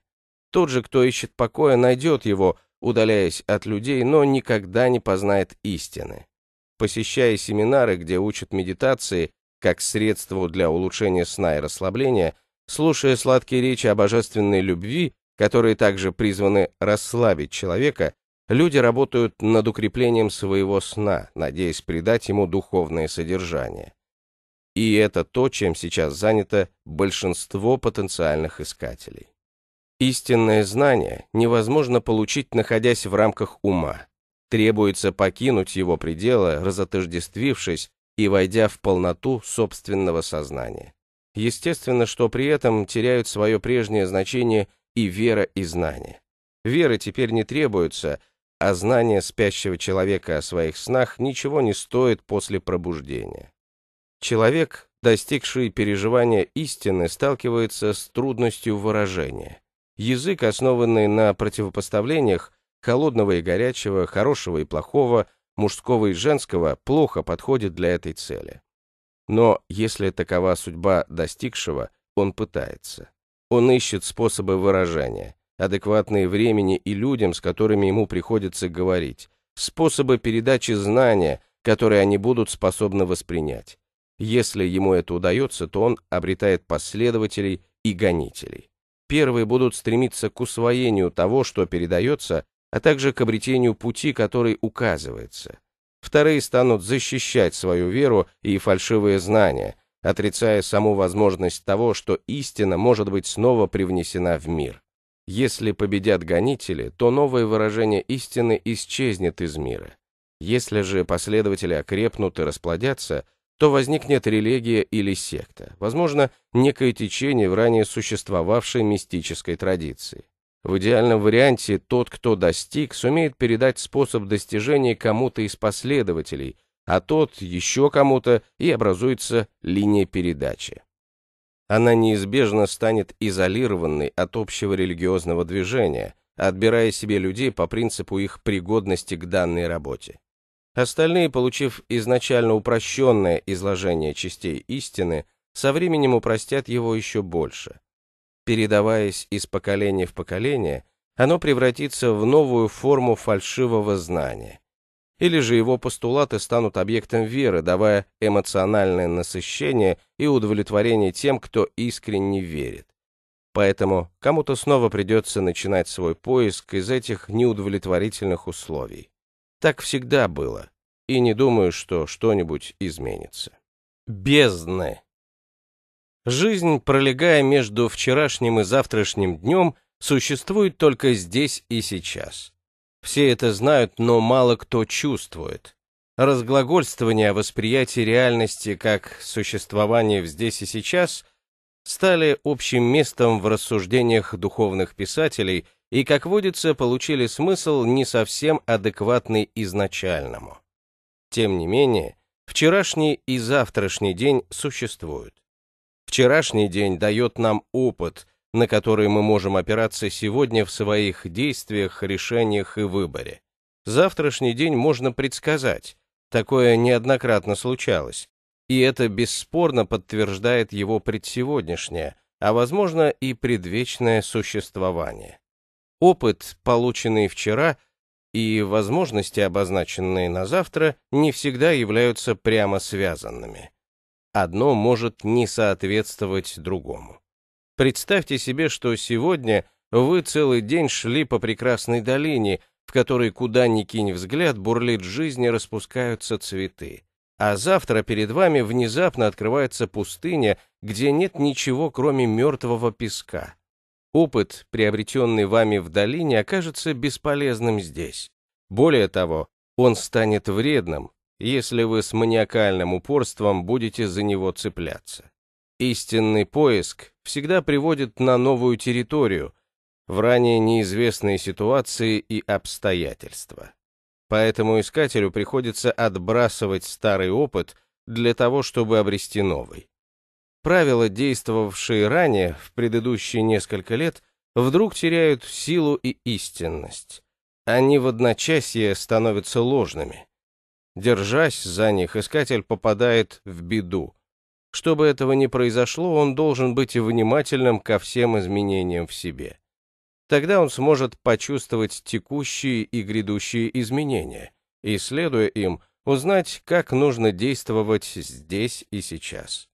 Тот же, кто ищет покоя, найдет его, удаляясь от людей, но никогда не познает истины. Посещая семинары, где учат медитации, как средство для улучшения сна и расслабления, слушая сладкие речи о божественной любви, которые также призваны расслабить человека, Люди работают над укреплением своего сна, надеясь придать ему духовное содержание. И это то, чем сейчас занято большинство потенциальных искателей. Истинное знание невозможно получить, находясь в рамках ума. Требуется покинуть его пределы, разотождествившись и войдя в полноту собственного сознания. Естественно, что при этом теряют свое прежнее значение и вера, и знание. Веры теперь не требуется – а знание спящего человека о своих снах ничего не стоит после пробуждения. Человек, достигший переживания истины, сталкивается с трудностью выражения. Язык, основанный на противопоставлениях холодного и горячего, хорошего и плохого, мужского и женского, плохо подходит для этой цели. Но если такова судьба достигшего, он пытается. Он ищет способы выражения – адекватные времени и людям, с которыми ему приходится говорить, способы передачи знания, которые они будут способны воспринять. Если ему это удается, то он обретает последователей и гонителей. Первые будут стремиться к усвоению того, что передается, а также к обретению пути, который указывается. Вторые станут защищать свою веру и фальшивые знания, отрицая саму возможность того, что истина может быть снова привнесена в мир. Если победят гонители, то новое выражение истины исчезнет из мира. Если же последователи окрепнут и расплодятся, то возникнет религия или секта, возможно, некое течение в ранее существовавшей мистической традиции. В идеальном варианте тот, кто достиг, сумеет передать способ достижения кому-то из последователей, а тот еще кому-то и образуется линия передачи она неизбежно станет изолированной от общего религиозного движения, отбирая себе людей по принципу их пригодности к данной работе. Остальные, получив изначально упрощенное изложение частей истины, со временем упростят его еще больше. Передаваясь из поколения в поколение, оно превратится в новую форму фальшивого знания или же его постулаты станут объектом веры, давая эмоциональное насыщение и удовлетворение тем, кто искренне верит. Поэтому кому-то снова придется начинать свой поиск из этих неудовлетворительных условий. Так всегда было, и не думаю, что что-нибудь изменится. Бездны. Жизнь, пролегая между вчерашним и завтрашним днем, существует только здесь и сейчас – все это знают, но мало кто чувствует. Разглагольствования о восприятии реальности как существование здесь и сейчас стали общим местом в рассуждениях духовных писателей и, как водится, получили смысл не совсем адекватный изначальному. Тем не менее, вчерашний и завтрашний день существуют. Вчерашний день дает нам опыт – на которые мы можем опираться сегодня в своих действиях, решениях и выборе. Завтрашний день можно предсказать, такое неоднократно случалось, и это бесспорно подтверждает его предсегодняшнее, а возможно и предвечное существование. Опыт, полученный вчера, и возможности, обозначенные на завтра, не всегда являются прямо связанными. Одно может не соответствовать другому. Представьте себе, что сегодня вы целый день шли по прекрасной долине, в которой куда ни кинь взгляд, бурлит жизнь и распускаются цветы. А завтра перед вами внезапно открывается пустыня, где нет ничего, кроме мертвого песка. Опыт, приобретенный вами в долине, окажется бесполезным здесь. Более того, он станет вредным, если вы с маниакальным упорством будете за него цепляться. Истинный поиск всегда приводит на новую территорию, в ранее неизвестные ситуации и обстоятельства. Поэтому искателю приходится отбрасывать старый опыт для того, чтобы обрести новый. Правила, действовавшие ранее, в предыдущие несколько лет, вдруг теряют силу и истинность. Они в одночасье становятся ложными. Держась за них, искатель попадает в беду – чтобы этого не произошло, он должен быть внимательным ко всем изменениям в себе. Тогда он сможет почувствовать текущие и грядущие изменения, и, следуя им, узнать, как нужно действовать здесь и сейчас.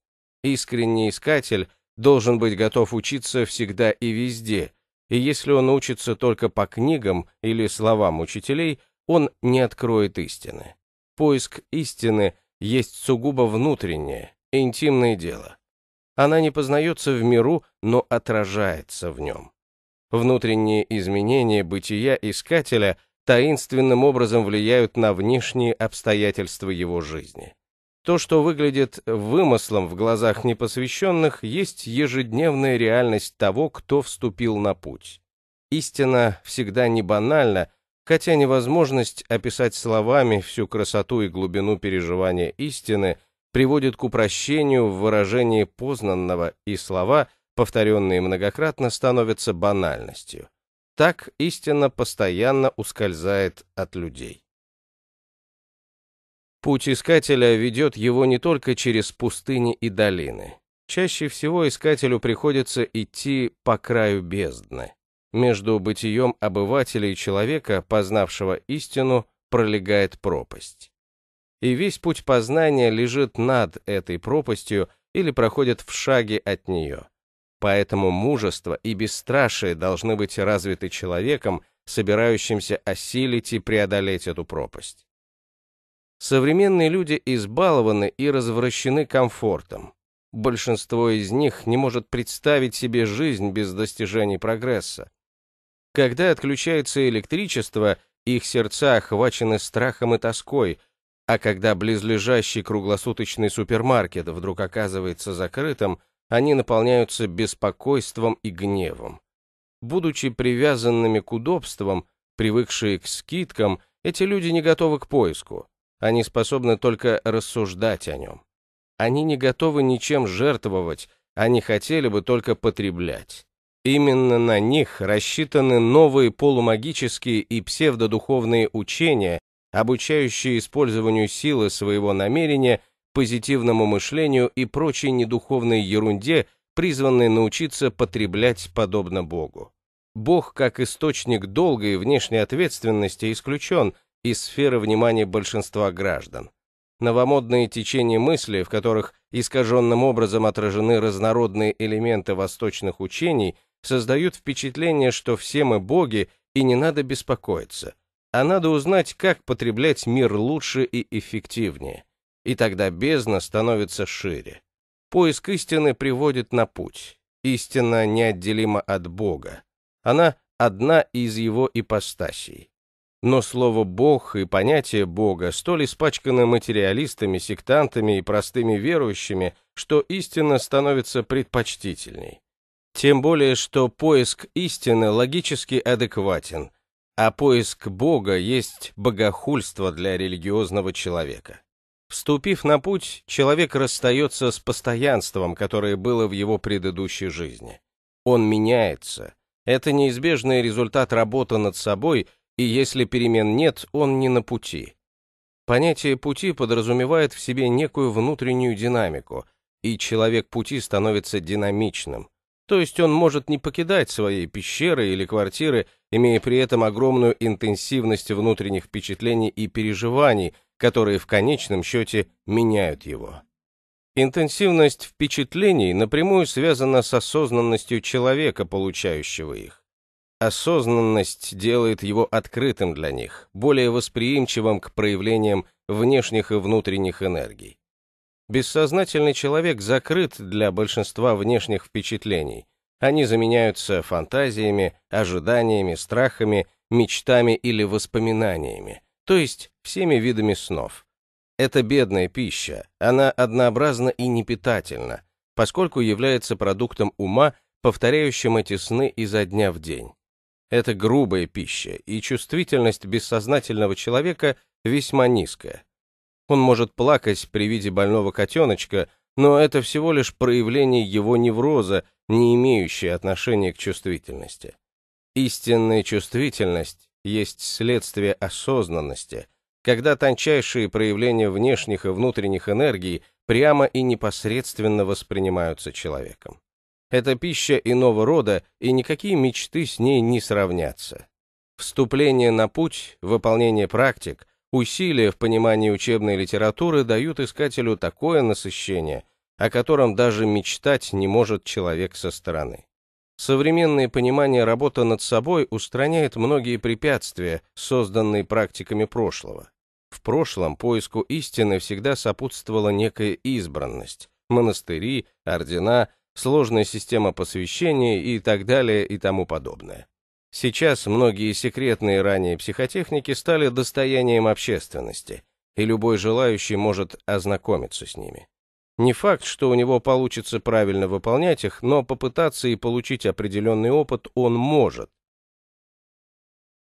Искренний искатель должен быть готов учиться всегда и везде, и если он учится только по книгам или словам учителей, он не откроет истины. Поиск истины есть сугубо внутреннее, Интимное дело. Она не познается в миру, но отражается в нем. Внутренние изменения бытия искателя таинственным образом влияют на внешние обстоятельства его жизни. То, что выглядит вымыслом в глазах непосвященных, есть ежедневная реальность того, кто вступил на путь. Истина всегда не банальна, хотя невозможность описать словами всю красоту и глубину переживания истины – приводит к упрощению в выражении познанного, и слова, повторенные многократно, становятся банальностью. Так истина постоянно ускользает от людей. Путь искателя ведет его не только через пустыни и долины. Чаще всего искателю приходится идти по краю бездны. Между бытием обывателя и человека, познавшего истину, пролегает пропасть и весь путь познания лежит над этой пропастью или проходит в шаге от нее. Поэтому мужество и бесстрашие должны быть развиты человеком, собирающимся осилить и преодолеть эту пропасть. Современные люди избалованы и развращены комфортом. Большинство из них не может представить себе жизнь без достижений прогресса. Когда отключается электричество, их сердца охвачены страхом и тоской – а когда близлежащий круглосуточный супермаркет вдруг оказывается закрытым, они наполняются беспокойством и гневом. Будучи привязанными к удобствам, привыкшие к скидкам, эти люди не готовы к поиску. Они способны только рассуждать о нем. Они не готовы ничем жертвовать, они хотели бы только потреблять. Именно на них рассчитаны новые полумагические и псевдодуховные учения, обучающие использованию силы своего намерения, позитивному мышлению и прочей недуховной ерунде, призванной научиться потреблять подобно Богу. Бог как источник долгой и внешней ответственности исключен из сферы внимания большинства граждан. Новомодные течения мысли, в которых искаженным образом отражены разнородные элементы восточных учений, создают впечатление, что все мы боги и не надо беспокоиться а надо узнать, как потреблять мир лучше и эффективнее. И тогда бездна становится шире. Поиск истины приводит на путь. Истина неотделима от Бога. Она одна из его ипостасей. Но слово «бог» и понятие «бога» столь испачканы материалистами, сектантами и простыми верующими, что истина становится предпочтительней. Тем более, что поиск истины логически адекватен – а поиск Бога есть богохульство для религиозного человека. Вступив на путь, человек расстается с постоянством, которое было в его предыдущей жизни. Он меняется. Это неизбежный результат работы над собой, и если перемен нет, он не на пути. Понятие пути подразумевает в себе некую внутреннюю динамику, и человек пути становится динамичным, то есть он может не покидать своей пещеры или квартиры, имея при этом огромную интенсивность внутренних впечатлений и переживаний, которые в конечном счете меняют его. Интенсивность впечатлений напрямую связана с осознанностью человека, получающего их. Осознанность делает его открытым для них, более восприимчивым к проявлениям внешних и внутренних энергий. Бессознательный человек закрыт для большинства внешних впечатлений. Они заменяются фантазиями, ожиданиями, страхами, мечтами или воспоминаниями, то есть всеми видами снов. Это бедная пища, она однообразна и непитательна, поскольку является продуктом ума, повторяющим эти сны изо дня в день. Это грубая пища, и чувствительность бессознательного человека весьма низкая. Он может плакать при виде больного котеночка, но это всего лишь проявление его невроза, не имеющее отношения к чувствительности. Истинная чувствительность есть следствие осознанности, когда тончайшие проявления внешних и внутренних энергий прямо и непосредственно воспринимаются человеком. Это пища иного рода, и никакие мечты с ней не сравнятся. Вступление на путь, выполнение практик, Усилия в понимании учебной литературы дают искателю такое насыщение, о котором даже мечтать не может человек со стороны. Современное понимание работы над собой устраняет многие препятствия, созданные практиками прошлого. В прошлом поиску истины всегда сопутствовала некая избранность, монастыри, ордена, сложная система посвящения и так далее и тому подобное. Сейчас многие секретные ранее психотехники стали достоянием общественности, и любой желающий может ознакомиться с ними. Не факт, что у него получится правильно выполнять их, но попытаться и получить определенный опыт он может.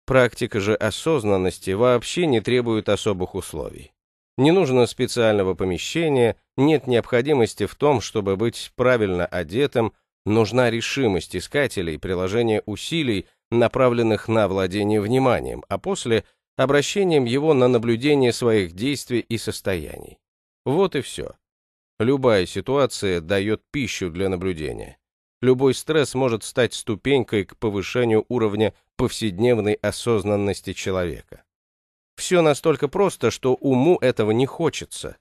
Практика же осознанности вообще не требует особых условий. Не нужно специального помещения, нет необходимости в том, чтобы быть правильно одетым, нужна решимость искателей, приложение усилий направленных на владение вниманием, а после – обращением его на наблюдение своих действий и состояний. Вот и все. Любая ситуация дает пищу для наблюдения. Любой стресс может стать ступенькой к повышению уровня повседневной осознанности человека. Все настолько просто, что уму этого не хочется.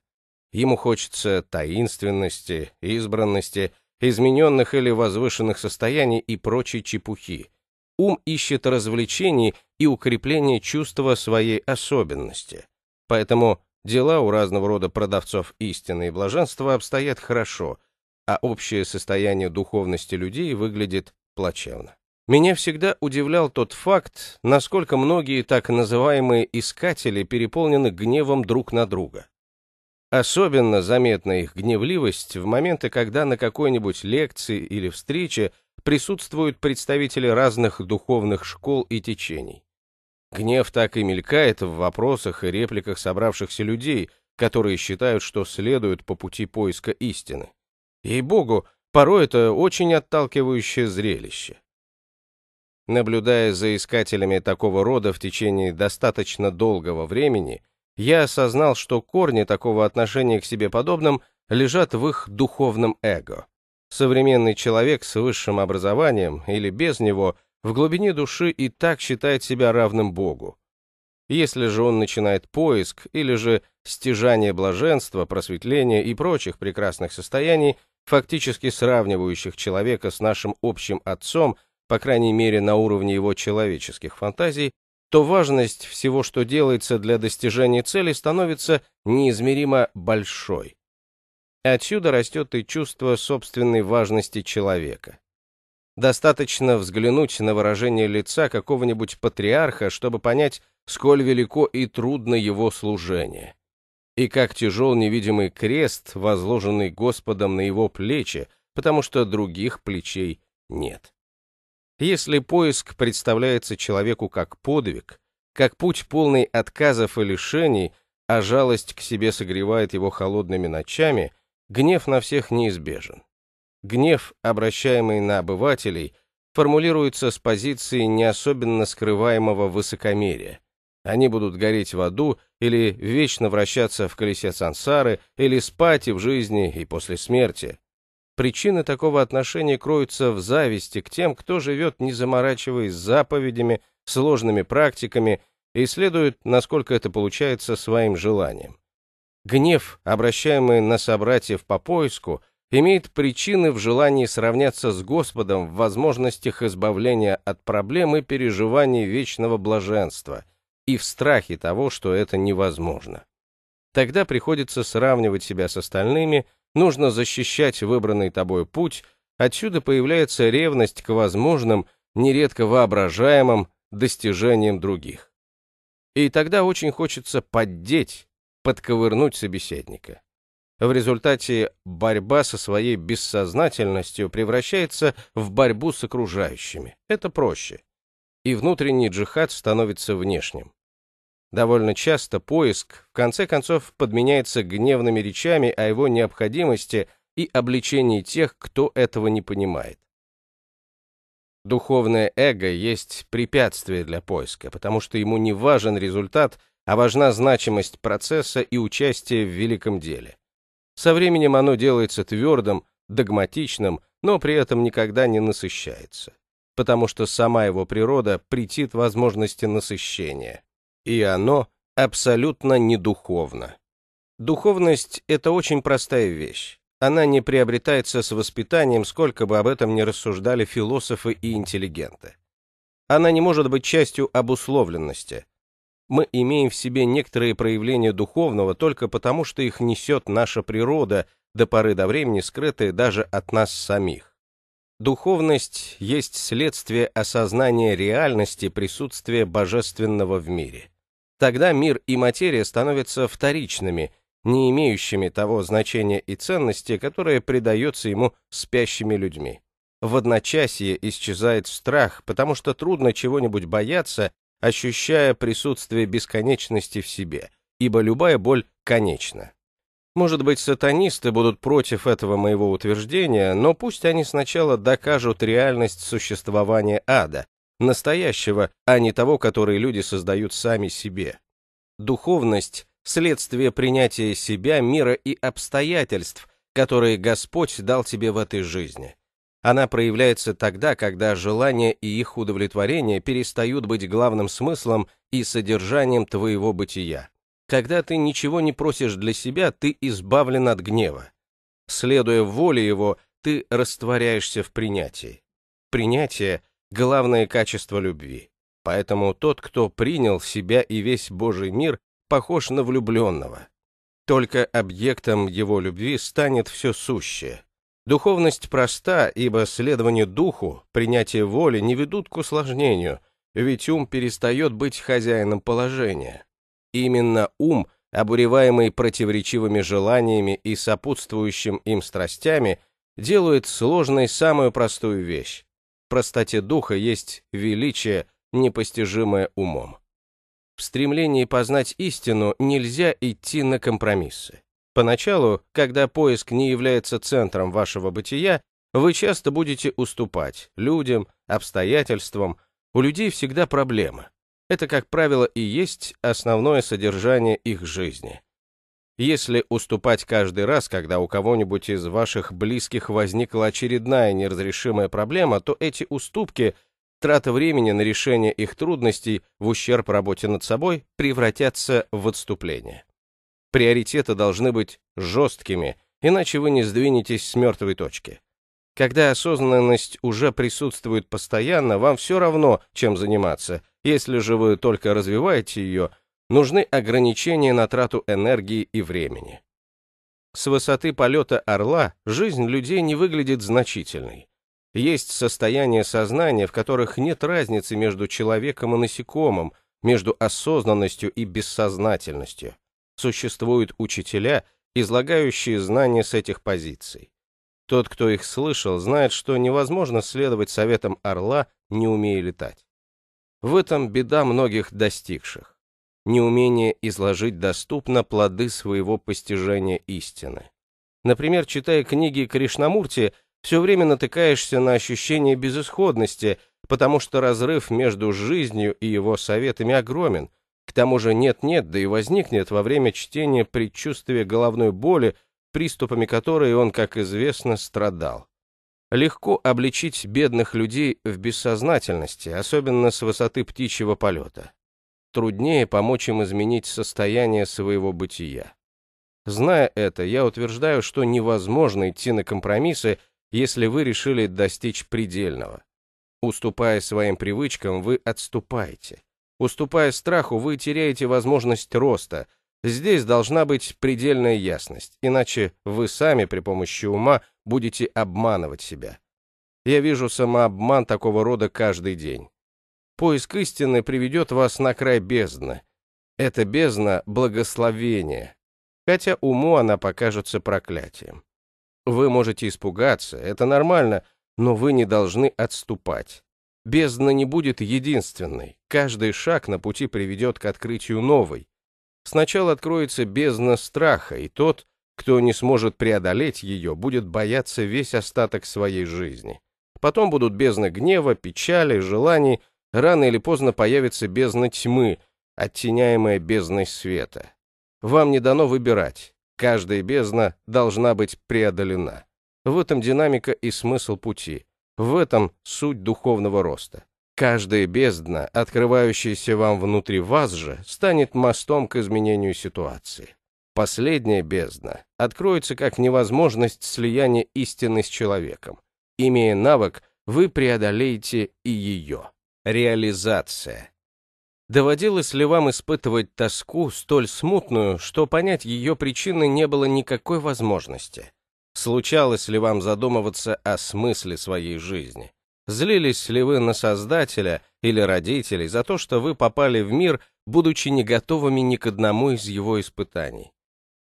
Ему хочется таинственности, избранности, измененных или возвышенных состояний и прочей чепухи, ум ищет развлечений и укрепления чувства своей особенности. Поэтому дела у разного рода продавцов истины и блаженства обстоят хорошо, а общее состояние духовности людей выглядит плачевно. Меня всегда удивлял тот факт, насколько многие так называемые искатели переполнены гневом друг на друга. Особенно заметна их гневливость в моменты, когда на какой-нибудь лекции или встрече присутствуют представители разных духовных школ и течений. Гнев так и мелькает в вопросах и репликах собравшихся людей, которые считают, что следуют по пути поиска истины. И богу порой это очень отталкивающее зрелище. Наблюдая за искателями такого рода в течение достаточно долгого времени, я осознал, что корни такого отношения к себе подобным лежат в их духовном эго. Современный человек с высшим образованием или без него в глубине души и так считает себя равным Богу. Если же он начинает поиск или же стяжание блаженства, просветления и прочих прекрасных состояний, фактически сравнивающих человека с нашим общим отцом, по крайней мере на уровне его человеческих фантазий, то важность всего, что делается для достижения цели, становится неизмеримо большой. Отсюда растет и чувство собственной важности человека. Достаточно взглянуть на выражение лица какого-нибудь патриарха, чтобы понять, сколь велико и трудно его служение. И как тяжел невидимый крест, возложенный Господом на его плечи, потому что других плечей нет. Если поиск представляется человеку как подвиг, как путь полный отказов и лишений, а жалость к себе согревает его холодными ночами – Гнев на всех неизбежен. Гнев, обращаемый на обывателей, формулируется с позиции не особенно скрываемого высокомерия. Они будут гореть в аду или вечно вращаться в колесе сансары, или спать и в жизни, и после смерти. Причины такого отношения кроются в зависти к тем, кто живет, не заморачиваясь заповедями, сложными практиками и следует, насколько это получается, своим желаниям. Гнев, обращаемый на собратьев по поиску, имеет причины в желании сравняться с Господом в возможностях избавления от проблемы переживаний вечного блаженства и в страхе того, что это невозможно. Тогда приходится сравнивать себя с остальными, нужно защищать выбранный тобой путь, отсюда появляется ревность к возможным, нередко воображаемым достижениям других. И тогда очень хочется поддеть, подковырнуть собеседника. В результате борьба со своей бессознательностью превращается в борьбу с окружающими. Это проще. И внутренний джихад становится внешним. Довольно часто поиск, в конце концов, подменяется гневными речами о его необходимости и обличении тех, кто этого не понимает. Духовное эго есть препятствие для поиска, потому что ему не важен результат – а важна значимость процесса и участия в великом деле. Со временем оно делается твердым, догматичным, но при этом никогда не насыщается, потому что сама его природа претит возможности насыщения, и оно абсолютно недуховно. Духовность – это очень простая вещь. Она не приобретается с воспитанием, сколько бы об этом ни рассуждали философы и интеллигенты. Она не может быть частью обусловленности, мы имеем в себе некоторые проявления духовного только потому, что их несет наша природа, до поры до времени скрытая даже от нас самих. Духовность есть следствие осознания реальности присутствия божественного в мире. Тогда мир и материя становятся вторичными, не имеющими того значения и ценности, которое придается ему спящими людьми. В одночасье исчезает страх, потому что трудно чего-нибудь бояться, ощущая присутствие бесконечности в себе, ибо любая боль конечна. Может быть, сатанисты будут против этого моего утверждения, но пусть они сначала докажут реальность существования ада, настоящего, а не того, который люди создают сами себе. Духовность – следствие принятия себя, мира и обстоятельств, которые Господь дал тебе в этой жизни. Она проявляется тогда, когда желания и их удовлетворение перестают быть главным смыслом и содержанием твоего бытия. Когда ты ничего не просишь для себя, ты избавлен от гнева. Следуя воле его, ты растворяешься в принятии. Принятие – главное качество любви. Поэтому тот, кто принял себя и весь Божий мир, похож на влюбленного. Только объектом его любви станет все сущее. Духовность проста, ибо следование духу, принятие воли не ведут к усложнению, ведь ум перестает быть хозяином положения. Именно ум, обуреваемый противоречивыми желаниями и сопутствующим им страстями, делает сложной самую простую вещь. В простоте духа есть величие, непостижимое умом. В стремлении познать истину нельзя идти на компромиссы. Поначалу, когда поиск не является центром вашего бытия, вы часто будете уступать людям, обстоятельствам. У людей всегда проблемы. Это, как правило, и есть основное содержание их жизни. Если уступать каждый раз, когда у кого-нибудь из ваших близких возникла очередная неразрешимая проблема, то эти уступки, трата времени на решение их трудностей в ущерб работе над собой, превратятся в отступление. Приоритеты должны быть жесткими, иначе вы не сдвинетесь с мертвой точки. Когда осознанность уже присутствует постоянно, вам все равно, чем заниматься. Если же вы только развиваете ее, нужны ограничения на трату энергии и времени. С высоты полета орла жизнь людей не выглядит значительной. Есть состояния сознания, в которых нет разницы между человеком и насекомым, между осознанностью и бессознательностью существуют учителя, излагающие знания с этих позиций. Тот, кто их слышал, знает, что невозможно следовать советам орла, не умея летать. В этом беда многих достигших. Неумение изложить доступно плоды своего постижения истины. Например, читая книги Кришнамурти, все время натыкаешься на ощущение безысходности, потому что разрыв между жизнью и его советами огромен – к тому же нет-нет, да и возникнет во время чтения предчувствие головной боли, приступами которой он, как известно, страдал. Легко обличить бедных людей в бессознательности, особенно с высоты птичьего полета. Труднее помочь им изменить состояние своего бытия. Зная это, я утверждаю, что невозможно идти на компромиссы, если вы решили достичь предельного. Уступая своим привычкам, вы отступаете. Уступая страху, вы теряете возможность роста. Здесь должна быть предельная ясность, иначе вы сами при помощи ума будете обманывать себя. Я вижу самообман такого рода каждый день. Поиск истины приведет вас на край бездны. Это бездна – благословение, хотя уму она покажется проклятием. Вы можете испугаться, это нормально, но вы не должны отступать. Бездна не будет единственной. Каждый шаг на пути приведет к открытию новой. Сначала откроется бездна страха, и тот, кто не сможет преодолеть ее, будет бояться весь остаток своей жизни. Потом будут бездны гнева, печали, желаний. Рано или поздно появится бездна тьмы, оттеняемая бездной света. Вам не дано выбирать. Каждая бездна должна быть преодолена. В этом динамика и смысл пути – в этом суть духовного роста. Каждая бездна, открывающаяся вам внутри вас же, станет мостом к изменению ситуации. Последняя бездна откроется как невозможность слияния истины с человеком. Имея навык, вы преодолеете и ее. Реализация. Доводилось ли вам испытывать тоску столь смутную, что понять ее причины не было никакой возможности? Случалось ли вам задумываться о смысле своей жизни? Злились ли вы на Создателя или родителей за то, что вы попали в мир, будучи не готовыми ни к одному из его испытаний?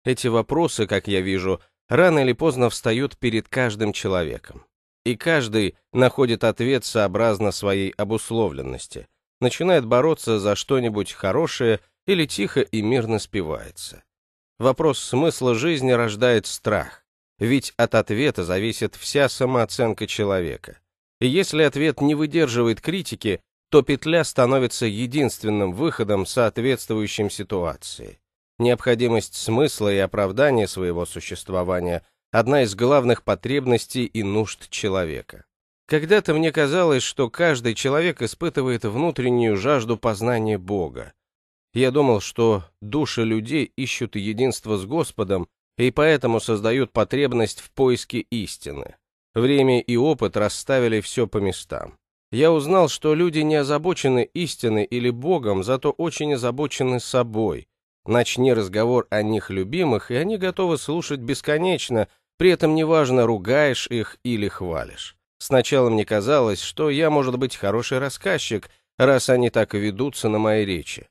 Эти вопросы, как я вижу, рано или поздно встают перед каждым человеком. И каждый находит ответ сообразно своей обусловленности, начинает бороться за что-нибудь хорошее или тихо и мирно спивается. Вопрос смысла жизни рождает страх. Ведь от ответа зависит вся самооценка человека. И если ответ не выдерживает критики, то петля становится единственным выходом, соответствующим ситуации. Необходимость смысла и оправдания своего существования – одна из главных потребностей и нужд человека. Когда-то мне казалось, что каждый человек испытывает внутреннюю жажду познания Бога. Я думал, что души людей ищут единство с Господом и поэтому создают потребность в поиске истины. Время и опыт расставили все по местам. Я узнал, что люди не озабочены истиной или Богом, зато очень озабочены собой. Начни разговор о них любимых, и они готовы слушать бесконечно, при этом неважно, ругаешь их или хвалишь. Сначала мне казалось, что я, может быть, хороший рассказчик, раз они так ведутся на моей речи.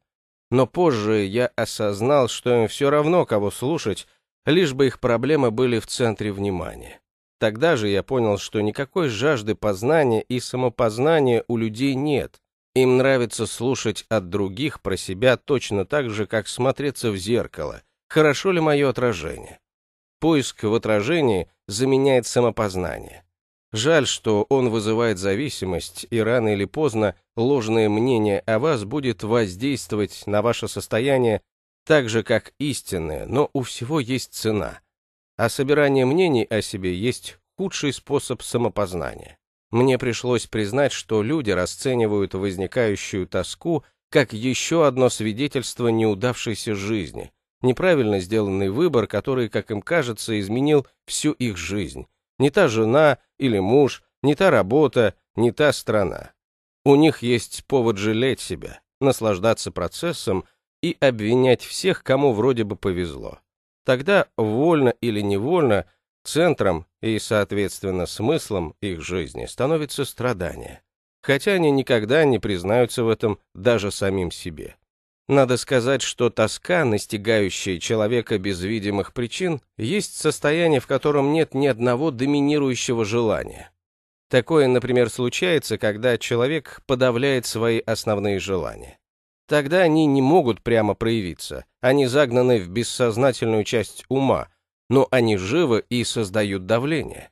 Но позже я осознал, что им все равно, кого слушать, лишь бы их проблемы были в центре внимания. Тогда же я понял, что никакой жажды познания и самопознания у людей нет. Им нравится слушать от других про себя точно так же, как смотреться в зеркало. Хорошо ли мое отражение? Поиск в отражении заменяет самопознание. Жаль, что он вызывает зависимость, и рано или поздно ложное мнение о вас будет воздействовать на ваше состояние так же, как истинное, но у всего есть цена. А собирание мнений о себе есть худший способ самопознания. Мне пришлось признать, что люди расценивают возникающую тоску как еще одно свидетельство неудавшейся жизни, неправильно сделанный выбор, который, как им кажется, изменил всю их жизнь. Не та жена или муж, не та работа, не та страна. У них есть повод жалеть себя, наслаждаться процессом и обвинять всех, кому вроде бы повезло. Тогда, вольно или невольно, центром и, соответственно, смыслом их жизни становится страдание. Хотя они никогда не признаются в этом даже самим себе. Надо сказать, что тоска, настигающая человека без видимых причин, есть состояние, в котором нет ни одного доминирующего желания. Такое, например, случается, когда человек подавляет свои основные желания. Тогда они не могут прямо проявиться, они загнаны в бессознательную часть ума, но они живы и создают давление.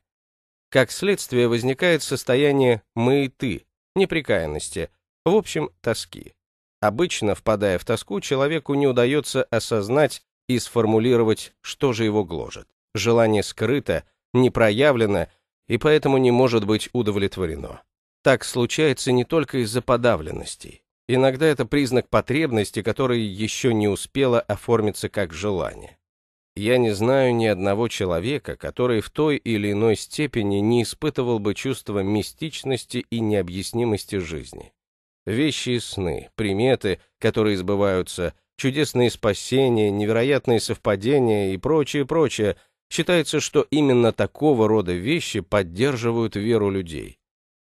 Как следствие возникает состояние «мы и ты», неприкаянности, в общем, тоски. Обычно, впадая в тоску, человеку не удается осознать и сформулировать, что же его гложет. Желание скрыто, не проявлено и поэтому не может быть удовлетворено. Так случается не только из-за подавленностей. Иногда это признак потребности, которая еще не успела оформиться как желание. Я не знаю ни одного человека, который в той или иной степени не испытывал бы чувства мистичности и необъяснимости жизни. Вещи и сны, приметы, которые сбываются, чудесные спасения, невероятные совпадения и прочее, прочее, считается, что именно такого рода вещи поддерживают веру людей.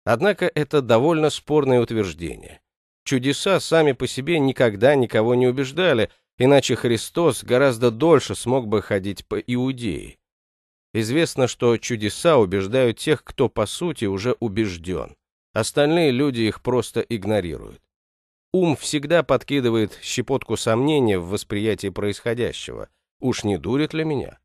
Однако это довольно спорное утверждение. Чудеса сами по себе никогда никого не убеждали, иначе Христос гораздо дольше смог бы ходить по Иудее. Известно, что чудеса убеждают тех, кто по сути уже убежден. Остальные люди их просто игнорируют. Ум всегда подкидывает щепотку сомнения в восприятии происходящего. Уж не дурит ли меня?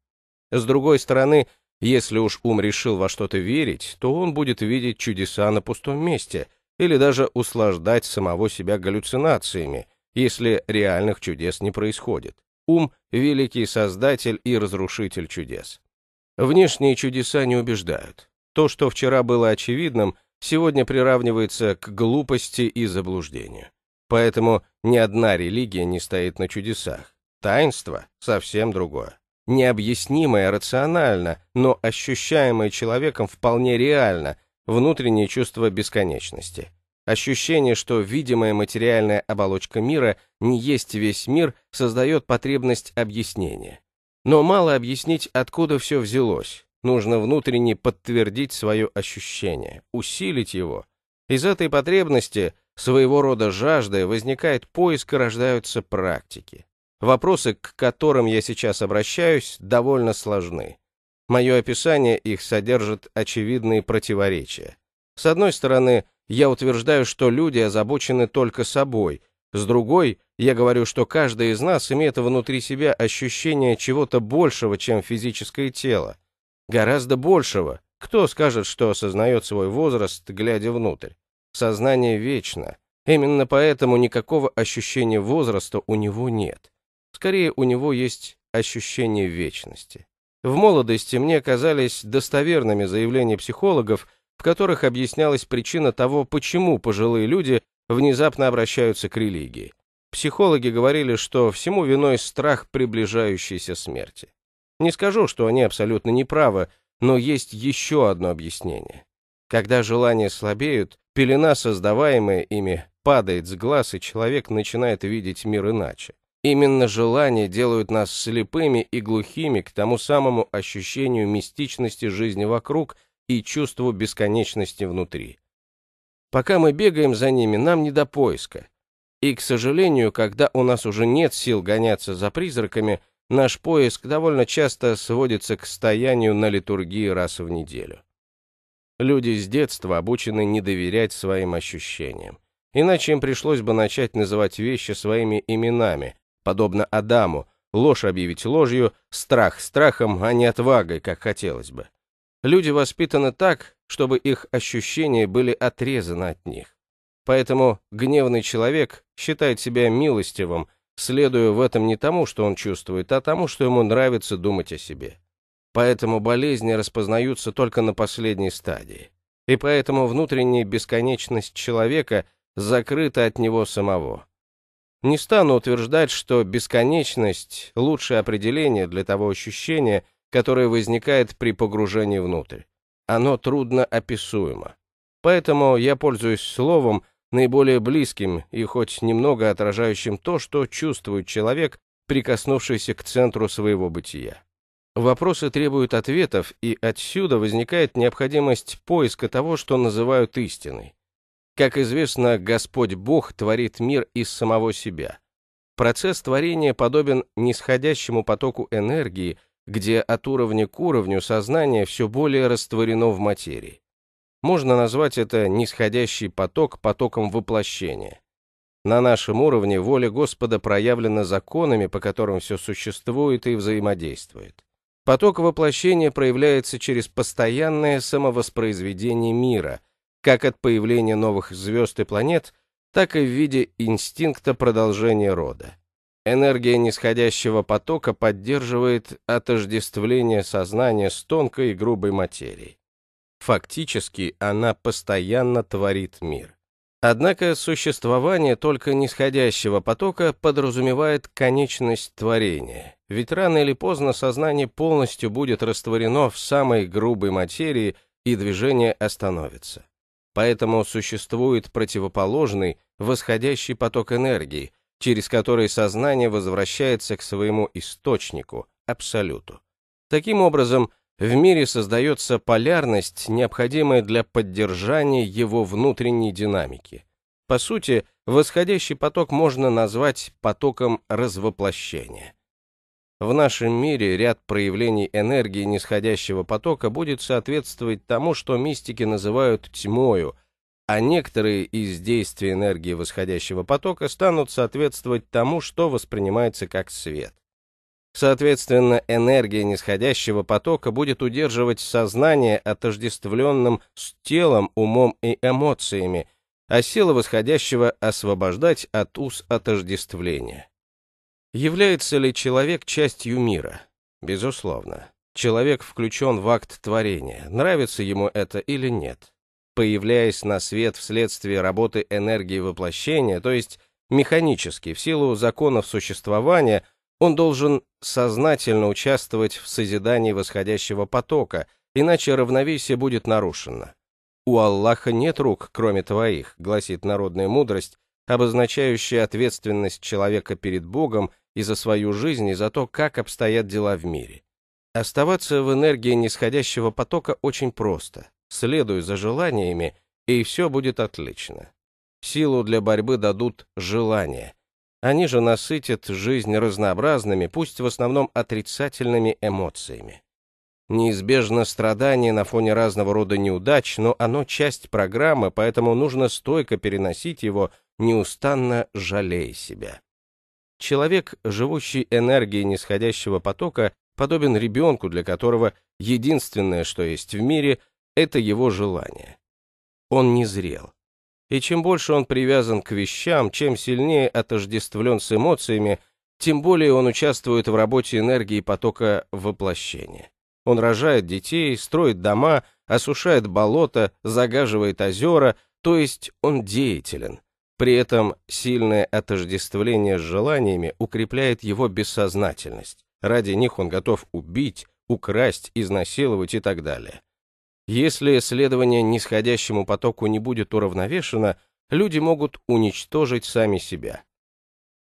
С другой стороны, если уж ум решил во что-то верить, то он будет видеть чудеса на пустом месте – или даже услаждать самого себя галлюцинациями, если реальных чудес не происходит. Ум – великий создатель и разрушитель чудес. Внешние чудеса не убеждают. То, что вчера было очевидным, сегодня приравнивается к глупости и заблуждению. Поэтому ни одна религия не стоит на чудесах. Таинство – совсем другое. Необъяснимое рационально, но ощущаемое человеком вполне реально – внутреннее чувство бесконечности. Ощущение, что видимая материальная оболочка мира не есть весь мир, создает потребность объяснения. Но мало объяснить, откуда все взялось. Нужно внутренне подтвердить свое ощущение, усилить его. Из этой потребности, своего рода жажды, возникает поиск и рождаются практики. Вопросы, к которым я сейчас обращаюсь, довольно сложны. Мое описание их содержит очевидные противоречия. С одной стороны, я утверждаю, что люди озабочены только собой, с другой, я говорю, что каждый из нас имеет внутри себя ощущение чего-то большего, чем физическое тело. Гораздо большего. Кто скажет, что осознает свой возраст, глядя внутрь? Сознание вечно. Именно поэтому никакого ощущения возраста у него нет. Скорее, у него есть ощущение вечности. В молодости мне казались достоверными заявления психологов, в которых объяснялась причина того, почему пожилые люди внезапно обращаются к религии. Психологи говорили, что всему виной страх приближающейся смерти. Не скажу, что они абсолютно неправы, но есть еще одно объяснение. Когда желания слабеют, пелена, создаваемая ими, падает с глаз, и человек начинает видеть мир иначе. Именно желания делают нас слепыми и глухими к тому самому ощущению мистичности жизни вокруг и чувству бесконечности внутри. Пока мы бегаем за ними, нам не до поиска. И, к сожалению, когда у нас уже нет сил гоняться за призраками, наш поиск довольно часто сводится к стоянию на литургии раз в неделю. Люди с детства обучены не доверять своим ощущениям. Иначе им пришлось бы начать называть вещи своими именами, Подобно Адаму, ложь объявить ложью, страх страхом, а не отвагой, как хотелось бы. Люди воспитаны так, чтобы их ощущения были отрезаны от них. Поэтому гневный человек считает себя милостивым, следуя в этом не тому, что он чувствует, а тому, что ему нравится думать о себе. Поэтому болезни распознаются только на последней стадии. И поэтому внутренняя бесконечность человека закрыта от него самого. Не стану утверждать, что бесконечность – лучшее определение для того ощущения, которое возникает при погружении внутрь. Оно трудно описуемо. Поэтому я пользуюсь словом, наиболее близким и хоть немного отражающим то, что чувствует человек, прикоснувшийся к центру своего бытия. Вопросы требуют ответов, и отсюда возникает необходимость поиска того, что называют истиной. Как известно, Господь Бог творит мир из самого себя. Процесс творения подобен нисходящему потоку энергии, где от уровня к уровню сознание все более растворено в материи. Можно назвать это нисходящий поток потоком воплощения. На нашем уровне воля Господа проявлена законами, по которым все существует и взаимодействует. Поток воплощения проявляется через постоянное самовоспроизведение мира – как от появления новых звезд и планет, так и в виде инстинкта продолжения рода. Энергия нисходящего потока поддерживает отождествление сознания с тонкой и грубой материей. Фактически она постоянно творит мир. Однако существование только нисходящего потока подразумевает конечность творения, ведь рано или поздно сознание полностью будет растворено в самой грубой материи и движение остановится. Поэтому существует противоположный, восходящий поток энергии, через который сознание возвращается к своему источнику, абсолюту. Таким образом, в мире создается полярность, необходимая для поддержания его внутренней динамики. По сути, восходящий поток можно назвать потоком развоплощения. В нашем мире ряд проявлений энергии нисходящего потока будет соответствовать тому, что мистики называют тьмою, а некоторые из действий энергии восходящего потока станут соответствовать тому, что воспринимается как свет. Соответственно, энергия нисходящего потока будет удерживать сознание отождествленным с телом, умом и эмоциями, а сила восходящего освобождать от уз отождествления. Является ли человек частью мира? Безусловно. Человек включен в акт творения, нравится ему это или нет. Появляясь на свет вследствие работы энергии воплощения, то есть механически, в силу законов существования, он должен сознательно участвовать в созидании восходящего потока, иначе равновесие будет нарушено. «У Аллаха нет рук, кроме твоих», — гласит народная мудрость, обозначающее ответственность человека перед Богом и за свою жизнь, и за то, как обстоят дела в мире. Оставаться в энергии нисходящего потока очень просто. Следуй за желаниями, и все будет отлично. Силу для борьбы дадут желания. Они же насытят жизнь разнообразными, пусть в основном отрицательными эмоциями. Неизбежно страдание на фоне разного рода неудач, но оно часть программы, поэтому нужно стойко переносить его – неустанно жалея себя. Человек, живущий энергией нисходящего потока, подобен ребенку, для которого единственное, что есть в мире, это его желание. Он не зрел. И чем больше он привязан к вещам, чем сильнее отождествлен с эмоциями, тем более он участвует в работе энергии потока воплощения. Он рожает детей, строит дома, осушает болота, загаживает озера, то есть он деятелен. При этом сильное отождествление с желаниями укрепляет его бессознательность. Ради них он готов убить, украсть, изнасиловать и так далее. Если следование нисходящему потоку не будет уравновешено, люди могут уничтожить сами себя.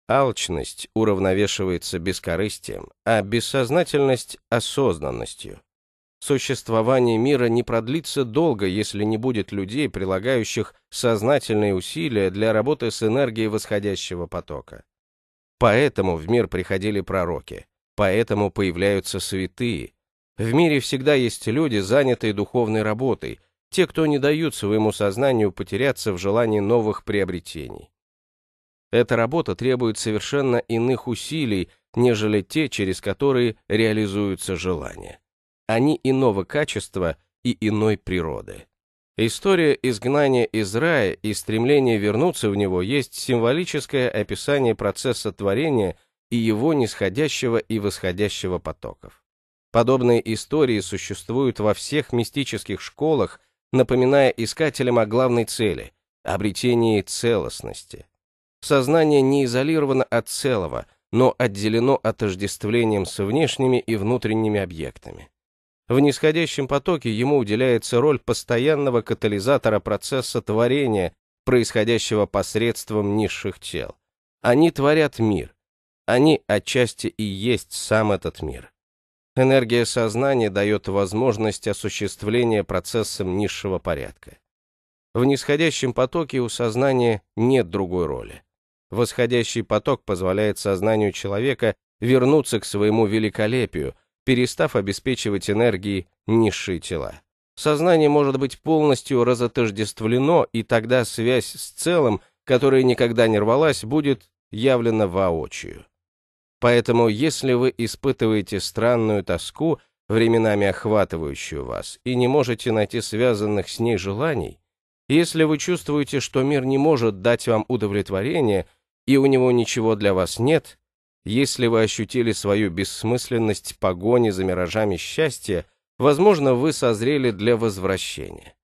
Алчность уравновешивается бескорыстием, а бессознательность – осознанностью. Существование мира не продлится долго, если не будет людей, прилагающих сознательные усилия для работы с энергией восходящего потока. Поэтому в мир приходили пророки, поэтому появляются святые. В мире всегда есть люди, занятые духовной работой, те, кто не дают своему сознанию потеряться в желании новых приобретений. Эта работа требует совершенно иных усилий, нежели те, через которые реализуются желания. Они иного качества и иной природы. История изгнания из рая и стремление вернуться в него есть символическое описание процесса творения и его нисходящего и восходящего потоков. Подобные истории существуют во всех мистических школах, напоминая искателям о главной цели – обретении целостности. Сознание не изолировано от целого, но отделено отождествлением с внешними и внутренними объектами. В нисходящем потоке ему уделяется роль постоянного катализатора процесса творения, происходящего посредством низших тел. Они творят мир. Они отчасти и есть сам этот мир. Энергия сознания дает возможность осуществления процессом низшего порядка. В нисходящем потоке у сознания нет другой роли. Восходящий поток позволяет сознанию человека вернуться к своему великолепию – перестав обеспечивать энергией низшие тела. Сознание может быть полностью разотождествлено, и тогда связь с целым, которая никогда не рвалась, будет явлена воочию. Поэтому, если вы испытываете странную тоску, временами охватывающую вас, и не можете найти связанных с ней желаний, если вы чувствуете, что мир не может дать вам удовлетворение, и у него ничего для вас нет, если вы ощутили свою бессмысленность погони за миражами счастья, возможно, вы созрели для возвращения.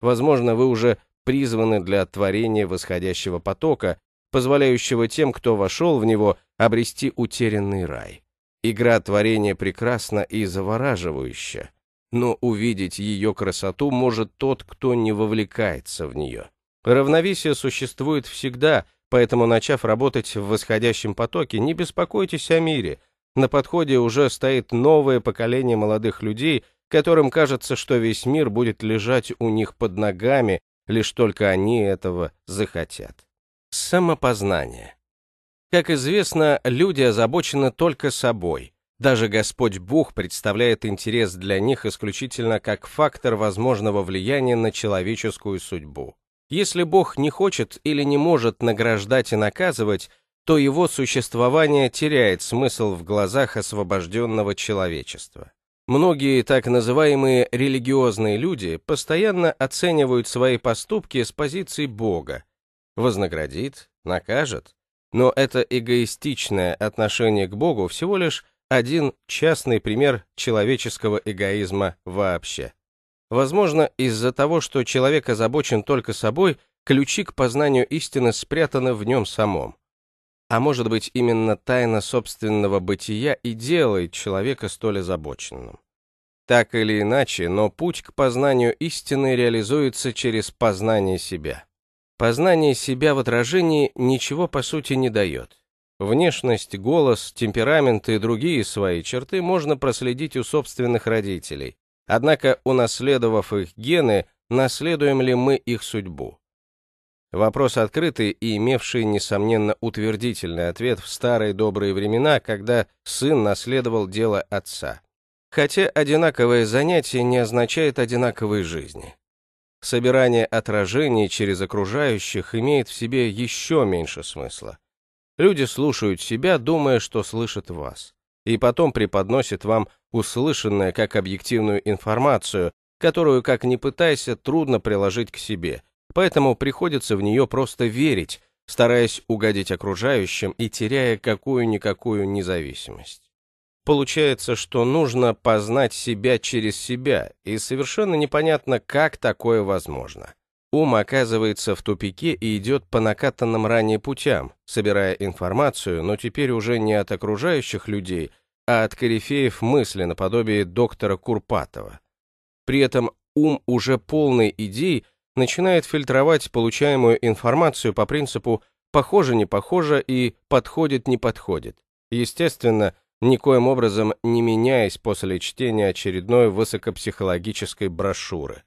Возможно, вы уже призваны для творения восходящего потока, позволяющего тем, кто вошел в него, обрести утерянный рай. Игра творения прекрасна и завораживающая, но увидеть ее красоту может тот, кто не вовлекается в нее. Равновесие существует всегда – Поэтому, начав работать в восходящем потоке, не беспокойтесь о мире. На подходе уже стоит новое поколение молодых людей, которым кажется, что весь мир будет лежать у них под ногами, лишь только они этого захотят. Самопознание. Как известно, люди озабочены только собой. Даже Господь Бог представляет интерес для них исключительно как фактор возможного влияния на человеческую судьбу. Если Бог не хочет или не может награждать и наказывать, то его существование теряет смысл в глазах освобожденного человечества. Многие так называемые религиозные люди постоянно оценивают свои поступки с позиции Бога. Вознаградит, накажет. Но это эгоистичное отношение к Богу всего лишь один частный пример человеческого эгоизма вообще. Возможно, из-за того, что человек озабочен только собой, ключи к познанию истины спрятаны в нем самом. А может быть, именно тайна собственного бытия и делает человека столь озабоченным. Так или иначе, но путь к познанию истины реализуется через познание себя. Познание себя в отражении ничего по сути не дает. Внешность, голос, темперамент и другие свои черты можно проследить у собственных родителей, Однако, унаследовав их гены, наследуем ли мы их судьбу? Вопрос открытый и имевший, несомненно, утвердительный ответ в старые добрые времена, когда сын наследовал дело отца. Хотя одинаковое занятие не означает одинаковой жизни. Собирание отражений через окружающих имеет в себе еще меньше смысла. Люди слушают себя, думая, что слышат вас, и потом преподносят вам услышанное как объективную информацию, которую, как ни пытайся, трудно приложить к себе, поэтому приходится в нее просто верить, стараясь угодить окружающим и теряя какую-никакую независимость. Получается, что нужно познать себя через себя, и совершенно непонятно, как такое возможно. Ум оказывается в тупике и идет по накатанным ранее путям, собирая информацию, но теперь уже не от окружающих людей, а от корифеев мысли наподобие доктора Курпатова. При этом ум уже полный идей начинает фильтровать получаемую информацию по принципу «похоже, не похоже» и «подходит, не подходит». Естественно, никоим образом не меняясь после чтения очередной высокопсихологической брошюры.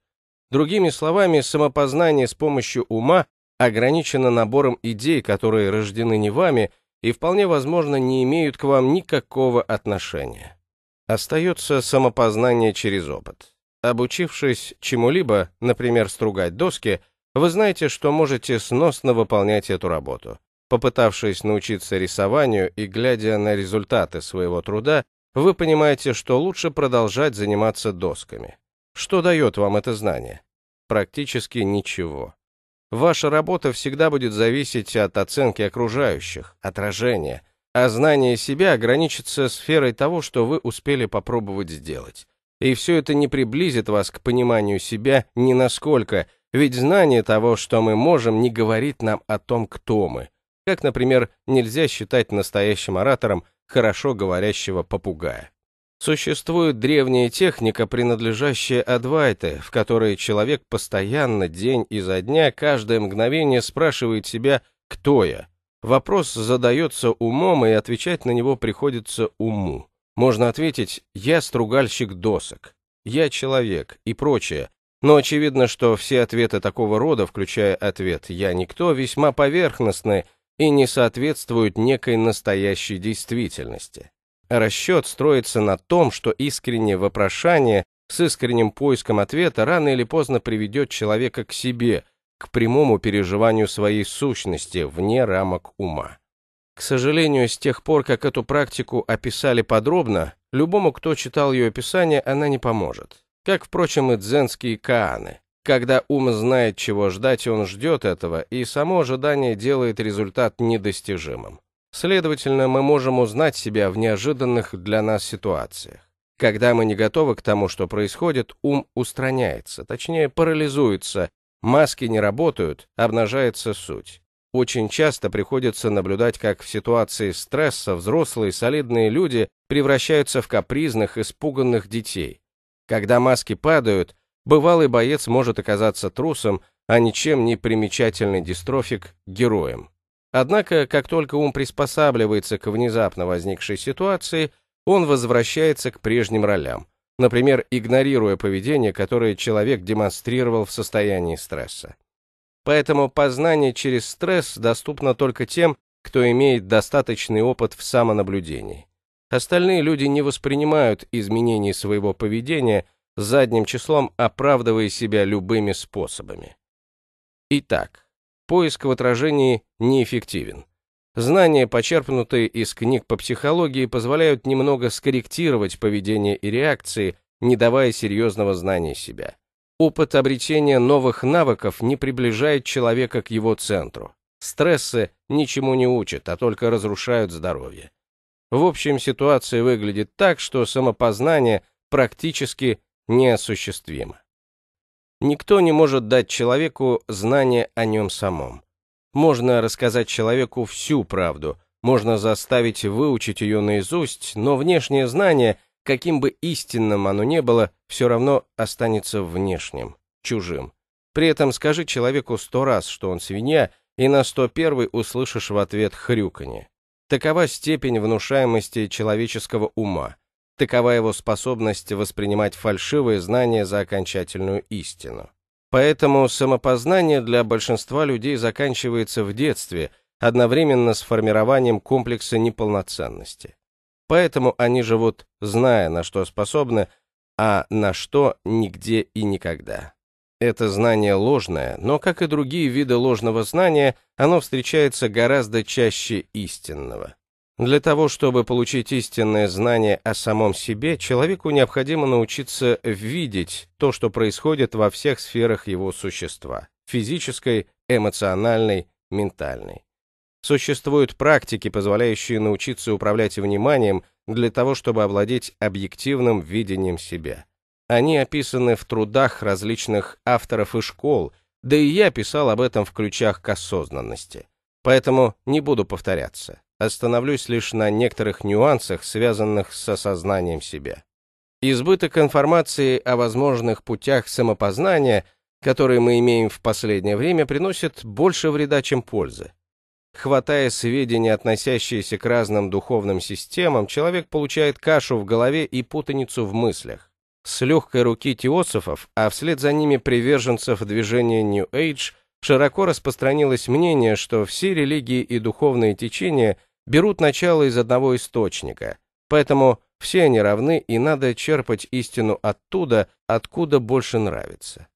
Другими словами, самопознание с помощью ума ограничено набором идей, которые рождены не вами – и вполне возможно не имеют к вам никакого отношения. Остается самопознание через опыт. Обучившись чему-либо, например, стругать доски, вы знаете, что можете сносно выполнять эту работу. Попытавшись научиться рисованию и глядя на результаты своего труда, вы понимаете, что лучше продолжать заниматься досками. Что дает вам это знание? Практически ничего. Ваша работа всегда будет зависеть от оценки окружающих, отражения, а знание себя ограничится сферой того, что вы успели попробовать сделать. И все это не приблизит вас к пониманию себя ни насколько, ведь знание того, что мы можем, не говорит нам о том, кто мы. Как, например, нельзя считать настоящим оратором хорошо говорящего попугая. Существует древняя техника, принадлежащая Адвайте, в которой человек постоянно, день изо дня, каждое мгновение спрашивает себя «Кто я?». Вопрос задается умом, и отвечать на него приходится уму. Можно ответить «Я стругальщик досок», «Я человек» и прочее, но очевидно, что все ответы такого рода, включая ответ «я никто», весьма поверхностны и не соответствуют некой настоящей действительности. Расчет строится на том, что искреннее вопрошание с искренним поиском ответа рано или поздно приведет человека к себе, к прямому переживанию своей сущности вне рамок ума. К сожалению, с тех пор, как эту практику описали подробно, любому, кто читал ее описание, она не поможет. Как, впрочем, и дзенские кааны. Когда ум знает, чего ждать, он ждет этого, и само ожидание делает результат недостижимым. Следовательно, мы можем узнать себя в неожиданных для нас ситуациях. Когда мы не готовы к тому, что происходит, ум устраняется, точнее парализуется, маски не работают, обнажается суть. Очень часто приходится наблюдать, как в ситуации стресса взрослые солидные люди превращаются в капризных, испуганных детей. Когда маски падают, бывалый боец может оказаться трусом, а ничем не примечательный дистрофик – героем. Однако, как только ум приспосабливается к внезапно возникшей ситуации, он возвращается к прежним ролям, например, игнорируя поведение, которое человек демонстрировал в состоянии стресса. Поэтому познание через стресс доступно только тем, кто имеет достаточный опыт в самонаблюдении. Остальные люди не воспринимают изменений своего поведения задним числом, оправдывая себя любыми способами. Итак, поиск в отражении неэффективен. Знания, почерпнутые из книг по психологии, позволяют немного скорректировать поведение и реакции, не давая серьезного знания себя. Опыт обретения новых навыков не приближает человека к его центру. Стрессы ничему не учат, а только разрушают здоровье. В общем, ситуация выглядит так, что самопознание практически неосуществимо. Никто не может дать человеку знание о нем самом. Можно рассказать человеку всю правду, можно заставить выучить ее наизусть, но внешнее знание, каким бы истинным оно ни было, все равно останется внешним, чужим. При этом скажи человеку сто раз, что он свинья, и на сто первый услышишь в ответ хрюканье. Такова степень внушаемости человеческого ума. Такова его способность воспринимать фальшивые знания за окончательную истину. Поэтому самопознание для большинства людей заканчивается в детстве, одновременно с формированием комплекса неполноценности. Поэтому они живут, зная, на что способны, а на что нигде и никогда. Это знание ложное, но, как и другие виды ложного знания, оно встречается гораздо чаще истинного. Для того, чтобы получить истинное знание о самом себе, человеку необходимо научиться видеть то, что происходит во всех сферах его существа – физической, эмоциональной, ментальной. Существуют практики, позволяющие научиться управлять вниманием для того, чтобы обладать объективным видением себя. Они описаны в трудах различных авторов и школ, да и я писал об этом в ключах к осознанности. Поэтому не буду повторяться остановлюсь лишь на некоторых нюансах, связанных с осознанием себя. Избыток информации о возможных путях самопознания, которые мы имеем в последнее время, приносит больше вреда, чем пользы. Хватая сведения, относящиеся к разным духовным системам, человек получает кашу в голове и путаницу в мыслях. С легкой руки теософов, а вслед за ними приверженцев движения New Age – широко распространилось мнение, что все религии и духовные течения берут начало из одного источника, поэтому все они равны и надо черпать истину оттуда, откуда больше нравится.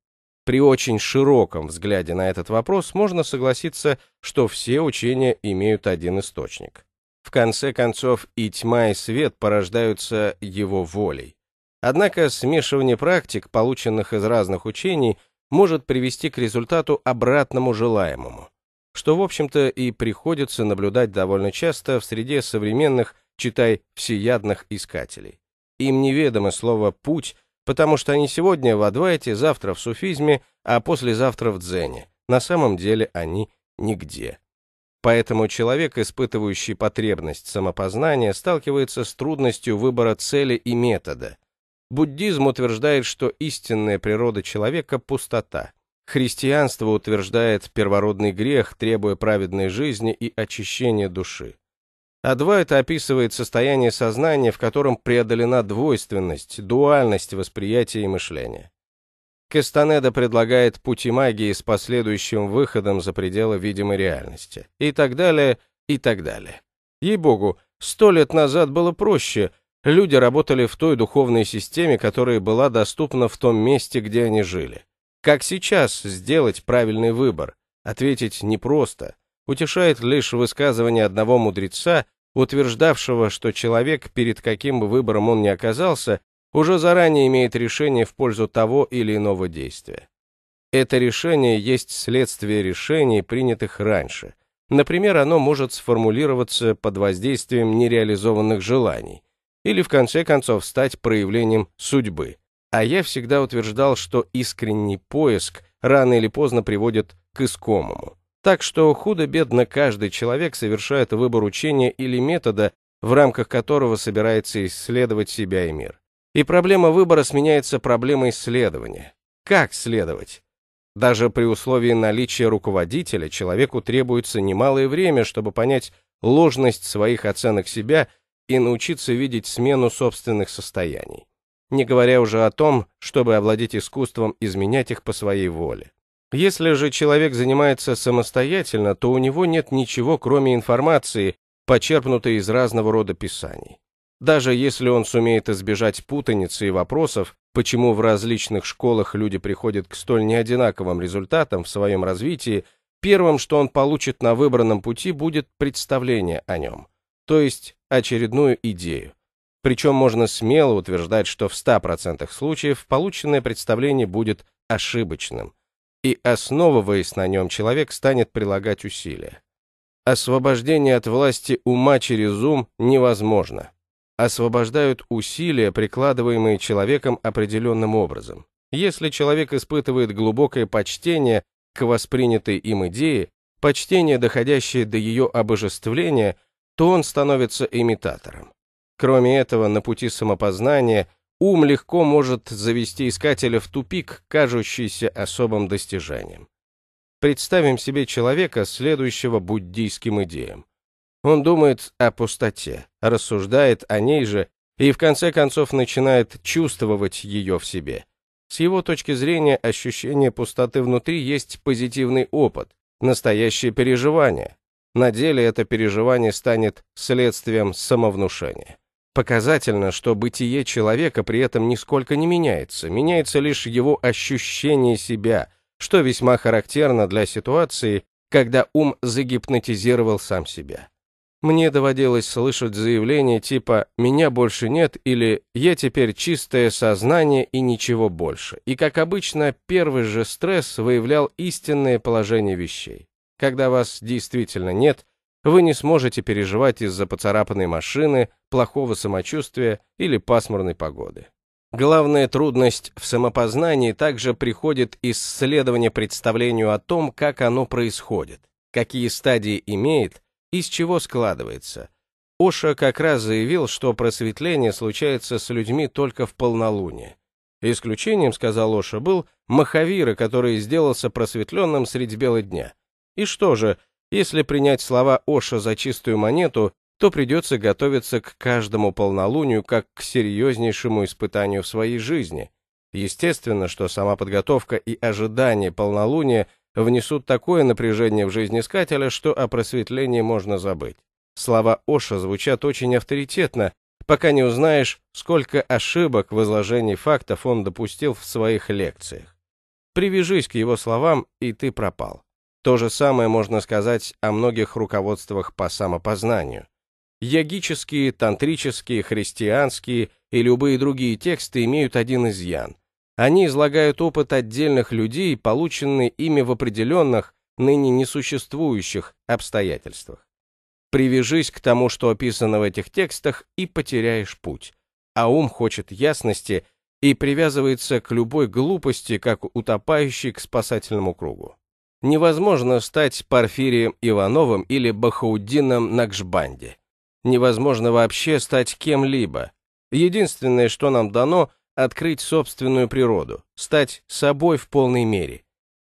При очень широком взгляде на этот вопрос можно согласиться, что все учения имеют один источник. В конце концов, и тьма, и свет порождаются его волей. Однако смешивание практик, полученных из разных учений, может привести к результату обратному желаемому, что, в общем-то, и приходится наблюдать довольно часто в среде современных, читай, всеядных искателей. Им неведомо слово «путь», потому что они сегодня в Адвайте, завтра в суфизме, а послезавтра в дзене. На самом деле они нигде. Поэтому человек, испытывающий потребность самопознания, сталкивается с трудностью выбора цели и метода – Буддизм утверждает, что истинная природа человека – пустота. Христианство утверждает первородный грех, требуя праведной жизни и очищения души. Адвайта описывает состояние сознания, в котором преодолена двойственность, дуальность восприятия и мышления. Кастанеда предлагает пути магии с последующим выходом за пределы видимой реальности. И так далее, и так далее. Ей-богу, сто лет назад было проще, Люди работали в той духовной системе, которая была доступна в том месте, где они жили. Как сейчас сделать правильный выбор? Ответить непросто. Утешает лишь высказывание одного мудреца, утверждавшего, что человек, перед каким бы выбором он ни оказался, уже заранее имеет решение в пользу того или иного действия. Это решение есть следствие решений, принятых раньше. Например, оно может сформулироваться под воздействием нереализованных желаний, или в конце концов стать проявлением судьбы. А я всегда утверждал, что искренний поиск рано или поздно приводит к искомому. Так что худо-бедно каждый человек совершает выбор учения или метода, в рамках которого собирается исследовать себя и мир. И проблема выбора сменяется проблемой исследования. Как следовать? Даже при условии наличия руководителя человеку требуется немалое время, чтобы понять ложность своих оценок себя и научиться видеть смену собственных состояний, не говоря уже о том, чтобы овладеть искусством изменять их по своей воле. Если же человек занимается самостоятельно, то у него нет ничего, кроме информации, почерпнутой из разного рода писаний. Даже если он сумеет избежать путаницы и вопросов, почему в различных школах люди приходят к столь неодинаковым результатам в своем развитии, первым, что он получит на выбранном пути, будет представление о нем. То есть очередную идею. Причем можно смело утверждать, что в 100% случаев полученное представление будет ошибочным, и, основываясь на нем, человек станет прилагать усилия. Освобождение от власти ума через ум невозможно. Освобождают усилия, прикладываемые человеком определенным образом. Если человек испытывает глубокое почтение к воспринятой им идее, почтение, доходящее до ее обожествления – то он становится имитатором. Кроме этого, на пути самопознания ум легко может завести искателя в тупик, кажущийся особым достижением. Представим себе человека, следующего буддийским идеям. Он думает о пустоте, рассуждает о ней же и в конце концов начинает чувствовать ее в себе. С его точки зрения ощущение пустоты внутри есть позитивный опыт, настоящее переживание, на деле это переживание станет следствием самовнушения. Показательно, что бытие человека при этом нисколько не меняется, меняется лишь его ощущение себя, что весьма характерно для ситуации, когда ум загипнотизировал сам себя. Мне доводилось слышать заявления типа «меня больше нет» или «я теперь чистое сознание и ничего больше». И, как обычно, первый же стресс выявлял истинное положение вещей. Когда вас действительно нет, вы не сможете переживать из-за поцарапанной машины, плохого самочувствия или пасмурной погоды. Главная трудность в самопознании также приходит из следования представлению о том, как оно происходит, какие стадии имеет, из чего складывается. Оша как раз заявил, что просветление случается с людьми только в полнолуние. Исключением, сказал Оша, был Махавира, который сделался просветленным средь бела дня – и что же, если принять слова Оша за чистую монету, то придется готовиться к каждому полнолунию как к серьезнейшему испытанию в своей жизни. Естественно, что сама подготовка и ожидание полнолуния внесут такое напряжение в жизнь искателя, что о просветлении можно забыть. Слова Оша звучат очень авторитетно, пока не узнаешь, сколько ошибок в изложении фактов он допустил в своих лекциях. Привяжись к его словам, и ты пропал. То же самое можно сказать о многих руководствах по самопознанию. Ягические, тантрические, христианские и любые другие тексты имеют один изъян. Они излагают опыт отдельных людей, полученный ими в определенных, ныне несуществующих обстоятельствах. Привяжись к тому, что описано в этих текстах, и потеряешь путь. А ум хочет ясности и привязывается к любой глупости, как утопающий к спасательному кругу. Невозможно стать Порфирием Ивановым или Бахаудином Накшбанди. Невозможно вообще стать кем-либо. Единственное, что нам дано, открыть собственную природу, стать собой в полной мере.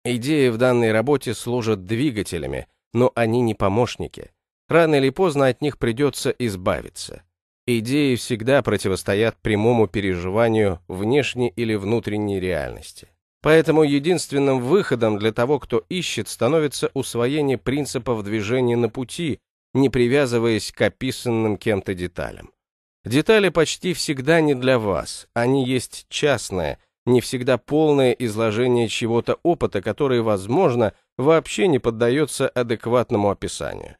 Идеи в данной работе служат двигателями, но они не помощники. Рано или поздно от них придется избавиться. Идеи всегда противостоят прямому переживанию внешней или внутренней реальности. Поэтому единственным выходом для того, кто ищет, становится усвоение принципов движения на пути, не привязываясь к описанным кем-то деталям. Детали почти всегда не для вас, они есть частное, не всегда полное изложение чего-то опыта, который, возможно, вообще не поддается адекватному описанию.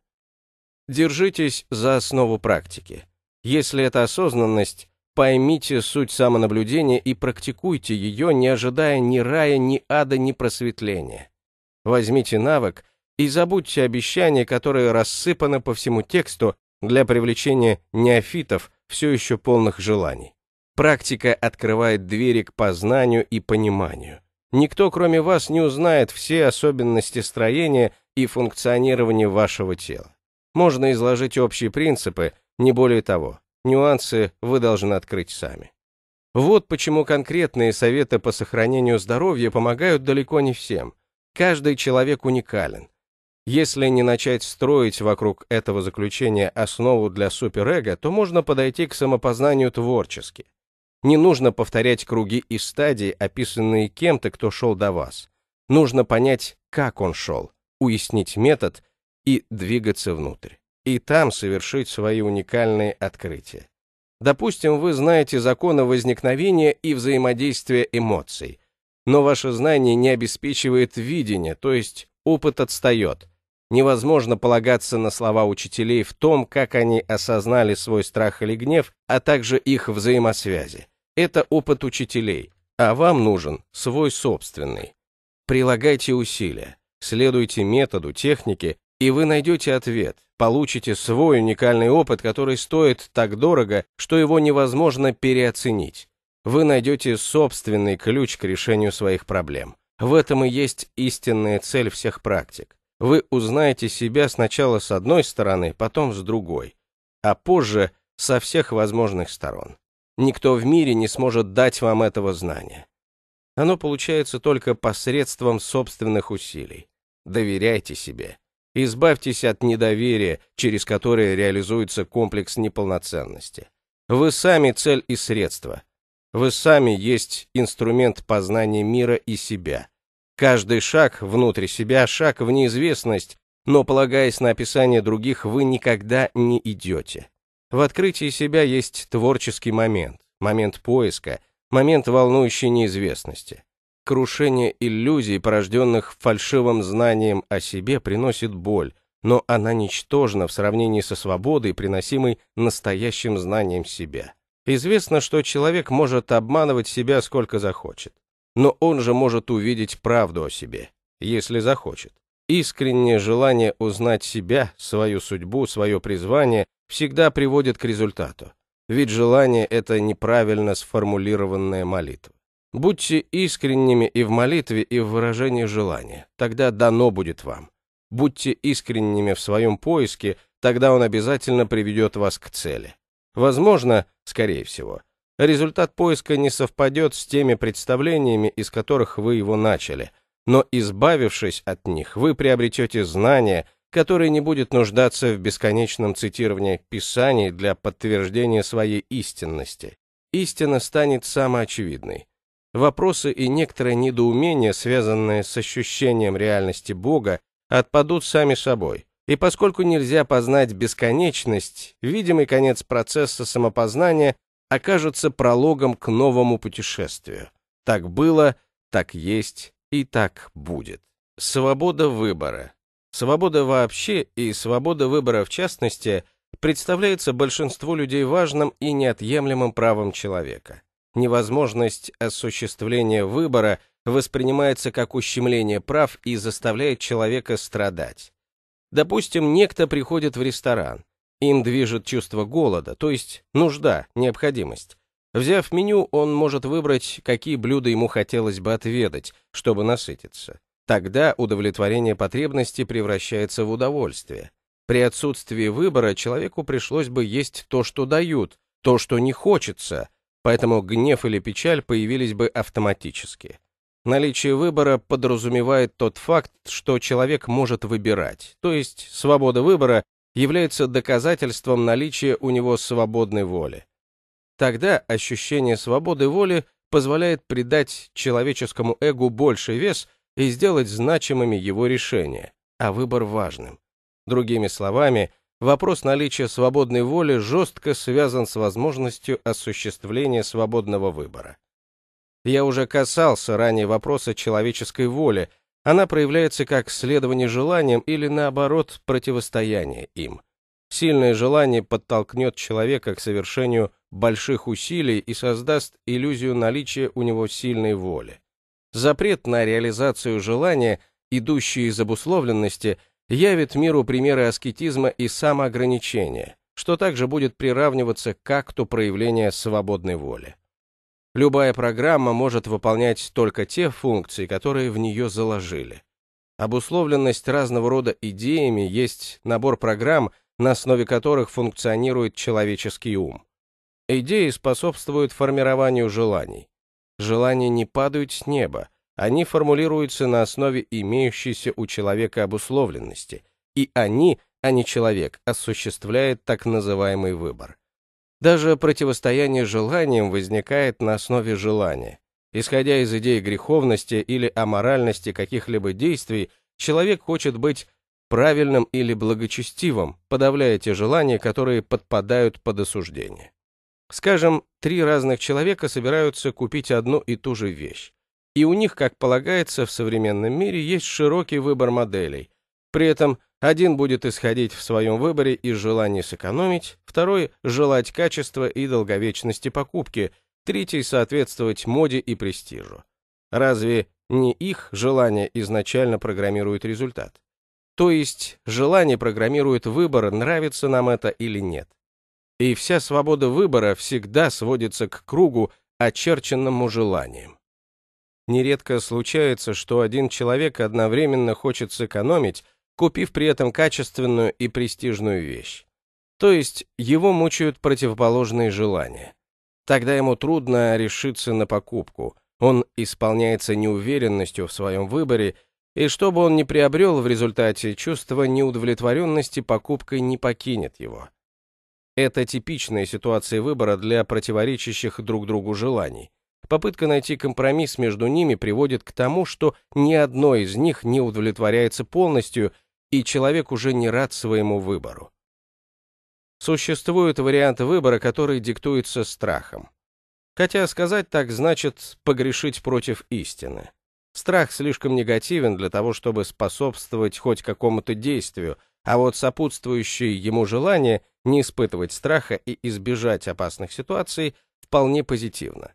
Держитесь за основу практики. Если это осознанность, Поймите суть самонаблюдения и практикуйте ее, не ожидая ни рая, ни ада, ни просветления. Возьмите навык и забудьте обещания, которые рассыпаны по всему тексту для привлечения неофитов, все еще полных желаний. Практика открывает двери к познанию и пониманию. Никто, кроме вас, не узнает все особенности строения и функционирования вашего тела. Можно изложить общие принципы, не более того. Нюансы вы должны открыть сами. Вот почему конкретные советы по сохранению здоровья помогают далеко не всем. Каждый человек уникален. Если не начать строить вокруг этого заключения основу для суперэго, то можно подойти к самопознанию творчески. Не нужно повторять круги и стадии, описанные кем-то, кто шел до вас. Нужно понять, как он шел, уяснить метод и двигаться внутрь и там совершить свои уникальные открытия. Допустим, вы знаете законы возникновения и взаимодействия эмоций, но ваше знание не обеспечивает видение, то есть опыт отстает. Невозможно полагаться на слова учителей в том, как они осознали свой страх или гнев, а также их взаимосвязи. Это опыт учителей, а вам нужен свой собственный. Прилагайте усилия, следуйте методу, технике, и вы найдете ответ, получите свой уникальный опыт, который стоит так дорого, что его невозможно переоценить. Вы найдете собственный ключ к решению своих проблем. В этом и есть истинная цель всех практик. Вы узнаете себя сначала с одной стороны, потом с другой, а позже со всех возможных сторон. Никто в мире не сможет дать вам этого знания. Оно получается только посредством собственных усилий. Доверяйте себе. Избавьтесь от недоверия, через которое реализуется комплекс неполноценности. Вы сами цель и средство. Вы сами есть инструмент познания мира и себя. Каждый шаг внутрь себя – шаг в неизвестность, но, полагаясь на описание других, вы никогда не идете. В открытии себя есть творческий момент, момент поиска, момент волнующей неизвестности. Крушение иллюзий, порожденных фальшивым знанием о себе, приносит боль, но она ничтожна в сравнении со свободой, приносимой настоящим знанием себя. Известно, что человек может обманывать себя сколько захочет, но он же может увидеть правду о себе, если захочет. Искреннее желание узнать себя, свою судьбу, свое призвание всегда приводит к результату. Ведь желание – это неправильно сформулированная молитва. Будьте искренними и в молитве, и в выражении желания, тогда дано будет вам. Будьте искренними в своем поиске, тогда он обязательно приведет вас к цели. Возможно, скорее всего, результат поиска не совпадет с теми представлениями, из которых вы его начали, но избавившись от них, вы приобретете знания, которые не будет нуждаться в бесконечном цитировании Писаний для подтверждения своей истинности. Истина станет самоочевидной вопросы и некоторое недоумение, связанные с ощущением реальности Бога, отпадут сами собой. И поскольку нельзя познать бесконечность, видимый конец процесса самопознания окажется прологом к новому путешествию. Так было, так есть и так будет. Свобода выбора. Свобода вообще и свобода выбора в частности представляется большинству людей важным и неотъемлемым правом человека невозможность осуществления выбора воспринимается как ущемление прав и заставляет человека страдать. Допустим, некто приходит в ресторан. Им движет чувство голода, то есть нужда, необходимость. Взяв меню, он может выбрать, какие блюда ему хотелось бы отведать, чтобы насытиться. Тогда удовлетворение потребности превращается в удовольствие. При отсутствии выбора человеку пришлось бы есть то, что дают, то, что не хочется, поэтому гнев или печаль появились бы автоматически. Наличие выбора подразумевает тот факт, что человек может выбирать, то есть свобода выбора является доказательством наличия у него свободной воли. Тогда ощущение свободы воли позволяет придать человеческому эго больший вес и сделать значимыми его решения, а выбор важным. Другими словами, вопрос наличия свободной воли жестко связан с возможностью осуществления свободного выбора. Я уже касался ранее вопроса человеческой воли, она проявляется как следование желаниям или, наоборот, противостояние им. Сильное желание подтолкнет человека к совершению больших усилий и создаст иллюзию наличия у него сильной воли. Запрет на реализацию желания, идущий из обусловленности – явит миру примеры аскетизма и самоограничения, что также будет приравниваться к акту проявления свободной воли. Любая программа может выполнять только те функции, которые в нее заложили. Обусловленность разного рода идеями есть набор программ, на основе которых функционирует человеческий ум. Идеи способствуют формированию желаний. Желания не падают с неба, они формулируются на основе имеющейся у человека обусловленности, и они, а не человек, осуществляет так называемый выбор. Даже противостояние желаниям возникает на основе желания. Исходя из идеи греховности или аморальности каких-либо действий, человек хочет быть правильным или благочестивым, подавляя те желания, которые подпадают под осуждение. Скажем, три разных человека собираются купить одну и ту же вещь и у них, как полагается, в современном мире есть широкий выбор моделей. При этом один будет исходить в своем выборе из желания сэкономить, второй – желать качества и долговечности покупки, третий – соответствовать моде и престижу. Разве не их желание изначально программирует результат? То есть желание программирует выбор, нравится нам это или нет. И вся свобода выбора всегда сводится к кругу, очерченному желанием. Нередко случается, что один человек одновременно хочет сэкономить, купив при этом качественную и престижную вещь. То есть его мучают противоположные желания. Тогда ему трудно решиться на покупку. Он исполняется неуверенностью в своем выборе, и что бы он ни приобрел в результате, чувство неудовлетворенности покупкой не покинет его. Это типичная ситуация выбора для противоречащих друг другу желаний – Попытка найти компромисс между ними приводит к тому, что ни одно из них не удовлетворяется полностью, и человек уже не рад своему выбору. Существует вариант выбора, который диктуется страхом. Хотя сказать так значит погрешить против истины. Страх слишком негативен для того, чтобы способствовать хоть какому-то действию, а вот сопутствующее ему желание не испытывать страха и избежать опасных ситуаций вполне позитивно.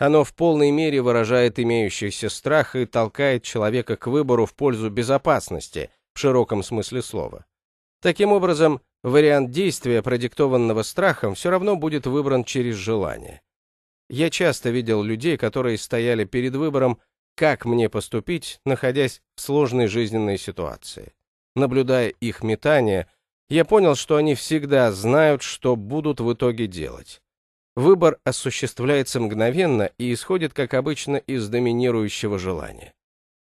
Оно в полной мере выражает имеющийся страх и толкает человека к выбору в пользу безопасности, в широком смысле слова. Таким образом, вариант действия, продиктованного страхом, все равно будет выбран через желание. Я часто видел людей, которые стояли перед выбором, как мне поступить, находясь в сложной жизненной ситуации. Наблюдая их метание, я понял, что они всегда знают, что будут в итоге делать. Выбор осуществляется мгновенно и исходит, как обычно, из доминирующего желания.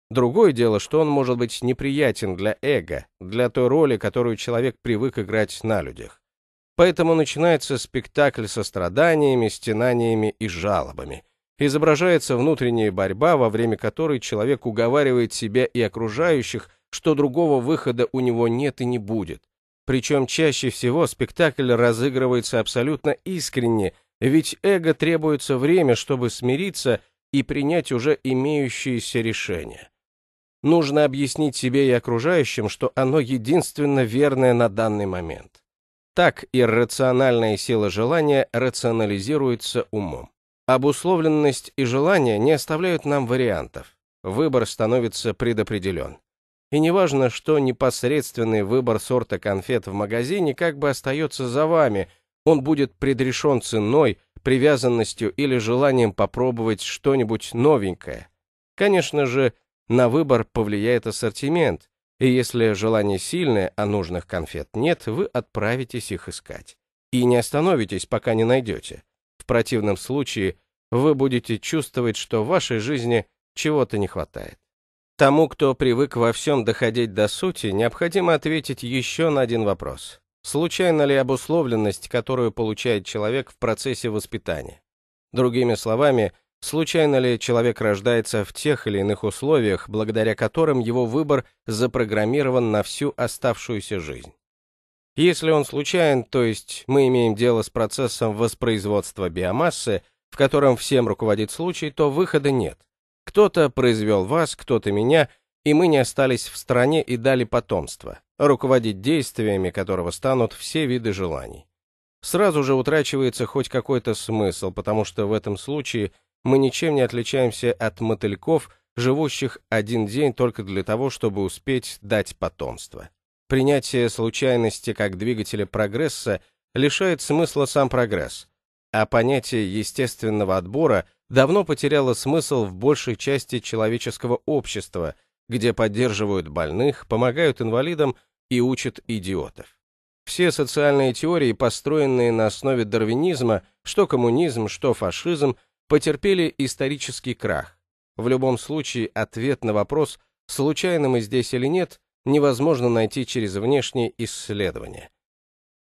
Другое дело, что он может быть неприятен для эго, для той роли, которую человек привык играть на людях. Поэтому начинается спектакль со страданиями, стенаниями и жалобами. Изображается внутренняя борьба, во время которой человек уговаривает себя и окружающих, что другого выхода у него нет и не будет. Причем чаще всего спектакль разыгрывается абсолютно искренне, ведь эго требуется время, чтобы смириться и принять уже имеющиеся решения. Нужно объяснить себе и окружающим, что оно единственно верное на данный момент. Так иррациональная сила желания рационализируется умом. Обусловленность и желание не оставляют нам вариантов. Выбор становится предопределен. И неважно, что непосредственный выбор сорта конфет в магазине как бы остается за вами – он будет предрешен ценой, привязанностью или желанием попробовать что-нибудь новенькое. Конечно же, на выбор повлияет ассортимент, и если желание сильное, а нужных конфет нет, вы отправитесь их искать. И не остановитесь, пока не найдете. В противном случае вы будете чувствовать, что в вашей жизни чего-то не хватает. Тому, кто привык во всем доходить до сути, необходимо ответить еще на один вопрос. Случайна ли обусловленность, которую получает человек в процессе воспитания? Другими словами, случайно ли человек рождается в тех или иных условиях, благодаря которым его выбор запрограммирован на всю оставшуюся жизнь? Если он случайен, то есть мы имеем дело с процессом воспроизводства биомассы, в котором всем руководит случай, то выхода нет. Кто-то произвел вас, кто-то меня, и мы не остались в стране и дали потомство руководить действиями которого станут все виды желаний. Сразу же утрачивается хоть какой-то смысл, потому что в этом случае мы ничем не отличаемся от мотыльков, живущих один день только для того, чтобы успеть дать потомство. Принятие случайности как двигателя прогресса лишает смысла сам прогресс, а понятие естественного отбора давно потеряло смысл в большей части человеческого общества, где поддерживают больных, помогают инвалидам и учит идиотов. Все социальные теории, построенные на основе дарвинизма, что коммунизм, что фашизм, потерпели исторический крах. В любом случае, ответ на вопрос, случайно мы здесь или нет, невозможно найти через внешние исследования.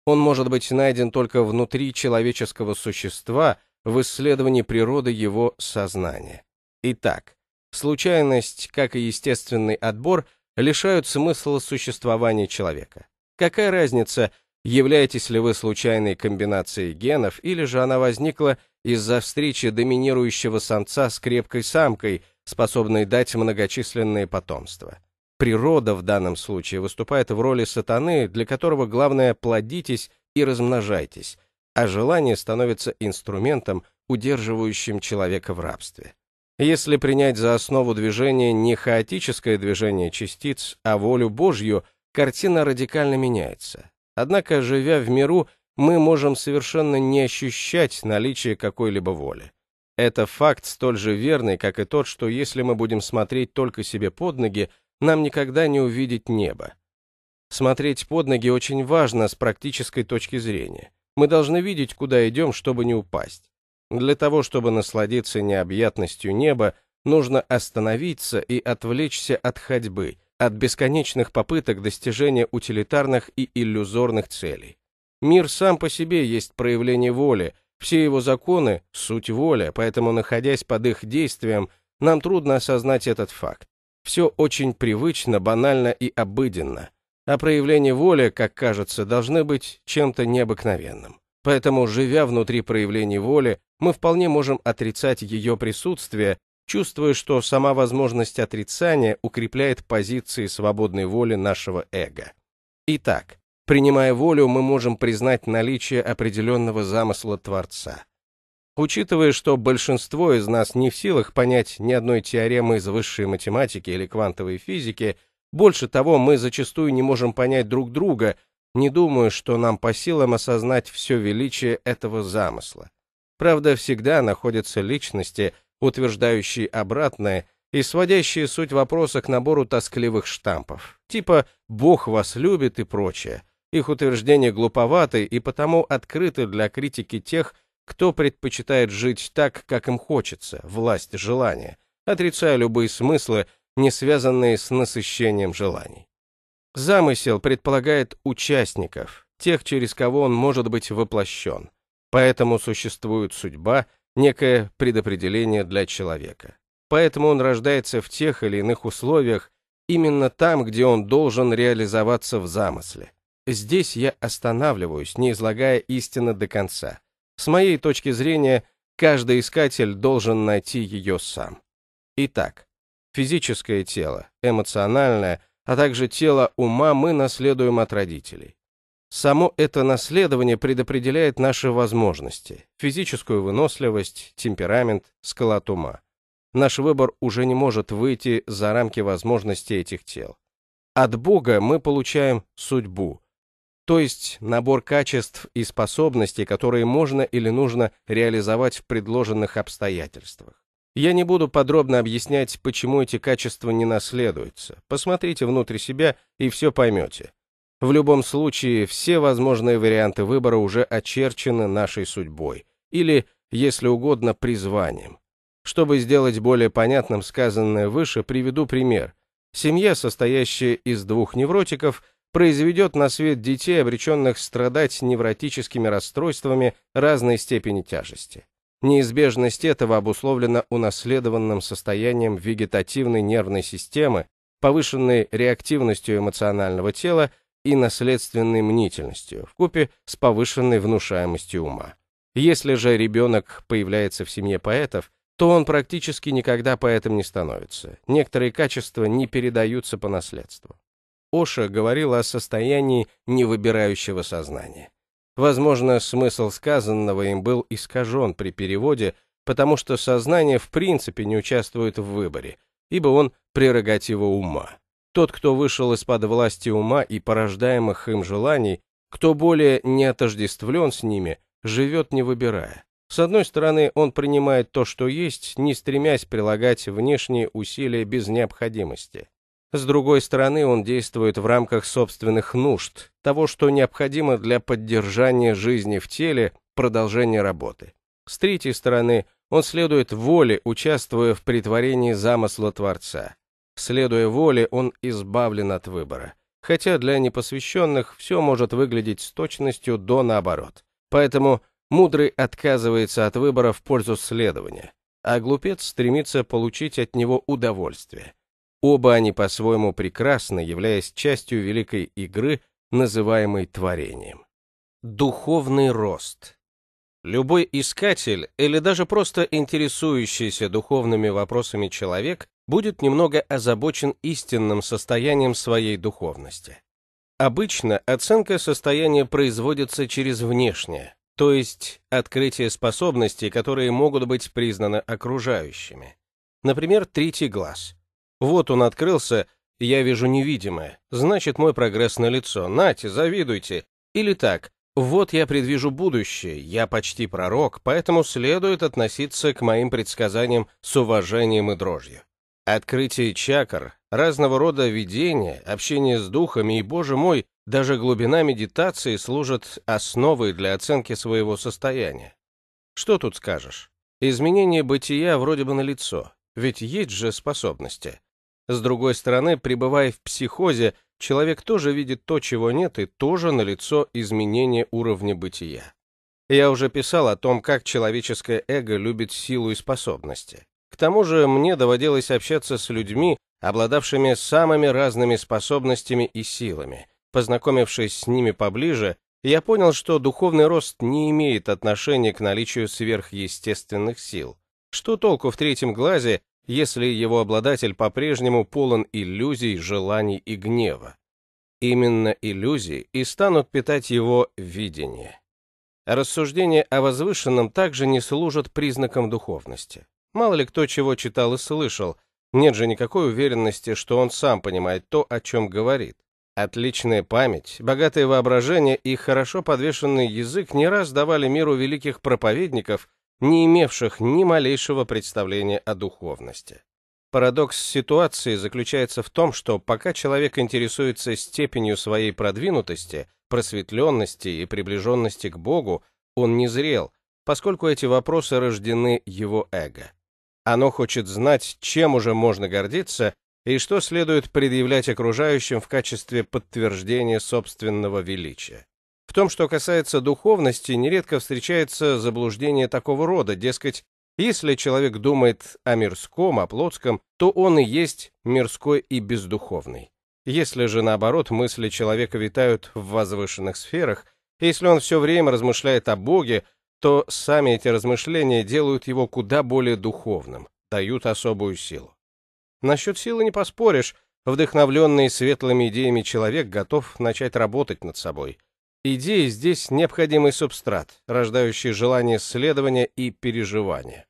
Он может быть найден только внутри человеческого существа в исследовании природы его сознания. Итак, случайность, как и естественный отбор, лишают смысла существования человека. Какая разница, являетесь ли вы случайной комбинацией генов, или же она возникла из-за встречи доминирующего самца с крепкой самкой, способной дать многочисленные потомства. Природа в данном случае выступает в роли сатаны, для которого главное плодитесь и размножайтесь, а желание становится инструментом, удерживающим человека в рабстве. Если принять за основу движения не хаотическое движение частиц, а волю Божью, картина радикально меняется. Однако, живя в миру, мы можем совершенно не ощущать наличие какой-либо воли. Это факт столь же верный, как и тот, что если мы будем смотреть только себе под ноги, нам никогда не увидеть небо. Смотреть под ноги очень важно с практической точки зрения. Мы должны видеть, куда идем, чтобы не упасть. Для того, чтобы насладиться необъятностью неба, нужно остановиться и отвлечься от ходьбы, от бесконечных попыток достижения утилитарных и иллюзорных целей. Мир сам по себе есть проявление воли, все его законы – суть воля, поэтому, находясь под их действием, нам трудно осознать этот факт. Все очень привычно, банально и обыденно. А проявления воли, как кажется, должны быть чем-то необыкновенным. Поэтому, живя внутри проявлений воли, мы вполне можем отрицать ее присутствие, чувствуя, что сама возможность отрицания укрепляет позиции свободной воли нашего эго. Итак, принимая волю, мы можем признать наличие определенного замысла Творца. Учитывая, что большинство из нас не в силах понять ни одной теоремы из высшей математики или квантовой физики, больше того, мы зачастую не можем понять друг друга, не думаю, что нам по силам осознать все величие этого замысла. Правда, всегда находятся личности, утверждающие обратное и сводящие суть вопроса к набору тоскливых штампов, типа «Бог вас любит» и прочее. Их утверждения глуповаты и потому открыты для критики тех, кто предпочитает жить так, как им хочется, власть желания, отрицая любые смыслы, не связанные с насыщением желаний. Замысел предполагает участников, тех, через кого он может быть воплощен. Поэтому существует судьба, некое предопределение для человека. Поэтому он рождается в тех или иных условиях, именно там, где он должен реализоваться в замысле. Здесь я останавливаюсь, не излагая истины до конца. С моей точки зрения, каждый искатель должен найти ее сам. Итак, физическое тело, эмоциональное, а также тело ума мы наследуем от родителей. Само это наследование предопределяет наши возможности, физическую выносливость, темперамент, склад ума. Наш выбор уже не может выйти за рамки возможностей этих тел. От Бога мы получаем судьбу, то есть набор качеств и способностей, которые можно или нужно реализовать в предложенных обстоятельствах. Я не буду подробно объяснять, почему эти качества не наследуются. Посмотрите внутрь себя и все поймете. В любом случае, все возможные варианты выбора уже очерчены нашей судьбой, или, если угодно, призванием. Чтобы сделать более понятным сказанное выше, приведу пример. Семья, состоящая из двух невротиков, произведет на свет детей, обреченных страдать невротическими расстройствами разной степени тяжести. Неизбежность этого обусловлена унаследованным состоянием вегетативной нервной системы, повышенной реактивностью эмоционального тела и наследственной мнительностью, вкупе с повышенной внушаемостью ума. Если же ребенок появляется в семье поэтов, то он практически никогда поэтом не становится. Некоторые качества не передаются по наследству. Оша говорил о состоянии невыбирающего сознания. Возможно, смысл сказанного им был искажен при переводе, потому что сознание в принципе не участвует в выборе, ибо он прерогатива ума. Тот, кто вышел из-под власти ума и порождаемых им желаний, кто более не отождествлен с ними, живет не выбирая. С одной стороны, он принимает то, что есть, не стремясь прилагать внешние усилия без необходимости. С другой стороны, он действует в рамках собственных нужд, того, что необходимо для поддержания жизни в теле, продолжения работы. С третьей стороны, он следует воле, участвуя в притворении замысла Творца. Следуя воле, он избавлен от выбора. Хотя для непосвященных все может выглядеть с точностью до наоборот. Поэтому мудрый отказывается от выбора в пользу следования, а глупец стремится получить от него удовольствие. Оба они по-своему прекрасны, являясь частью великой игры, называемой творением. Духовный рост. Любой искатель или даже просто интересующийся духовными вопросами человек будет немного озабочен истинным состоянием своей духовности. Обычно оценка состояния производится через внешнее, то есть открытие способностей, которые могут быть признаны окружающими. Например, третий глаз. Вот он открылся, я вижу невидимое, значит мой прогресс налицо, нате, завидуйте. Или так, вот я предвижу будущее, я почти пророк, поэтому следует относиться к моим предсказаниям с уважением и дрожью. Открытие чакр, разного рода видения, общение с духами и, боже мой, даже глубина медитации служат основой для оценки своего состояния. Что тут скажешь? Изменение бытия вроде бы налицо, ведь есть же способности. С другой стороны, пребывая в психозе, человек тоже видит то, чего нет, и тоже налицо изменение уровня бытия. Я уже писал о том, как человеческое эго любит силу и способности. К тому же мне доводилось общаться с людьми, обладавшими самыми разными способностями и силами. Познакомившись с ними поближе, я понял, что духовный рост не имеет отношения к наличию сверхъестественных сил. Что толку в третьем глазе, если его обладатель по-прежнему полон иллюзий, желаний и гнева? Именно иллюзии и станут питать его видение. Рассуждения о возвышенном также не служат признаком духовности. Мало ли кто чего читал и слышал. Нет же никакой уверенности, что он сам понимает то, о чем говорит. Отличная память, богатое воображение и хорошо подвешенный язык не раз давали миру великих проповедников, не имевших ни малейшего представления о духовности. Парадокс ситуации заключается в том, что пока человек интересуется степенью своей продвинутости, просветленности и приближенности к Богу, он не зрел, поскольку эти вопросы рождены его эго. Оно хочет знать, чем уже можно гордиться и что следует предъявлять окружающим в качестве подтверждения собственного величия. В том, что касается духовности, нередко встречается заблуждение такого рода, дескать, если человек думает о мирском, о плотском, то он и есть мирской и бездуховный. Если же, наоборот, мысли человека витают в возвышенных сферах, если он все время размышляет о Боге, то сами эти размышления делают его куда более духовным, дают особую силу. Насчет силы не поспоришь, вдохновленный светлыми идеями человек готов начать работать над собой. Идеи здесь необходимый субстрат, рождающий желание следования и переживания.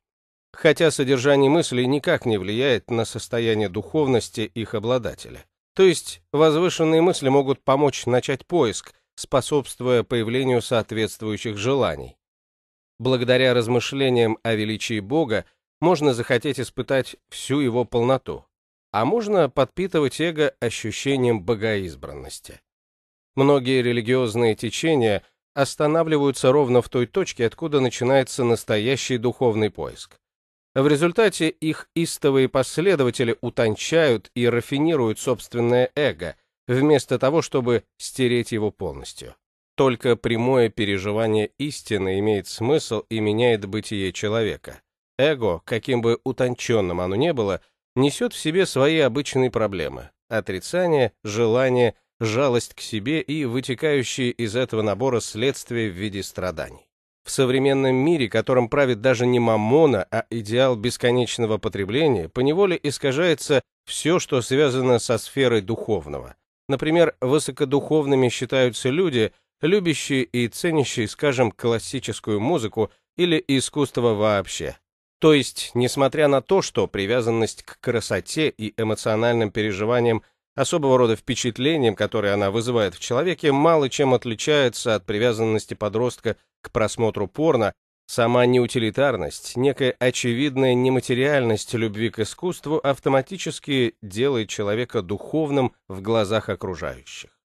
Хотя содержание мыслей никак не влияет на состояние духовности их обладателя. То есть возвышенные мысли могут помочь начать поиск, способствуя появлению соответствующих желаний. Благодаря размышлениям о величии Бога можно захотеть испытать всю его полноту, а можно подпитывать эго ощущением богоизбранности. Многие религиозные течения останавливаются ровно в той точке, откуда начинается настоящий духовный поиск. В результате их истовые последователи утончают и рафинируют собственное эго, вместо того, чтобы стереть его полностью. Только прямое переживание истины имеет смысл и меняет бытие человека. Эго, каким бы утонченным оно ни было, несет в себе свои обычные проблемы. Отрицание, желание, жалость к себе и вытекающие из этого набора следствия в виде страданий. В современном мире, которым правит даже не мамона, а идеал бесконечного потребления, поневоле искажается все, что связано со сферой духовного. Например, высокодуховными считаются люди – любящие и ценящие, скажем, классическую музыку или искусство вообще. То есть, несмотря на то, что привязанность к красоте и эмоциональным переживаниям особого рода впечатлениям, которые она вызывает в человеке, мало чем отличается от привязанности подростка к просмотру порно, сама неутилитарность, некая очевидная нематериальность любви к искусству автоматически делает человека духовным в глазах окружающих.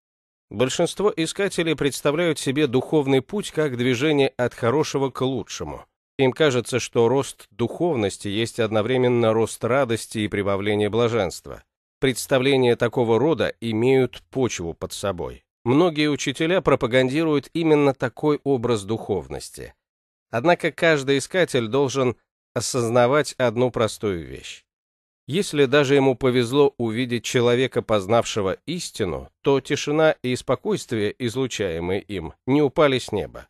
Большинство искателей представляют себе духовный путь как движение от хорошего к лучшему. Им кажется, что рост духовности есть одновременно рост радости и прибавление блаженства. Представления такого рода имеют почву под собой. Многие учителя пропагандируют именно такой образ духовности. Однако каждый искатель должен осознавать одну простую вещь. Если даже ему повезло увидеть человека, познавшего истину, то тишина и спокойствие, излучаемые им, не упали с неба.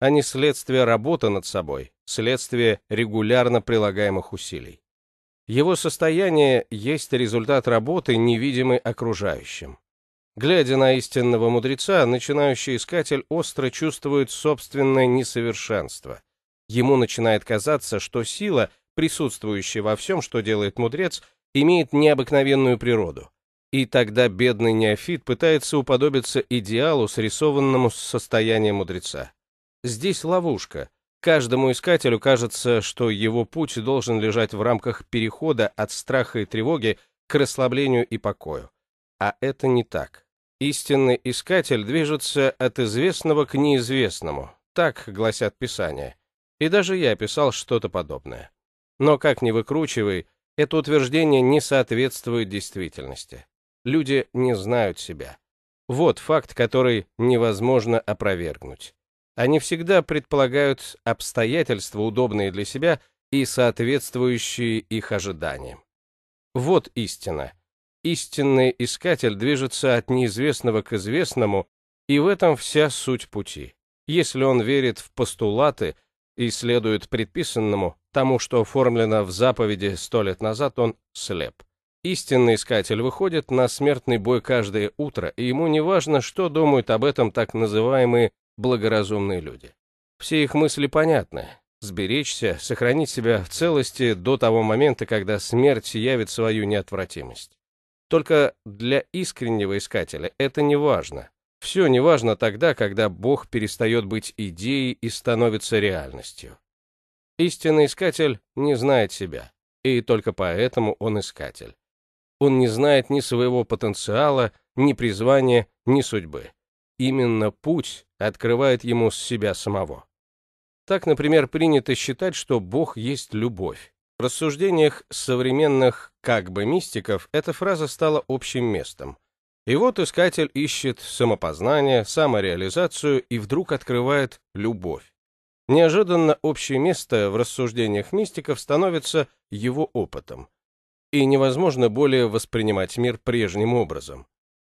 Они следствие работы над собой, следствие регулярно прилагаемых усилий. Его состояние есть результат работы, невидимый окружающим. Глядя на истинного мудреца, начинающий искатель остро чувствует собственное несовершенство. Ему начинает казаться, что сила, присутствующее во всем, что делает мудрец, имеет необыкновенную природу. И тогда бедный неофит пытается уподобиться идеалу, срисованному с состояния мудреца. Здесь ловушка. Каждому искателю кажется, что его путь должен лежать в рамках перехода от страха и тревоги к расслаблению и покою. А это не так. Истинный искатель движется от известного к неизвестному, так гласят Писания. И даже я писал что-то подобное. Но как ни выкручивай, это утверждение не соответствует действительности. Люди не знают себя. Вот факт, который невозможно опровергнуть. Они всегда предполагают обстоятельства, удобные для себя и соответствующие их ожиданиям. Вот истина. Истинный искатель движется от неизвестного к известному, и в этом вся суть пути. Если он верит в постулаты и следует предписанному, тому, что оформлено в заповеди сто лет назад, он слеп. Истинный искатель выходит на смертный бой каждое утро, и ему не важно, что думают об этом так называемые благоразумные люди. Все их мысли понятны. Сберечься, сохранить себя в целости до того момента, когда смерть явит свою неотвратимость. Только для искреннего искателя это не важно. Все не важно тогда, когда Бог перестает быть идеей и становится реальностью. Истинный искатель не знает себя, и только поэтому он искатель. Он не знает ни своего потенциала, ни призвания, ни судьбы. Именно путь открывает ему себя самого. Так, например, принято считать, что Бог есть любовь. В рассуждениях современных как бы мистиков эта фраза стала общим местом. И вот искатель ищет самопознание, самореализацию и вдруг открывает любовь. Неожиданно общее место в рассуждениях мистиков становится его опытом. И невозможно более воспринимать мир прежним образом.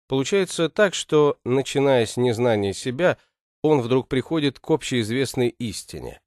Получается так, что, начиная с незнания себя, он вдруг приходит к общеизвестной истине.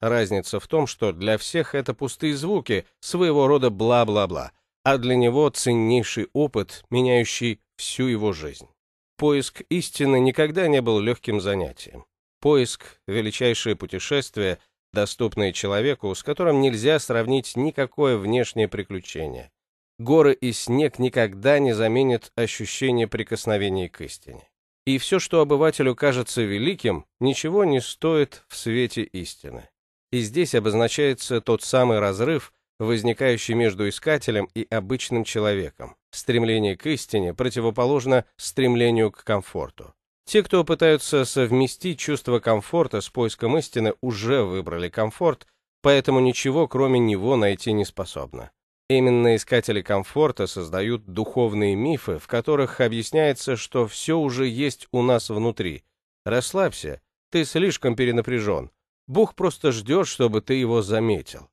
Разница в том, что для всех это пустые звуки, своего рода бла-бла-бла, а для него ценнейший опыт, меняющий всю его жизнь. Поиск истины никогда не был легким занятием. Поиск – величайшее путешествие, доступное человеку, с которым нельзя сравнить никакое внешнее приключение. Горы и снег никогда не заменят ощущение прикосновения к истине. И все, что обывателю кажется великим, ничего не стоит в свете истины. И здесь обозначается тот самый разрыв, возникающий между искателем и обычным человеком. Стремление к истине противоположно стремлению к комфорту. Те, кто пытаются совместить чувство комфорта с поиском истины, уже выбрали комфорт, поэтому ничего кроме него найти не способны. Именно искатели комфорта создают духовные мифы, в которых объясняется, что все уже есть у нас внутри. Расслабься, ты слишком перенапряжен. Бог просто ждет, чтобы ты его заметил.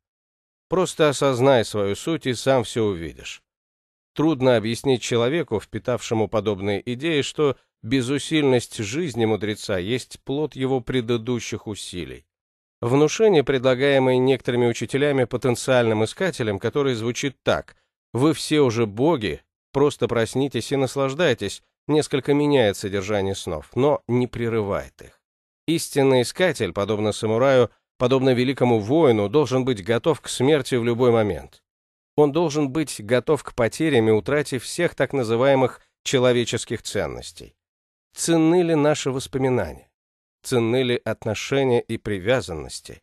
Просто осознай свою суть и сам все увидишь. Трудно объяснить человеку, впитавшему подобные идеи, что Безусильность жизни мудреца есть плод его предыдущих усилий. Внушение, предлагаемое некоторыми учителями потенциальным искателям, которое звучит так «Вы все уже боги, просто проснитесь и наслаждайтесь», несколько меняет содержание снов, но не прерывает их. Истинный искатель, подобно самураю, подобно великому воину, должен быть готов к смерти в любой момент. Он должен быть готов к потерям и утрате всех так называемых человеческих ценностей. Ценны ли наши воспоминания? Ценны ли отношения и привязанности?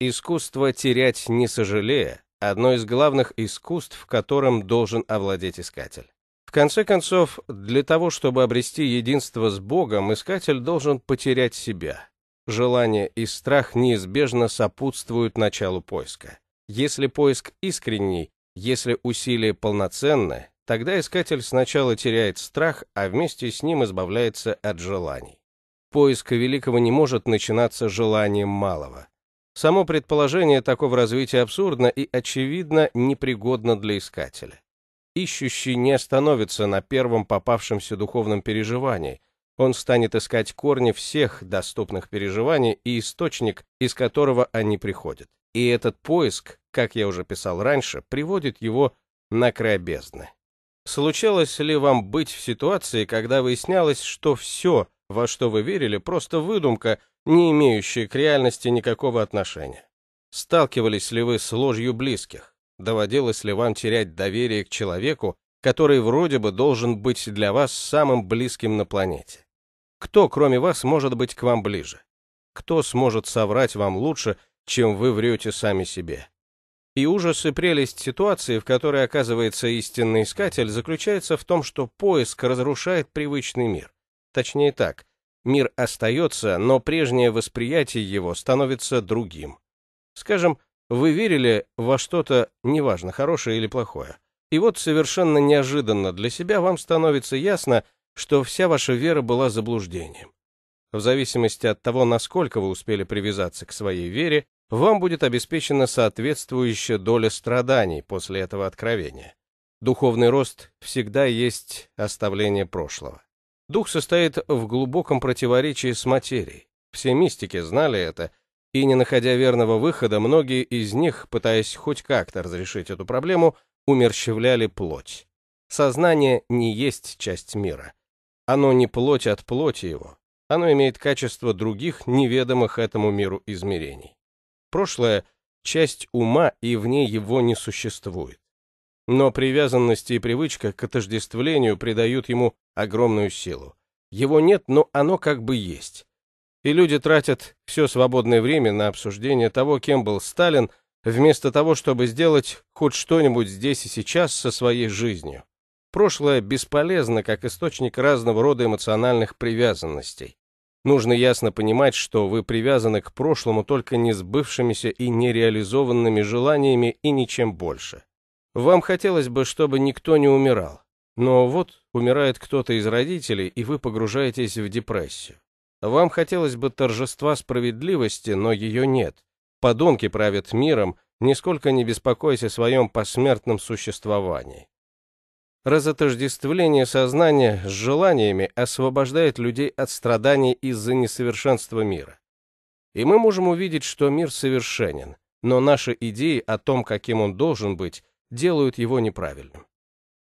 Искусство терять не сожалея – одно из главных искусств, которым должен овладеть искатель. В конце концов, для того, чтобы обрести единство с Богом, искатель должен потерять себя. Желание и страх неизбежно сопутствуют началу поиска. Если поиск искренний, если усилие полноценное, Тогда искатель сначала теряет страх, а вместе с ним избавляется от желаний. Поиска великого не может начинаться желанием малого. Само предположение такого развития абсурдно и, очевидно, непригодно для искателя. Ищущий не остановится на первом попавшемся духовном переживании, он станет искать корни всех доступных переживаний и источник, из которого они приходят. И этот поиск, как я уже писал раньше, приводит его на край бездны. Случалось ли вам быть в ситуации, когда выяснялось, что все, во что вы верили, просто выдумка, не имеющая к реальности никакого отношения? Сталкивались ли вы с ложью близких? Доводилось ли вам терять доверие к человеку, который вроде бы должен быть для вас самым близким на планете? Кто, кроме вас, может быть к вам ближе? Кто сможет соврать вам лучше, чем вы врете сами себе? И ужас и прелесть ситуации, в которой оказывается истинный искатель, заключается в том, что поиск разрушает привычный мир. Точнее так, мир остается, но прежнее восприятие его становится другим. Скажем, вы верили во что-то, неважно, хорошее или плохое. И вот совершенно неожиданно для себя вам становится ясно, что вся ваша вера была заблуждением. В зависимости от того, насколько вы успели привязаться к своей вере, вам будет обеспечена соответствующая доля страданий после этого откровения. Духовный рост всегда есть оставление прошлого. Дух состоит в глубоком противоречии с материей. Все мистики знали это, и не находя верного выхода, многие из них, пытаясь хоть как-то разрешить эту проблему, умерщвляли плоть. Сознание не есть часть мира. Оно не плоть от плоти его. Оно имеет качество других, неведомых этому миру измерений. Прошлое – часть ума, и в ней его не существует. Но привязанность и привычка к отождествлению придают ему огромную силу. Его нет, но оно как бы есть. И люди тратят все свободное время на обсуждение того, кем был Сталин, вместо того, чтобы сделать хоть что-нибудь здесь и сейчас со своей жизнью. Прошлое бесполезно как источник разного рода эмоциональных привязанностей. Нужно ясно понимать, что вы привязаны к прошлому только не сбывшимися и нереализованными желаниями и ничем больше. Вам хотелось бы, чтобы никто не умирал. Но вот умирает кто-то из родителей, и вы погружаетесь в депрессию. Вам хотелось бы торжества справедливости, но ее нет. Подонки правят миром, нисколько не беспокойся о своем посмертном существовании. Разотождествление сознания с желаниями освобождает людей от страданий из-за несовершенства мира. И мы можем увидеть, что мир совершенен, но наши идеи о том, каким он должен быть, делают его неправильным.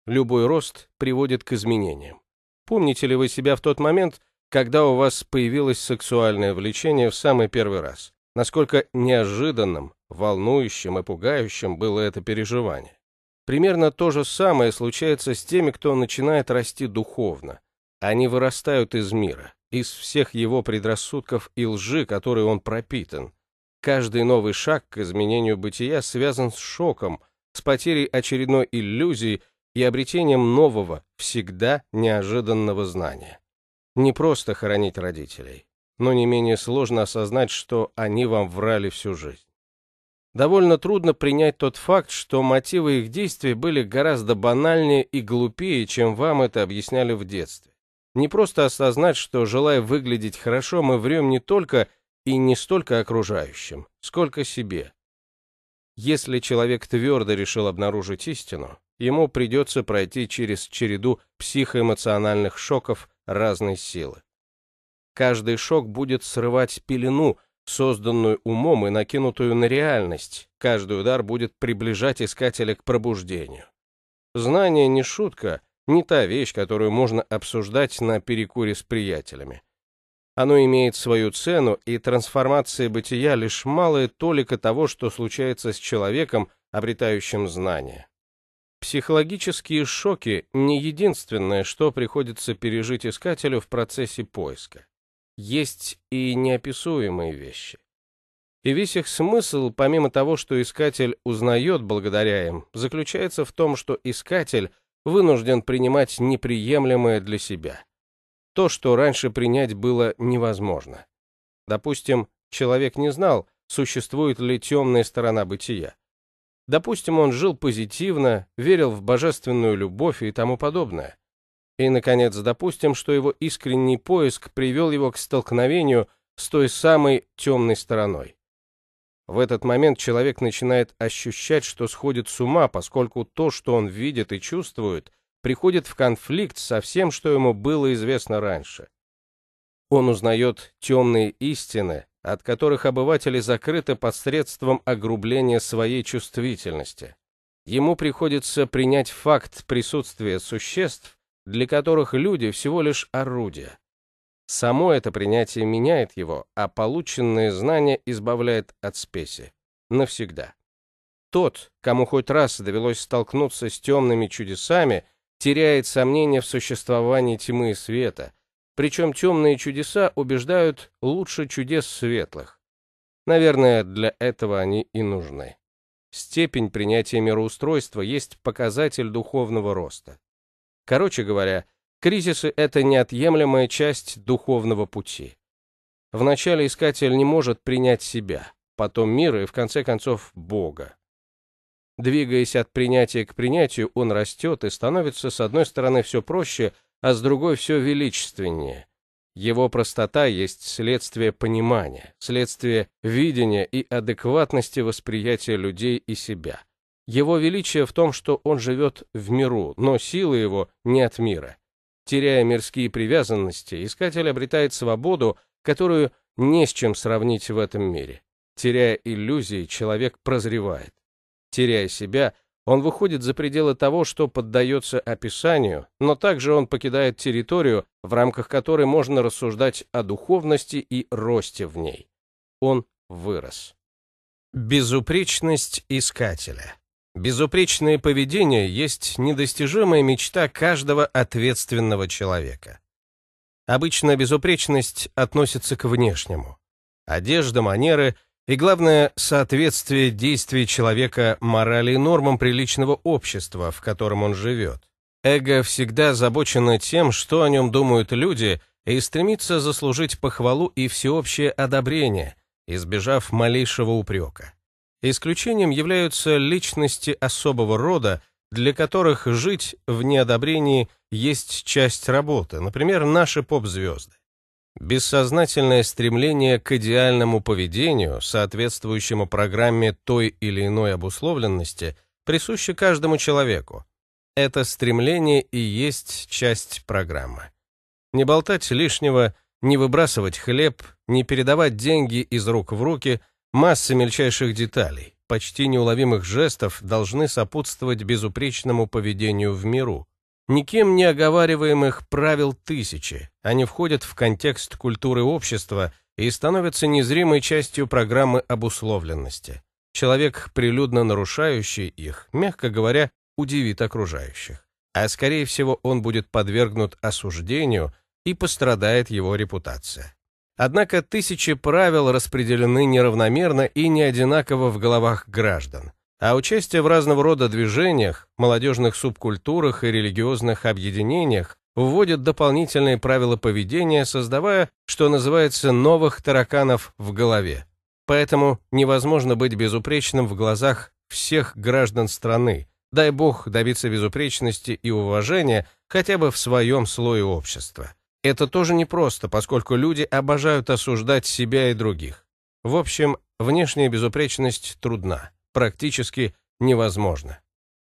Любой рост приводит к изменениям. Помните ли вы себя в тот момент, когда у вас появилось сексуальное влечение в самый первый раз? Насколько неожиданным, волнующим и пугающим было это переживание? Примерно то же самое случается с теми, кто начинает расти духовно. Они вырастают из мира, из всех его предрассудков и лжи, которые он пропитан. Каждый новый шаг к изменению бытия связан с шоком, с потерей очередной иллюзии и обретением нового, всегда неожиданного знания. Не просто хоронить родителей, но не менее сложно осознать, что они вам врали всю жизнь довольно трудно принять тот факт, что мотивы их действий были гораздо банальнее и глупее, чем вам это объясняли в детстве. Не просто осознать, что, желая выглядеть хорошо, мы врем не только и не столько окружающим, сколько себе. Если человек твердо решил обнаружить истину, ему придется пройти через череду психоэмоциональных шоков разной силы. Каждый шок будет срывать пелену, созданную умом и накинутую на реальность. Каждый удар будет приближать искателя к пробуждению. Знание не шутка, не та вещь, которую можно обсуждать на перекуре с приятелями. Оно имеет свою цену, и трансформация бытия лишь малая толика того, что случается с человеком, обретающим знания. Психологические шоки – не единственное, что приходится пережить искателю в процессе поиска есть и неописуемые вещи. И весь их смысл, помимо того, что искатель узнает благодаря им, заключается в том, что искатель вынужден принимать неприемлемое для себя. То, что раньше принять было невозможно. Допустим, человек не знал, существует ли темная сторона бытия. Допустим, он жил позитивно, верил в божественную любовь и тому подобное. И, наконец, допустим, что его искренний поиск привел его к столкновению с той самой темной стороной. В этот момент человек начинает ощущать, что сходит с ума, поскольку то, что он видит и чувствует, приходит в конфликт со всем, что ему было известно раньше. Он узнает темные истины, от которых обыватели закрыты посредством огрубления своей чувствительности. Ему приходится принять факт присутствия существ, для которых люди всего лишь орудия. Само это принятие меняет его, а полученные знания избавляет от спеси. Навсегда. Тот, кому хоть раз довелось столкнуться с темными чудесами, теряет сомнения в существовании тьмы и света. Причем темные чудеса убеждают лучше чудес светлых. Наверное, для этого они и нужны. Степень принятия мироустройства есть показатель духовного роста. Короче говоря, кризисы – это неотъемлемая часть духовного пути. Вначале искатель не может принять себя, потом мир и, в конце концов, Бога. Двигаясь от принятия к принятию, он растет и становится, с одной стороны, все проще, а с другой все величественнее. Его простота есть следствие понимания, следствие видения и адекватности восприятия людей и себя – его величие в том, что он живет в миру, но сила его не от мира. Теряя мирские привязанности, искатель обретает свободу, которую не с чем сравнить в этом мире. Теряя иллюзии, человек прозревает. Теряя себя, он выходит за пределы того, что поддается описанию, но также он покидает территорию, в рамках которой можно рассуждать о духовности и росте в ней. Он вырос. Безупречность искателя. Безупречное поведение есть недостижимая мечта каждого ответственного человека. Обычно безупречность относится к внешнему. Одежда, манеры и, главное, соответствие действий человека морали и нормам приличного общества, в котором он живет. Эго всегда озабочено тем, что о нем думают люди, и стремится заслужить похвалу и всеобщее одобрение, избежав малейшего упрека. Исключением являются личности особого рода, для которых жить в неодобрении есть часть работы, например, наши поп-звезды. Бессознательное стремление к идеальному поведению, соответствующему программе той или иной обусловленности, присуще каждому человеку. Это стремление и есть часть программы. Не болтать лишнего, не выбрасывать хлеб, не передавать деньги из рук в руки – Масса мельчайших деталей, почти неуловимых жестов должны сопутствовать безупречному поведению в миру. Никем не оговариваемых правил тысячи, они входят в контекст культуры общества и становятся незримой частью программы обусловленности. Человек, прилюдно нарушающий их, мягко говоря, удивит окружающих. А скорее всего он будет подвергнут осуждению и пострадает его репутация. Однако тысячи правил распределены неравномерно и не одинаково в головах граждан, а участие в разного рода движениях, молодежных субкультурах и религиозных объединениях вводит дополнительные правила поведения, создавая, что называется, новых тараканов в голове. Поэтому невозможно быть безупречным в глазах всех граждан страны. Дай бог добиться безупречности и уважения хотя бы в своем слое общества. Это тоже непросто, поскольку люди обожают осуждать себя и других. В общем, внешняя безупречность трудна, практически невозможна.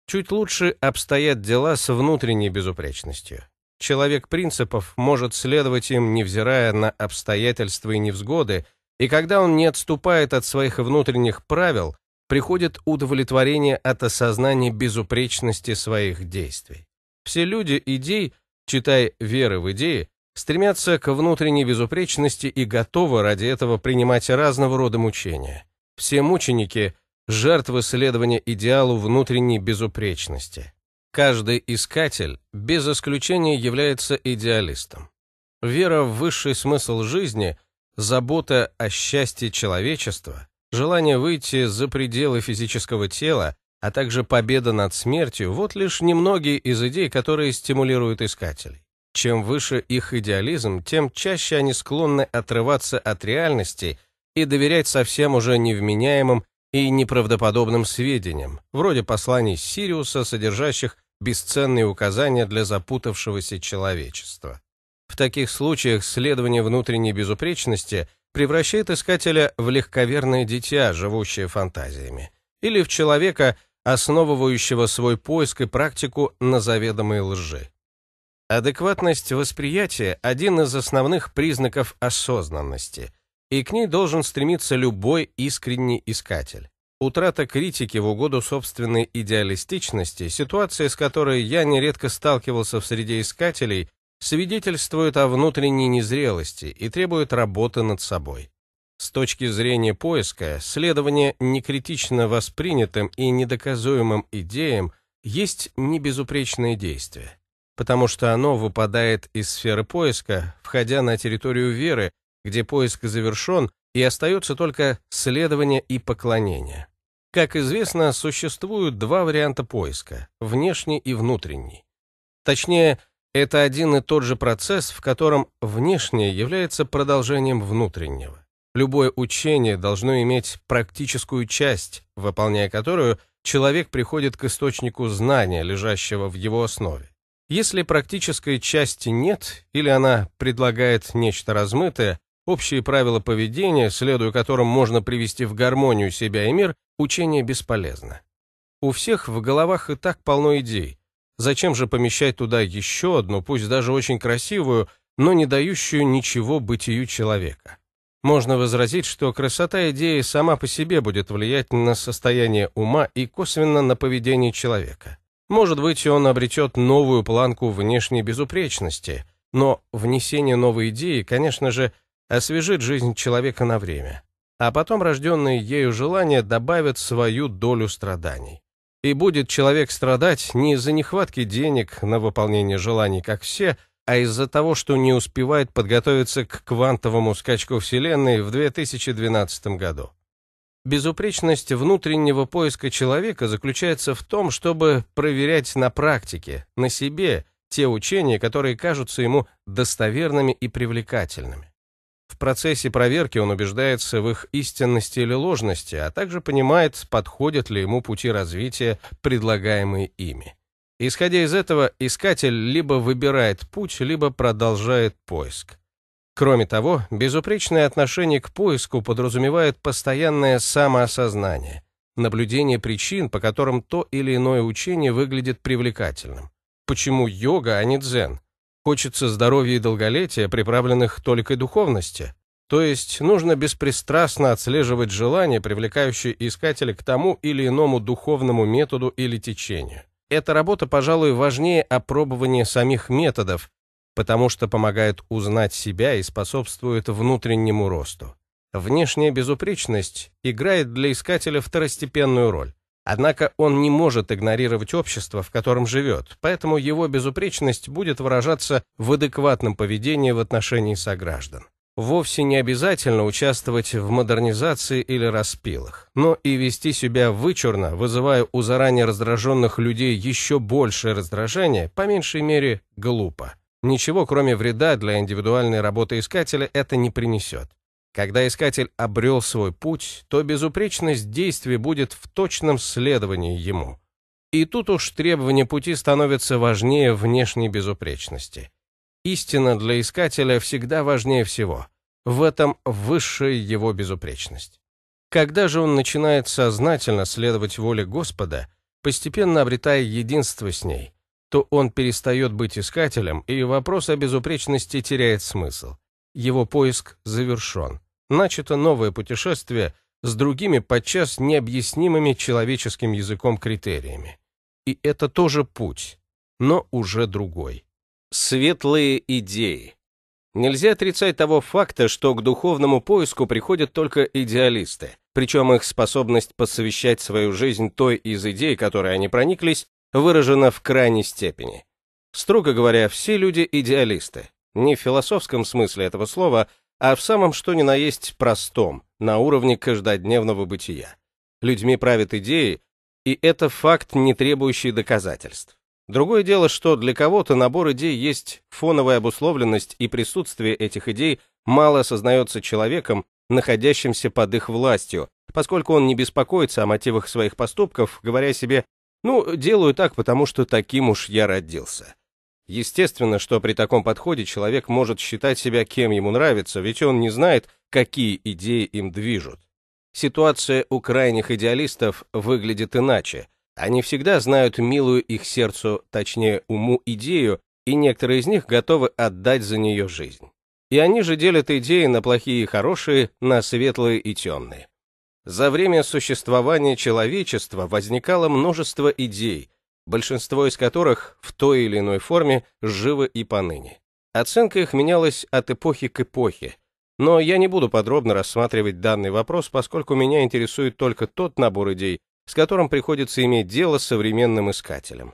Чуть лучше обстоят дела с внутренней безупречностью. Человек принципов может следовать им, невзирая на обстоятельства и невзгоды, и когда он не отступает от своих внутренних правил, приходит удовлетворение от осознания безупречности своих действий. Все люди идей, читая веры в идеи, стремятся к внутренней безупречности и готовы ради этого принимать разного рода мучения. Все мученики – жертвы следования идеалу внутренней безупречности. Каждый искатель без исключения является идеалистом. Вера в высший смысл жизни, забота о счастье человечества, желание выйти за пределы физического тела, а также победа над смертью – вот лишь немногие из идей, которые стимулируют искателей. Чем выше их идеализм, тем чаще они склонны отрываться от реальности и доверять совсем уже невменяемым и неправдоподобным сведениям, вроде посланий Сириуса, содержащих бесценные указания для запутавшегося человечества. В таких случаях следование внутренней безупречности превращает искателя в легковерное дитя, живущее фантазиями, или в человека, основывающего свой поиск и практику на заведомой лжи. Адекватность восприятия – один из основных признаков осознанности, и к ней должен стремиться любой искренний искатель. Утрата критики в угоду собственной идеалистичности, ситуация, с которой я нередко сталкивался в среде искателей, свидетельствует о внутренней незрелости и требует работы над собой. С точки зрения поиска, следование некритично воспринятым и недоказуемым идеям есть небезупречное действие потому что оно выпадает из сферы поиска, входя на территорию веры, где поиск завершен, и остается только следование и поклонение. Как известно, существуют два варианта поиска – внешний и внутренний. Точнее, это один и тот же процесс, в котором внешнее является продолжением внутреннего. Любое учение должно иметь практическую часть, выполняя которую человек приходит к источнику знания, лежащего в его основе. Если практической части нет, или она предлагает нечто размытое, общие правила поведения, следуя которым можно привести в гармонию себя и мир, учение бесполезно. У всех в головах и так полно идей. Зачем же помещать туда еще одну, пусть даже очень красивую, но не дающую ничего бытию человека? Можно возразить, что красота идеи сама по себе будет влиять на состояние ума и косвенно на поведение человека. Может быть, он обретет новую планку внешней безупречности, но внесение новой идеи, конечно же, освежит жизнь человека на время, а потом рожденные ею желания добавят свою долю страданий. И будет человек страдать не из-за нехватки денег на выполнение желаний, как все, а из-за того, что не успевает подготовиться к квантовому скачку Вселенной в 2012 году. Безупречность внутреннего поиска человека заключается в том, чтобы проверять на практике, на себе, те учения, которые кажутся ему достоверными и привлекательными. В процессе проверки он убеждается в их истинности или ложности, а также понимает, подходят ли ему пути развития, предлагаемые ими. Исходя из этого, искатель либо выбирает путь, либо продолжает поиск. Кроме того, безупречное отношение к поиску подразумевает постоянное самоосознание, наблюдение причин, по которым то или иное учение выглядит привлекательным. Почему йога, а не дзен? Хочется здоровья и долголетия, приправленных толикой духовности. То есть нужно беспристрастно отслеживать желания, привлекающие искателя к тому или иному духовному методу или течению. Эта работа, пожалуй, важнее опробования самих методов, потому что помогает узнать себя и способствует внутреннему росту. Внешняя безупречность играет для искателя второстепенную роль. Однако он не может игнорировать общество, в котором живет, поэтому его безупречность будет выражаться в адекватном поведении в отношении сограждан. Вовсе не обязательно участвовать в модернизации или распилах, но и вести себя вычурно, вызывая у заранее раздраженных людей еще большее раздражение, по меньшей мере, глупо. Ничего, кроме вреда для индивидуальной работы искателя, это не принесет. Когда искатель обрел свой путь, то безупречность действий будет в точном следовании ему. И тут уж требование пути становится важнее внешней безупречности. Истина для искателя всегда важнее всего. В этом высшая его безупречность. Когда же он начинает сознательно следовать воле Господа, постепенно обретая единство с ней, то он перестает быть искателем, и вопрос о безупречности теряет смысл. Его поиск завершен. Начато новое путешествие с другими подчас необъяснимыми человеческим языком критериями. И это тоже путь, но уже другой. Светлые идеи. Нельзя отрицать того факта, что к духовному поиску приходят только идеалисты, причем их способность посвящать свою жизнь той из идей, которой они прониклись, выражена в крайней степени. Строго говоря, все люди идеалисты. Не в философском смысле этого слова, а в самом что ни на есть простом, на уровне каждодневного бытия. Людьми правят идеи, и это факт, не требующий доказательств. Другое дело, что для кого-то набор идей есть фоновая обусловленность, и присутствие этих идей мало осознается человеком, находящимся под их властью, поскольку он не беспокоится о мотивах своих поступков, говоря себе ну, делаю так, потому что таким уж я родился. Естественно, что при таком подходе человек может считать себя кем ему нравится, ведь он не знает, какие идеи им движут. Ситуация у крайних идеалистов выглядит иначе. Они всегда знают милую их сердцу, точнее уму, идею, и некоторые из них готовы отдать за нее жизнь. И они же делят идеи на плохие и хорошие, на светлые и темные. За время существования человечества возникало множество идей, большинство из которых в той или иной форме живы и поныне. Оценка их менялась от эпохи к эпохе, но я не буду подробно рассматривать данный вопрос, поскольку меня интересует только тот набор идей, с которым приходится иметь дело с современным искателем.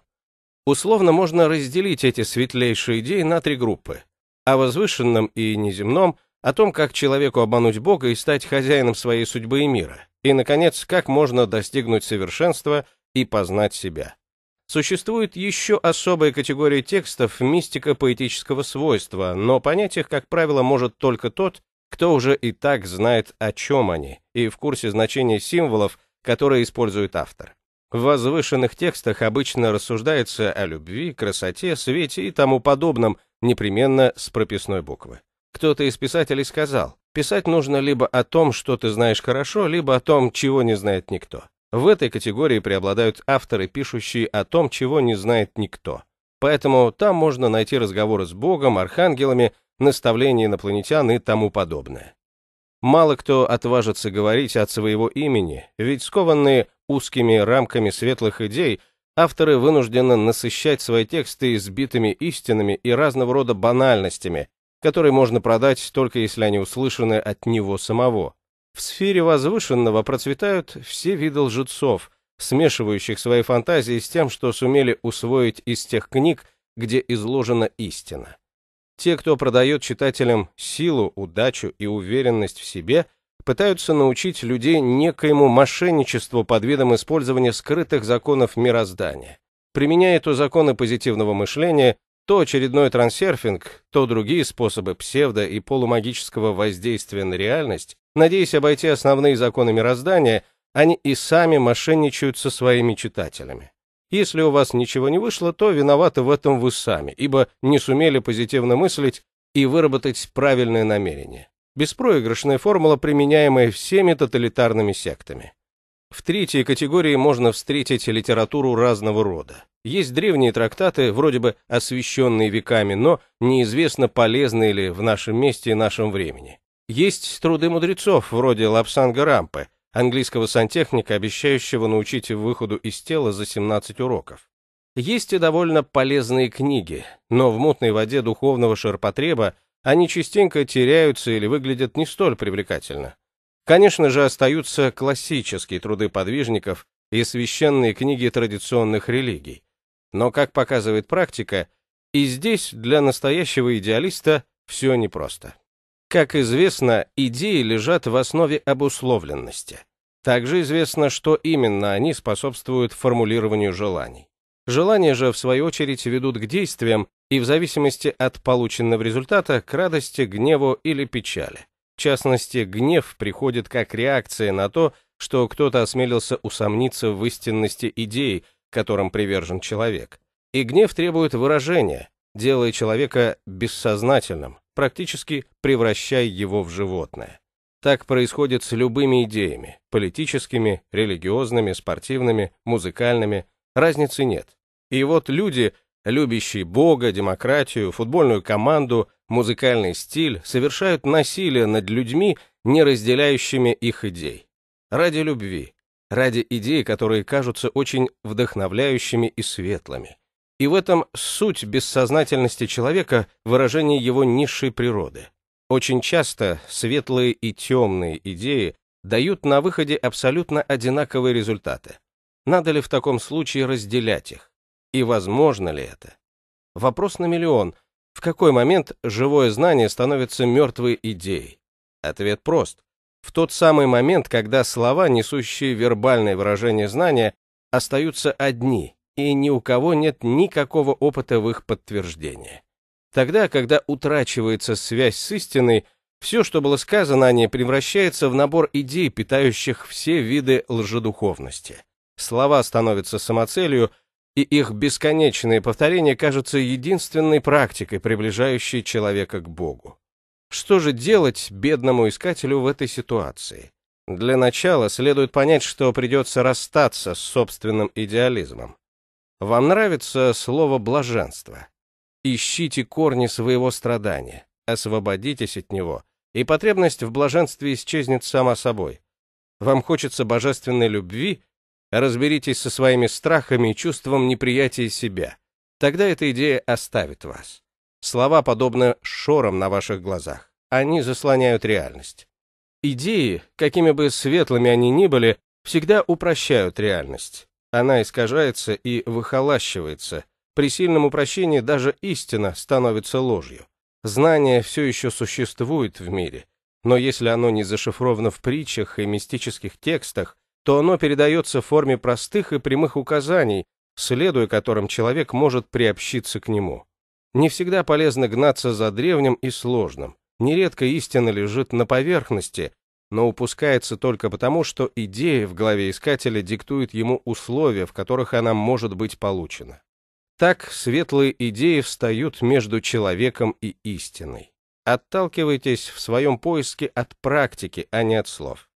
Условно можно разделить эти светлейшие идеи на три группы. О возвышенном и неземном, о том, как человеку обмануть Бога и стать хозяином своей судьбы и мира, и, наконец, как можно достигнуть совершенства и познать себя. Существует еще особая категория текстов мистико-поэтического свойства, но понять их, как правило, может только тот, кто уже и так знает, о чем они, и в курсе значения символов, которые использует автор. В возвышенных текстах обычно рассуждается о любви, красоте, свете и тому подобном, непременно с прописной буквы. Кто-то из писателей сказал, писать нужно либо о том, что ты знаешь хорошо, либо о том, чего не знает никто. В этой категории преобладают авторы, пишущие о том, чего не знает никто. Поэтому там можно найти разговоры с Богом, архангелами, наставления инопланетян и тому подобное. Мало кто отважится говорить от своего имени, ведь скованные узкими рамками светлых идей, авторы вынуждены насыщать свои тексты избитыми истинами и разного рода банальностями, которые можно продать только если они услышаны от него самого. В сфере возвышенного процветают все виды лжецов, смешивающих свои фантазии с тем, что сумели усвоить из тех книг, где изложена истина. Те, кто продает читателям силу, удачу и уверенность в себе, пытаются научить людей некоему мошенничеству под видом использования скрытых законов мироздания. Применяя то законы позитивного мышления, то очередной трансерфинг, то другие способы псевдо- и полумагического воздействия на реальность, надеясь обойти основные законы мироздания, они и сами мошенничают со своими читателями. Если у вас ничего не вышло, то виноваты в этом вы сами, ибо не сумели позитивно мыслить и выработать правильное намерение. Беспроигрышная формула, применяемая всеми тоталитарными сектами. В третьей категории можно встретить литературу разного рода. Есть древние трактаты, вроде бы освещенные веками, но неизвестно, полезны ли в нашем месте и нашем времени. Есть труды мудрецов, вроде Лапсанга Рампы, английского сантехника, обещающего научить выходу из тела за 17 уроков. Есть и довольно полезные книги, но в мутной воде духовного ширпотреба они частенько теряются или выглядят не столь привлекательно. Конечно же, остаются классические труды подвижников и священные книги традиционных религий. Но, как показывает практика, и здесь для настоящего идеалиста все непросто. Как известно, идеи лежат в основе обусловленности. Также известно, что именно они способствуют формулированию желаний. Желания же, в свою очередь, ведут к действиям и в зависимости от полученного результата к радости, гневу или печали. В частности, гнев приходит как реакция на то, что кто-то осмелился усомниться в истинности идей, которым привержен человек. И гнев требует выражения, делая человека бессознательным, практически превращая его в животное. Так происходит с любыми идеями – политическими, религиозными, спортивными, музыкальными, разницы нет. И вот люди, любящие Бога, демократию, футбольную команду, музыкальный стиль совершают насилие над людьми, не разделяющими их идей. Ради любви, ради идей, которые кажутся очень вдохновляющими и светлыми. И в этом суть бессознательности человека, выражение его низшей природы. Очень часто светлые и темные идеи дают на выходе абсолютно одинаковые результаты. Надо ли в таком случае разделять их? И возможно ли это? Вопрос на миллион, в какой момент живое знание становится мертвой идеей? Ответ прост. В тот самый момент, когда слова, несущие вербальное выражение знания, остаются одни, и ни у кого нет никакого опыта в их подтверждении. Тогда, когда утрачивается связь с истиной, все, что было сказано о ней, превращается в набор идей, питающих все виды лжедуховности. Слова становятся самоцелью – и их бесконечные повторения кажутся единственной практикой, приближающей человека к Богу. Что же делать бедному искателю в этой ситуации? Для начала следует понять, что придется расстаться с собственным идеализмом. Вам нравится слово «блаженство»? Ищите корни своего страдания, освободитесь от него, и потребность в блаженстве исчезнет сама собой. Вам хочется божественной любви, Разберитесь со своими страхами и чувством неприятия себя. Тогда эта идея оставит вас. Слова подобны шорам на ваших глазах. Они заслоняют реальность. Идеи, какими бы светлыми они ни были, всегда упрощают реальность. Она искажается и выхолащивается. При сильном упрощении даже истина становится ложью. Знание все еще существует в мире, но если оно не зашифровано в притчах и мистических текстах, то оно передается в форме простых и прямых указаний, следуя которым человек может приобщиться к нему. Не всегда полезно гнаться за древним и сложным. Нередко истина лежит на поверхности, но упускается только потому, что идея в голове искателя диктует ему условия, в которых она может быть получена. Так светлые идеи встают между человеком и истиной. Отталкивайтесь в своем поиске от практики, а не от слов.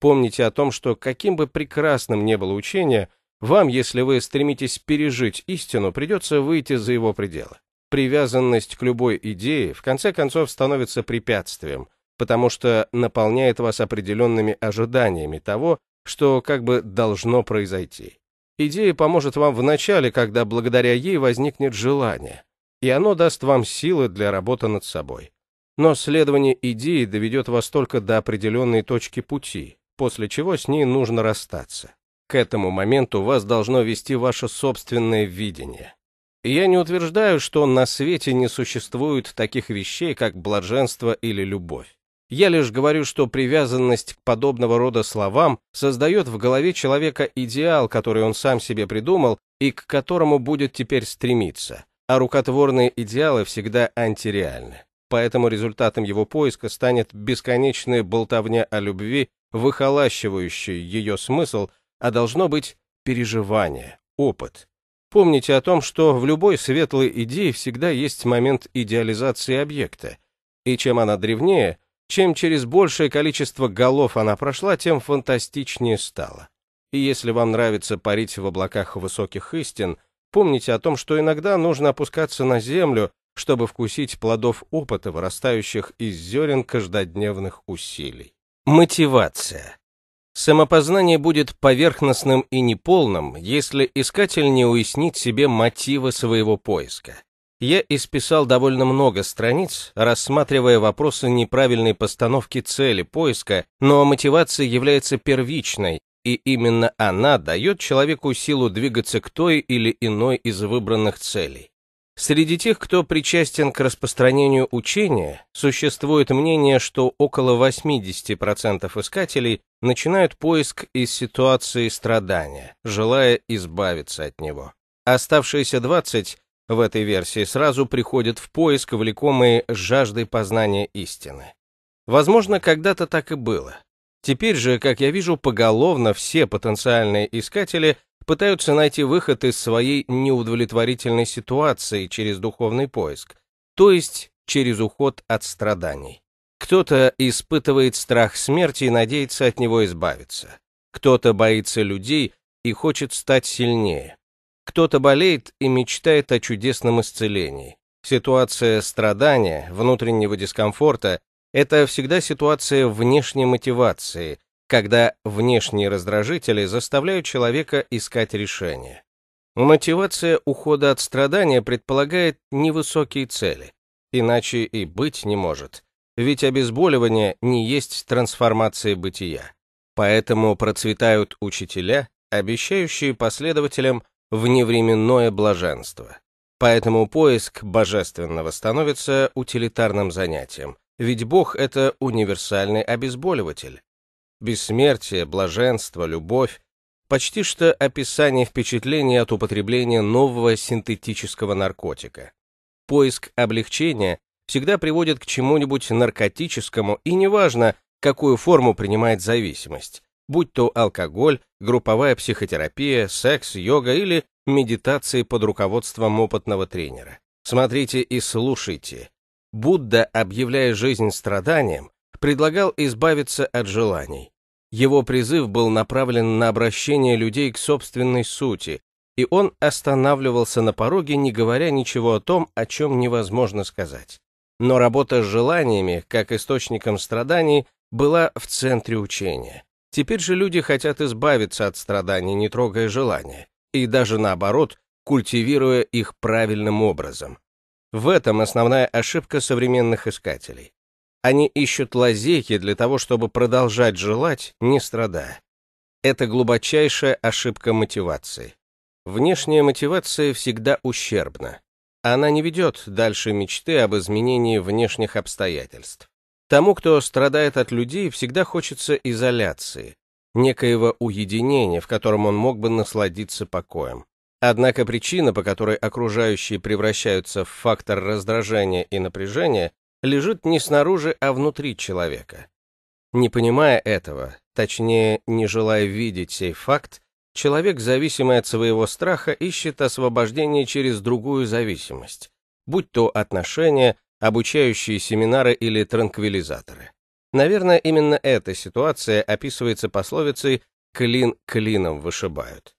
Помните о том, что каким бы прекрасным ни было учение, вам, если вы стремитесь пережить истину, придется выйти за его пределы. Привязанность к любой идее в конце концов становится препятствием, потому что наполняет вас определенными ожиданиями того, что как бы должно произойти. Идея поможет вам в начале, когда благодаря ей возникнет желание, и оно даст вам силы для работы над собой. Но следование идеи доведет вас только до определенной точки пути, после чего с ней нужно расстаться. К этому моменту вас должно вести ваше собственное видение. Я не утверждаю, что на свете не существует таких вещей, как блаженство или любовь. Я лишь говорю, что привязанность к подобного рода словам создает в голове человека идеал, который он сам себе придумал и к которому будет теперь стремиться, а рукотворные идеалы всегда антиреальны. Поэтому результатом его поиска станет бесконечная болтовня о любви выхолащивающий ее смысл, а должно быть переживание, опыт. Помните о том, что в любой светлой идее всегда есть момент идеализации объекта, и чем она древнее, чем через большее количество голов она прошла, тем фантастичнее стала. И если вам нравится парить в облаках высоких истин, помните о том, что иногда нужно опускаться на землю, чтобы вкусить плодов опыта, вырастающих из зерен каждодневных усилий. Мотивация. Самопознание будет поверхностным и неполным, если искатель не уяснит себе мотивы своего поиска. Я исписал довольно много страниц, рассматривая вопросы неправильной постановки цели поиска, но мотивация является первичной, и именно она дает человеку силу двигаться к той или иной из выбранных целей. Среди тех, кто причастен к распространению учения, существует мнение, что около 80% искателей начинают поиск из ситуации страдания, желая избавиться от него. Оставшиеся 20 в этой версии сразу приходят в поиск, влекомые жаждой познания истины. Возможно, когда-то так и было. Теперь же, как я вижу, поголовно все потенциальные искатели – пытаются найти выход из своей неудовлетворительной ситуации через духовный поиск, то есть через уход от страданий. Кто-то испытывает страх смерти и надеется от него избавиться. Кто-то боится людей и хочет стать сильнее. Кто-то болеет и мечтает о чудесном исцелении. Ситуация страдания, внутреннего дискомфорта – это всегда ситуация внешней мотивации, когда внешние раздражители заставляют человека искать решение. Мотивация ухода от страдания предполагает невысокие цели, иначе и быть не может, ведь обезболивание не есть трансформация бытия. Поэтому процветают учителя, обещающие последователям вневременное блаженство. Поэтому поиск божественного становится утилитарным занятием, ведь Бог — это универсальный обезболиватель бессмертие, блаженство, любовь, почти что описание впечатлений от употребления нового синтетического наркотика. Поиск облегчения всегда приводит к чему-нибудь наркотическому, и неважно, какую форму принимает зависимость, будь то алкоголь, групповая психотерапия, секс, йога или медитации под руководством опытного тренера. Смотрите и слушайте. Будда, объявляя жизнь страданием, предлагал избавиться от желаний. Его призыв был направлен на обращение людей к собственной сути, и он останавливался на пороге, не говоря ничего о том, о чем невозможно сказать. Но работа с желаниями, как источником страданий, была в центре учения. Теперь же люди хотят избавиться от страданий, не трогая желания, и даже наоборот, культивируя их правильным образом. В этом основная ошибка современных искателей. Они ищут лазейки для того, чтобы продолжать желать, не страдая. Это глубочайшая ошибка мотивации. Внешняя мотивация всегда ущербна. Она не ведет дальше мечты об изменении внешних обстоятельств. Тому, кто страдает от людей, всегда хочется изоляции, некоего уединения, в котором он мог бы насладиться покоем. Однако причина, по которой окружающие превращаются в фактор раздражения и напряжения, лежит не снаружи, а внутри человека. Не понимая этого, точнее, не желая видеть сей факт, человек, зависимый от своего страха, ищет освобождение через другую зависимость, будь то отношения, обучающие семинары или транквилизаторы. Наверное, именно эта ситуация описывается пословицей «клин клином вышибают».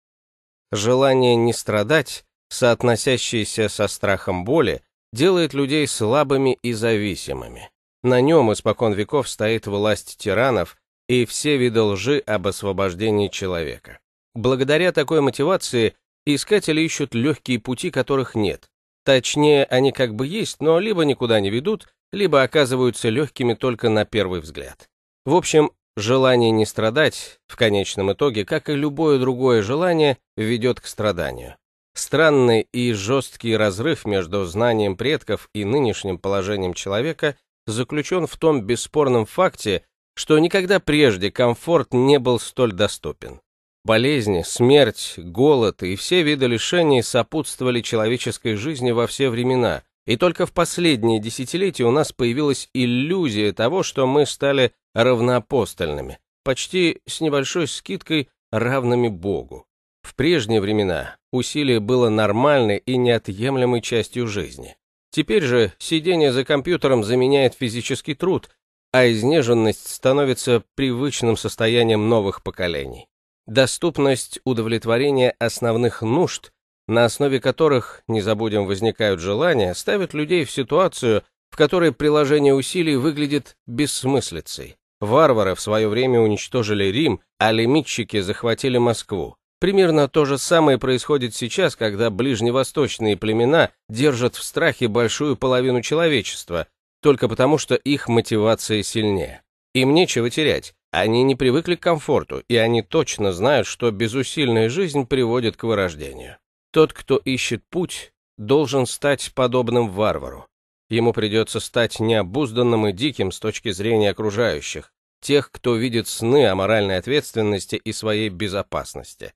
Желание не страдать, соотносящееся со страхом боли, делает людей слабыми и зависимыми. На нем испокон веков стоит власть тиранов и все виды лжи об освобождении человека. Благодаря такой мотивации искатели ищут легкие пути, которых нет. Точнее, они как бы есть, но либо никуда не ведут, либо оказываются легкими только на первый взгляд. В общем, желание не страдать, в конечном итоге, как и любое другое желание, ведет к страданию. Странный и жесткий разрыв между знанием предков и нынешним положением человека заключен в том бесспорном факте, что никогда прежде комфорт не был столь доступен. Болезни, смерть, голод и все виды лишений сопутствовали человеческой жизни во все времена, и только в последние десятилетия у нас появилась иллюзия того, что мы стали равноапостольными, почти с небольшой скидкой равными Богу. В прежние времена усилие было нормальной и неотъемлемой частью жизни. Теперь же сидение за компьютером заменяет физический труд, а изнеженность становится привычным состоянием новых поколений. Доступность удовлетворения основных нужд, на основе которых, не забудем, возникают желания, ставит людей в ситуацию, в которой приложение усилий выглядит бессмыслицей. Варвары в свое время уничтожили Рим, а лимитчики захватили Москву. Примерно то же самое происходит сейчас, когда ближневосточные племена держат в страхе большую половину человечества, только потому что их мотивация сильнее. Им нечего терять, они не привыкли к комфорту, и они точно знают, что безусильная жизнь приводит к вырождению. Тот, кто ищет путь, должен стать подобным варвару. Ему придется стать необузданным и диким с точки зрения окружающих, тех, кто видит сны о моральной ответственности и своей безопасности.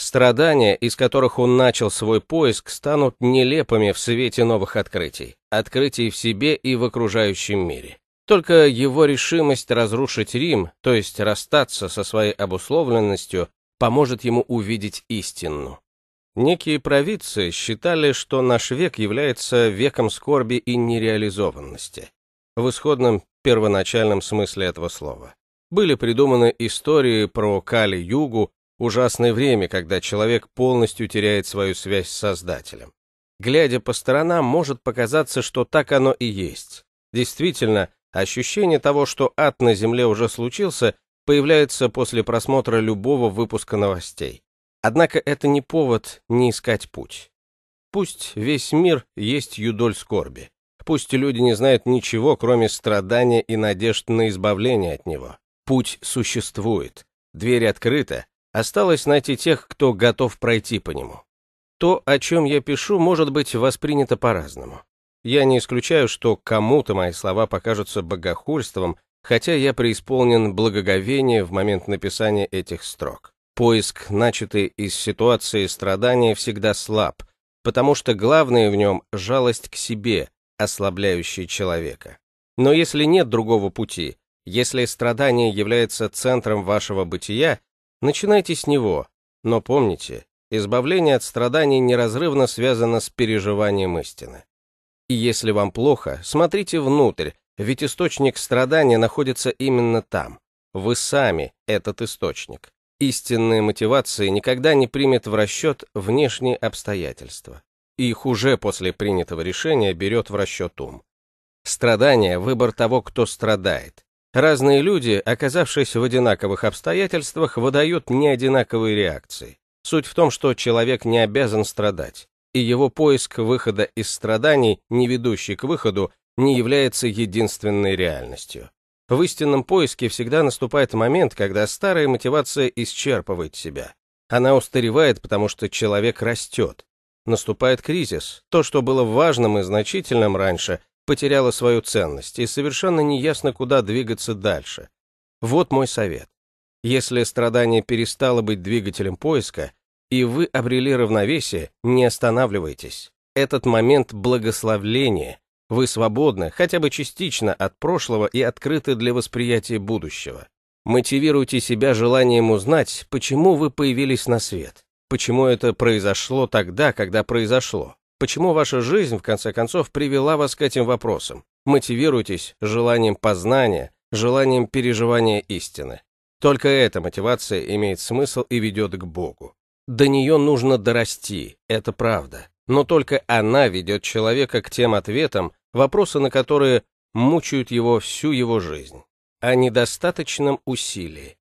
Страдания, из которых он начал свой поиск, станут нелепыми в свете новых открытий, открытий в себе и в окружающем мире. Только его решимость разрушить Рим, то есть расстаться со своей обусловленностью, поможет ему увидеть истину. Некие провидцы считали, что наш век является веком скорби и нереализованности, в исходном первоначальном смысле этого слова. Были придуманы истории про Кали-Югу, Ужасное время, когда человек полностью теряет свою связь с Создателем. Глядя по сторонам, может показаться, что так оно и есть. Действительно, ощущение того, что ад на Земле уже случился, появляется после просмотра любого выпуска новостей. Однако это не повод не искать путь. Пусть весь мир есть юдоль скорби. Пусть люди не знают ничего, кроме страдания и надежд на избавление от него. Путь существует. Дверь открыта, Осталось найти тех, кто готов пройти по нему. То, о чем я пишу, может быть воспринято по-разному. Я не исключаю, что кому-то мои слова покажутся богохульством, хотя я преисполнен благоговения в момент написания этих строк. Поиск, начатый из ситуации страдания, всегда слаб, потому что главное в нем – жалость к себе, ослабляющая человека. Но если нет другого пути, если страдание является центром вашего бытия, Начинайте с него, но помните, избавление от страданий неразрывно связано с переживанием истины. И если вам плохо, смотрите внутрь, ведь источник страдания находится именно там. Вы сами этот источник. Истинные мотивации никогда не примет в расчет внешние обстоятельства. Их уже после принятого решения берет в расчет ум. Страдание – выбор того, кто страдает. Разные люди, оказавшись в одинаковых обстоятельствах, выдают неодинаковые реакции. Суть в том, что человек не обязан страдать, и его поиск выхода из страданий, не ведущий к выходу, не является единственной реальностью. В истинном поиске всегда наступает момент, когда старая мотивация исчерпывает себя. Она устаревает, потому что человек растет. Наступает кризис. То, что было важным и значительным раньше, потеряла свою ценность, и совершенно неясно, куда двигаться дальше. Вот мой совет. Если страдание перестало быть двигателем поиска, и вы обрели равновесие, не останавливайтесь. Этот момент благословления. Вы свободны, хотя бы частично, от прошлого и открыты для восприятия будущего. Мотивируйте себя желанием узнать, почему вы появились на свет, почему это произошло тогда, когда произошло. Почему ваша жизнь, в конце концов, привела вас к этим вопросам? Мотивируйтесь желанием познания, желанием переживания истины. Только эта мотивация имеет смысл и ведет к Богу. До нее нужно дорасти, это правда. Но только она ведет человека к тем ответам, вопросы на которые мучают его всю его жизнь. О а недостаточном усилии.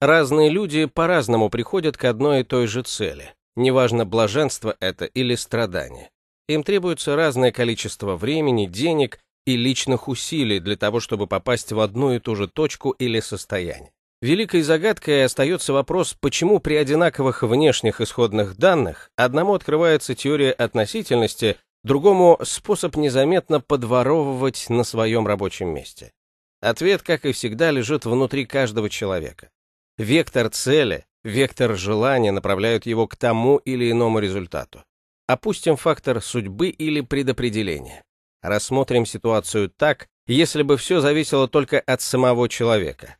Разные люди по-разному приходят к одной и той же цели. Неважно, блаженство это или страдание. Им требуется разное количество времени, денег и личных усилий для того, чтобы попасть в одну и ту же точку или состояние. Великой загадкой остается вопрос, почему при одинаковых внешних исходных данных одному открывается теория относительности, другому способ незаметно подворовывать на своем рабочем месте. Ответ, как и всегда, лежит внутри каждого человека. Вектор цели, Вектор желания направляют его к тому или иному результату. Опустим фактор судьбы или предопределения. Рассмотрим ситуацию так, если бы все зависело только от самого человека.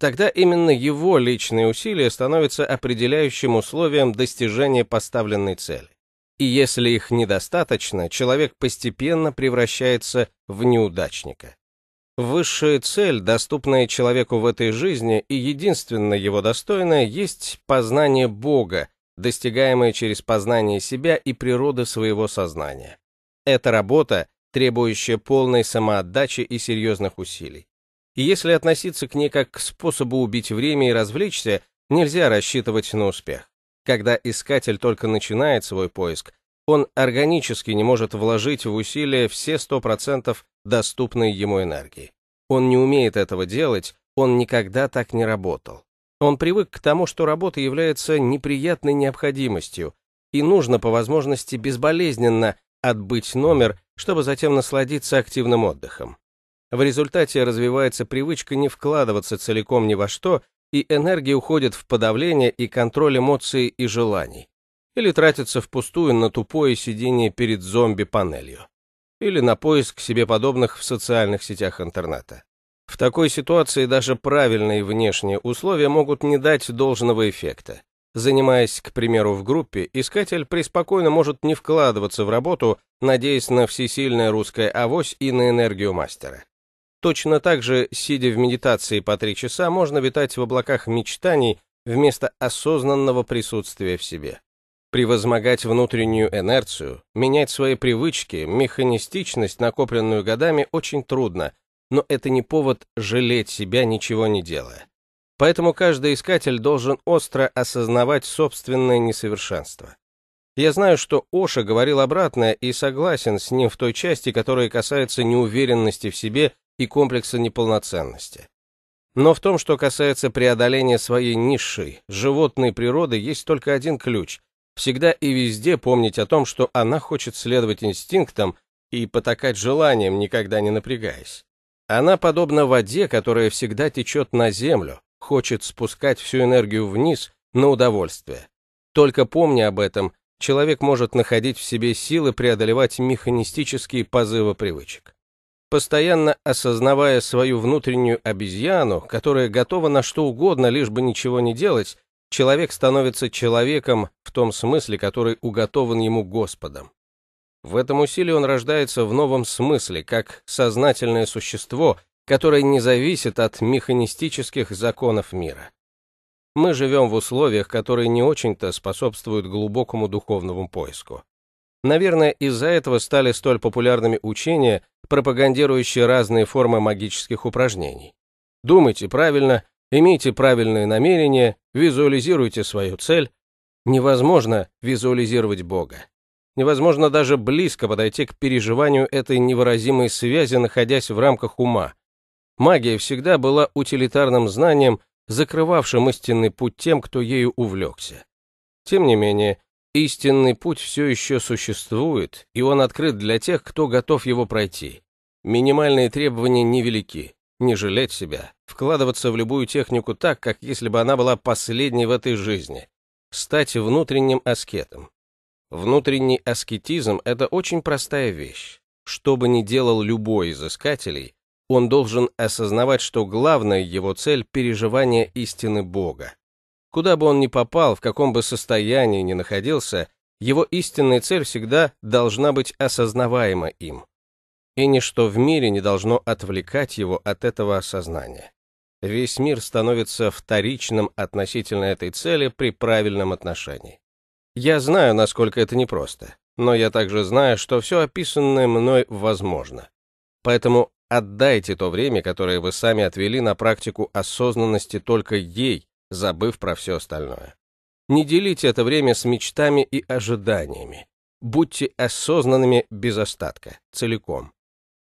Тогда именно его личные усилия становятся определяющим условием достижения поставленной цели. И если их недостаточно, человек постепенно превращается в неудачника. Высшая цель, доступная человеку в этой жизни и единственно его достойная, есть познание Бога, достигаемое через познание себя и природы своего сознания. Это работа, требующая полной самоотдачи и серьезных усилий. И если относиться к ней как к способу убить время и развлечься, нельзя рассчитывать на успех. Когда искатель только начинает свой поиск, он органически не может вложить в усилие все 100% доступной ему энергии. Он не умеет этого делать, он никогда так не работал. Он привык к тому, что работа является неприятной необходимостью, и нужно по возможности безболезненно отбыть номер, чтобы затем насладиться активным отдыхом. В результате развивается привычка не вкладываться целиком ни во что, и энергия уходит в подавление и контроль эмоций и желаний или тратится впустую на тупое сидение перед зомби-панелью, или на поиск себе подобных в социальных сетях интернета. В такой ситуации даже правильные внешние условия могут не дать должного эффекта. Занимаясь, к примеру, в группе, искатель преспокойно может не вкладываться в работу, надеясь на всесильное русское авось и на энергию мастера. Точно так же, сидя в медитации по три часа, можно витать в облаках мечтаний вместо осознанного присутствия в себе превозмогать внутреннюю инерцию, менять свои привычки, механистичность, накопленную годами, очень трудно, но это не повод жалеть себя, ничего не делая. Поэтому каждый искатель должен остро осознавать собственное несовершенство. Я знаю, что Оша говорил обратное и согласен с ним в той части, которая касается неуверенности в себе и комплекса неполноценности. Но в том, что касается преодоления своей низшей, животной природы, есть только один ключ – всегда и везде помнить о том, что она хочет следовать инстинктам и потакать желаниям, никогда не напрягаясь. Она подобна воде, которая всегда течет на землю, хочет спускать всю энергию вниз на удовольствие. Только помни об этом, человек может находить в себе силы преодолевать механистические позывы привычек. Постоянно осознавая свою внутреннюю обезьяну, которая готова на что угодно, лишь бы ничего не делать, человек становится человеком в том смысле, который уготован ему Господом. В этом усилии он рождается в новом смысле, как сознательное существо, которое не зависит от механистических законов мира. Мы живем в условиях, которые не очень-то способствуют глубокому духовному поиску. Наверное, из-за этого стали столь популярными учения, пропагандирующие разные формы магических упражнений. Думайте правильно, Имейте правильные намерения, визуализируйте свою цель. Невозможно визуализировать Бога. Невозможно даже близко подойти к переживанию этой невыразимой связи, находясь в рамках ума. Магия всегда была утилитарным знанием, закрывавшим истинный путь тем, кто ею увлекся. Тем не менее, истинный путь все еще существует, и он открыт для тех, кто готов его пройти. Минимальные требования невелики не жалеть себя, вкладываться в любую технику так, как если бы она была последней в этой жизни, стать внутренним аскетом. Внутренний аскетизм – это очень простая вещь. Что бы ни делал любой из искателей, он должен осознавать, что главная его цель – переживание истины Бога. Куда бы он ни попал, в каком бы состоянии ни находился, его истинная цель всегда должна быть осознаваема им и ничто в мире не должно отвлекать его от этого осознания. Весь мир становится вторичным относительно этой цели при правильном отношении. Я знаю, насколько это непросто, но я также знаю, что все описанное мной возможно. Поэтому отдайте то время, которое вы сами отвели на практику осознанности только ей, забыв про все остальное. Не делите это время с мечтами и ожиданиями. Будьте осознанными без остатка, целиком.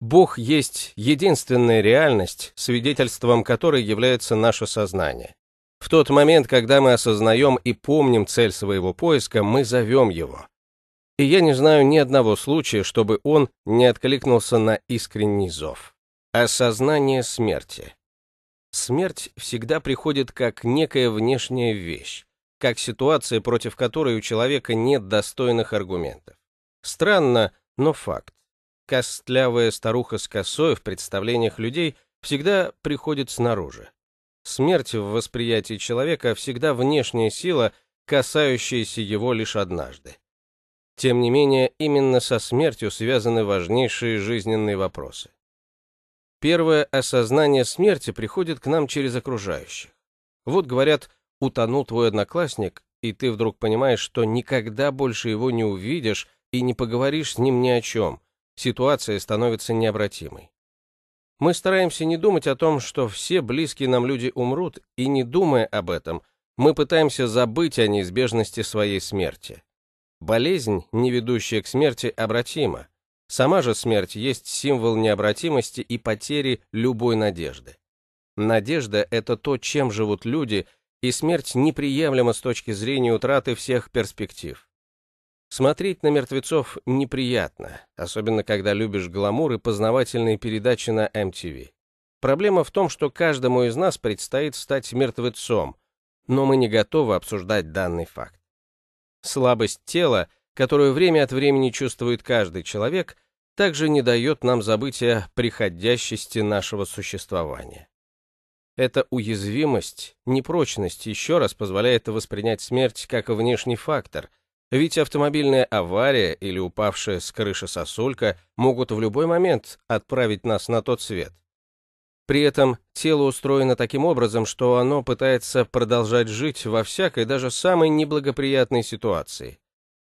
Бог есть единственная реальность, свидетельством которой является наше сознание. В тот момент, когда мы осознаем и помним цель своего поиска, мы зовем его. И я не знаю ни одного случая, чтобы он не откликнулся на искренний зов. Осознание смерти. Смерть всегда приходит как некая внешняя вещь, как ситуация, против которой у человека нет достойных аргументов. Странно, но факт костлявая старуха с косой в представлениях людей всегда приходит снаружи. Смерть в восприятии человека всегда внешняя сила, касающаяся его лишь однажды. Тем не менее, именно со смертью связаны важнейшие жизненные вопросы. Первое осознание смерти приходит к нам через окружающих. Вот говорят, утонул твой одноклассник, и ты вдруг понимаешь, что никогда больше его не увидишь и не поговоришь с ним ни о чем, ситуация становится необратимой. Мы стараемся не думать о том, что все близкие нам люди умрут, и не думая об этом, мы пытаемся забыть о неизбежности своей смерти. Болезнь, не ведущая к смерти, обратима. Сама же смерть есть символ необратимости и потери любой надежды. Надежда – это то, чем живут люди, и смерть неприемлема с точки зрения утраты всех перспектив. Смотреть на мертвецов неприятно, особенно когда любишь гламур и познавательные передачи на MTV. Проблема в том, что каждому из нас предстоит стать мертвецом, но мы не готовы обсуждать данный факт. Слабость тела, которую время от времени чувствует каждый человек, также не дает нам забыть о приходящести нашего существования. Эта уязвимость, непрочность еще раз позволяет воспринять смерть как внешний фактор – ведь автомобильная авария или упавшая с крыши сосулька могут в любой момент отправить нас на тот свет. При этом тело устроено таким образом, что оно пытается продолжать жить во всякой, даже самой неблагоприятной ситуации.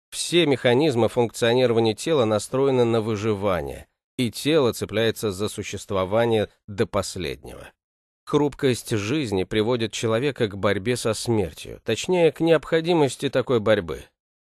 Все механизмы функционирования тела настроены на выживание, и тело цепляется за существование до последнего. Хрупкость жизни приводит человека к борьбе со смертью, точнее, к необходимости такой борьбы.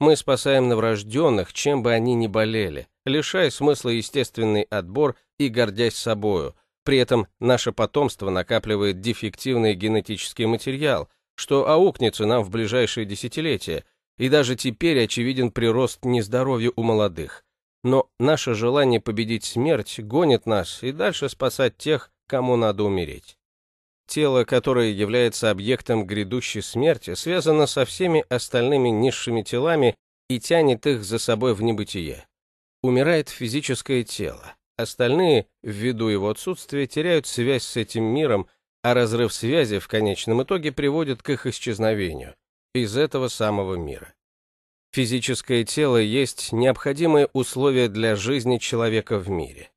Мы спасаем новорожденных, чем бы они ни болели, лишая смысла естественный отбор и гордясь собою. При этом наше потомство накапливает дефективный генетический материал, что аукнется нам в ближайшие десятилетия, и даже теперь очевиден прирост нездоровья у молодых. Но наше желание победить смерть гонит нас и дальше спасать тех, кому надо умереть. Тело, которое является объектом грядущей смерти, связано со всеми остальными низшими телами и тянет их за собой в небытие. Умирает физическое тело. Остальные, ввиду его отсутствия, теряют связь с этим миром, а разрыв связи в конечном итоге приводит к их исчезновению из этого самого мира. Физическое тело есть необходимое условие для жизни человека в мире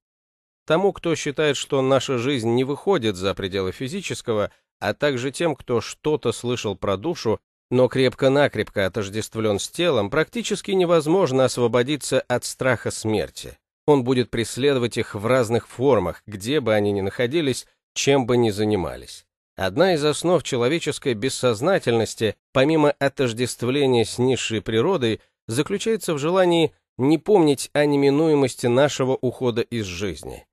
тому, кто считает, что наша жизнь не выходит за пределы физического, а также тем, кто что-то слышал про душу, но крепко-накрепко отождествлен с телом, практически невозможно освободиться от страха смерти. Он будет преследовать их в разных формах, где бы они ни находились, чем бы ни занимались. Одна из основ человеческой бессознательности, помимо отождествления с низшей природой, заключается в желании не помнить о неминуемости нашего ухода из жизни.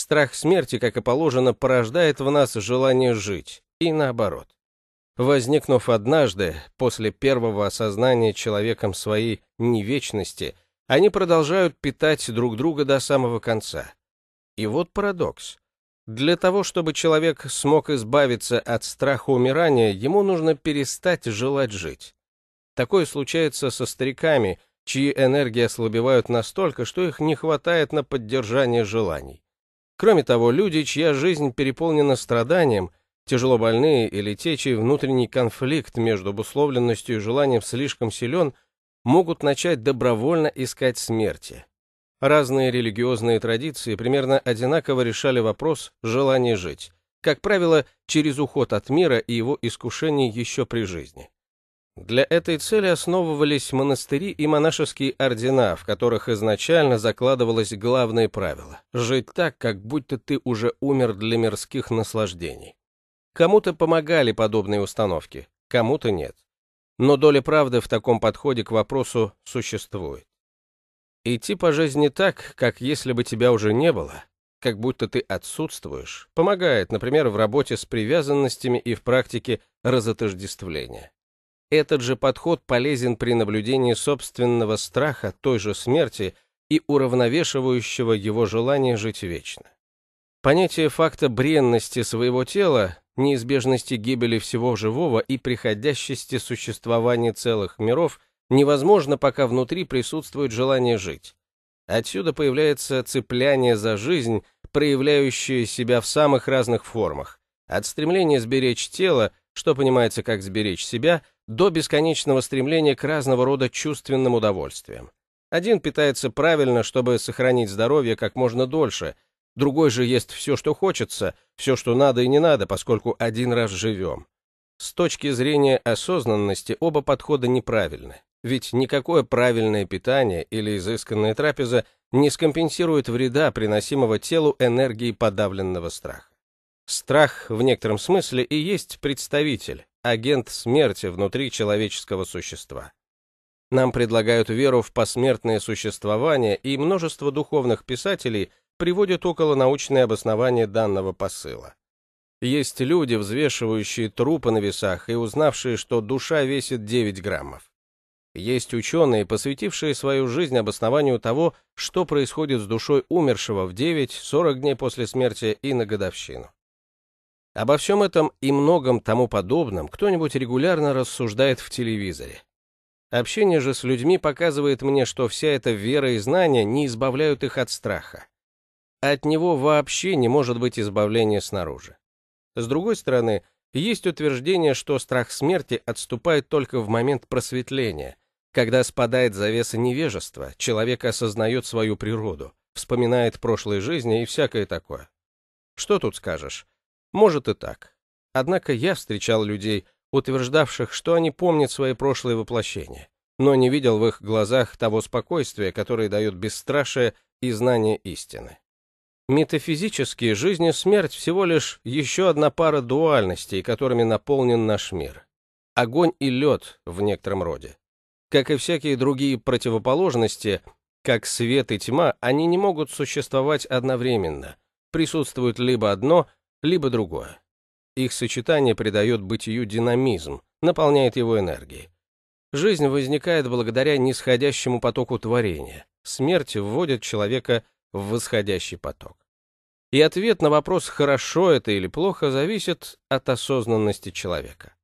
Страх смерти, как и положено, порождает в нас желание жить, и наоборот. Возникнув однажды, после первого осознания человеком своей невечности, они продолжают питать друг друга до самого конца. И вот парадокс. Для того, чтобы человек смог избавиться от страха умирания, ему нужно перестать желать жить. Такое случается со стариками, чьи энергии ослабевают настолько, что их не хватает на поддержание желаний. Кроме того, люди, чья жизнь переполнена страданием, тяжело больные или те, чей внутренний конфликт между обусловленностью и желанием слишком силен, могут начать добровольно искать смерти. Разные религиозные традиции примерно одинаково решали вопрос желания жить, как правило, через уход от мира и его искушений еще при жизни. Для этой цели основывались монастыри и монашеские ордена, в которых изначально закладывалось главное правило – жить так, как будто ты уже умер для мирских наслаждений. Кому-то помогали подобные установки, кому-то нет. Но доля правды в таком подходе к вопросу существует. Идти по жизни так, как если бы тебя уже не было, как будто ты отсутствуешь, помогает, например, в работе с привязанностями и в практике разотождествления. Этот же подход полезен при наблюдении собственного страха той же смерти и уравновешивающего его желание жить вечно. Понятие факта бренности своего тела, неизбежности гибели всего живого и приходящести существования целых миров невозможно, пока внутри присутствует желание жить. Отсюда появляется цепляние за жизнь, проявляющее себя в самых разных формах. От стремления сберечь тело, что понимается как сберечь себя, до бесконечного стремления к разного рода чувственным удовольствиям. Один питается правильно, чтобы сохранить здоровье как можно дольше, другой же ест все, что хочется, все, что надо и не надо, поскольку один раз живем. С точки зрения осознанности оба подхода неправильны, ведь никакое правильное питание или изысканная трапеза не скомпенсирует вреда, приносимого телу энергии подавленного страха. Страх в некотором смысле и есть представитель, агент смерти внутри человеческого существа. Нам предлагают веру в посмертное существование, и множество духовных писателей приводят околонаучное обоснование данного посыла. Есть люди, взвешивающие трупы на весах и узнавшие, что душа весит 9 граммов. Есть ученые, посвятившие свою жизнь обоснованию того, что происходит с душой умершего в 9-40 дней после смерти и на годовщину. Обо всем этом и многом тому подобном кто-нибудь регулярно рассуждает в телевизоре. Общение же с людьми показывает мне, что вся эта вера и знания не избавляют их от страха. От него вообще не может быть избавления снаружи. С другой стороны, есть утверждение, что страх смерти отступает только в момент просветления, когда спадает завеса невежества, человек осознает свою природу, вспоминает прошлые жизни и всякое такое. Что тут скажешь? Может и так. Однако я встречал людей, утверждавших, что они помнят свои прошлые воплощения, но не видел в их глазах того спокойствия, которое дает бесстрашие и знание истины. Метафизически жизнь и смерть всего лишь еще одна пара дуальностей, которыми наполнен наш мир. Огонь и лед в некотором роде. Как и всякие другие противоположности, как свет и тьма, они не могут существовать одновременно. Присутствует либо одно, либо другое. Их сочетание придает бытию динамизм, наполняет его энергией. Жизнь возникает благодаря нисходящему потоку творения. Смерть вводит человека в восходящий поток. И ответ на вопрос, хорошо это или плохо, зависит от осознанности человека.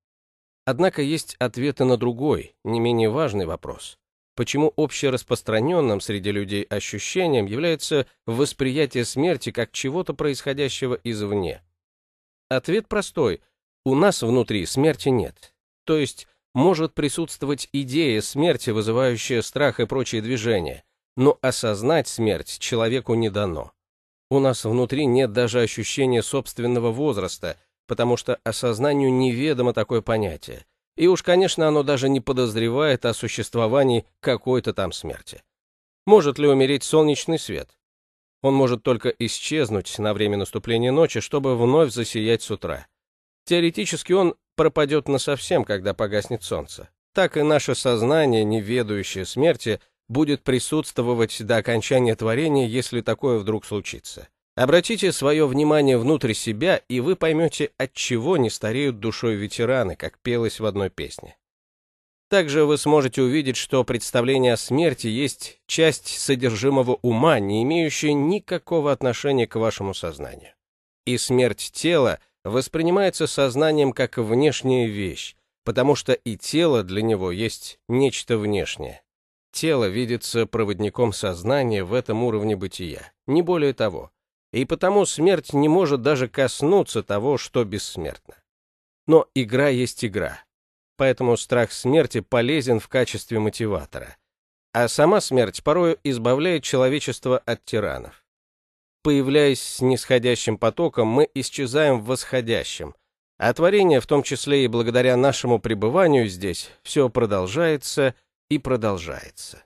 Однако есть ответы на другой, не менее важный вопрос. Почему общераспространенным среди людей ощущением является восприятие смерти как чего-то происходящего извне, Ответ простой. У нас внутри смерти нет. То есть может присутствовать идея смерти, вызывающая страх и прочие движения, но осознать смерть человеку не дано. У нас внутри нет даже ощущения собственного возраста, потому что осознанию неведомо такое понятие. И уж, конечно, оно даже не подозревает о существовании какой-то там смерти. Может ли умереть солнечный свет? Он может только исчезнуть на время наступления ночи, чтобы вновь засиять с утра. Теоретически он пропадет насовсем, когда погаснет солнце. Так и наше сознание, не ведающее смерти, будет присутствовать до окончания творения, если такое вдруг случится. Обратите свое внимание внутрь себя, и вы поймете, от чего не стареют душой ветераны, как пелось в одной песне. Также вы сможете увидеть, что представление о смерти есть часть содержимого ума, не имеющая никакого отношения к вашему сознанию. И смерть тела воспринимается сознанием как внешняя вещь, потому что и тело для него есть нечто внешнее. Тело видится проводником сознания в этом уровне бытия, не более того. И потому смерть не может даже коснуться того, что бессмертно. Но игра есть игра, поэтому страх смерти полезен в качестве мотиватора. А сама смерть порою избавляет человечество от тиранов. Появляясь с нисходящим потоком, мы исчезаем в восходящем, а творение, в том числе и благодаря нашему пребыванию здесь, все продолжается и продолжается.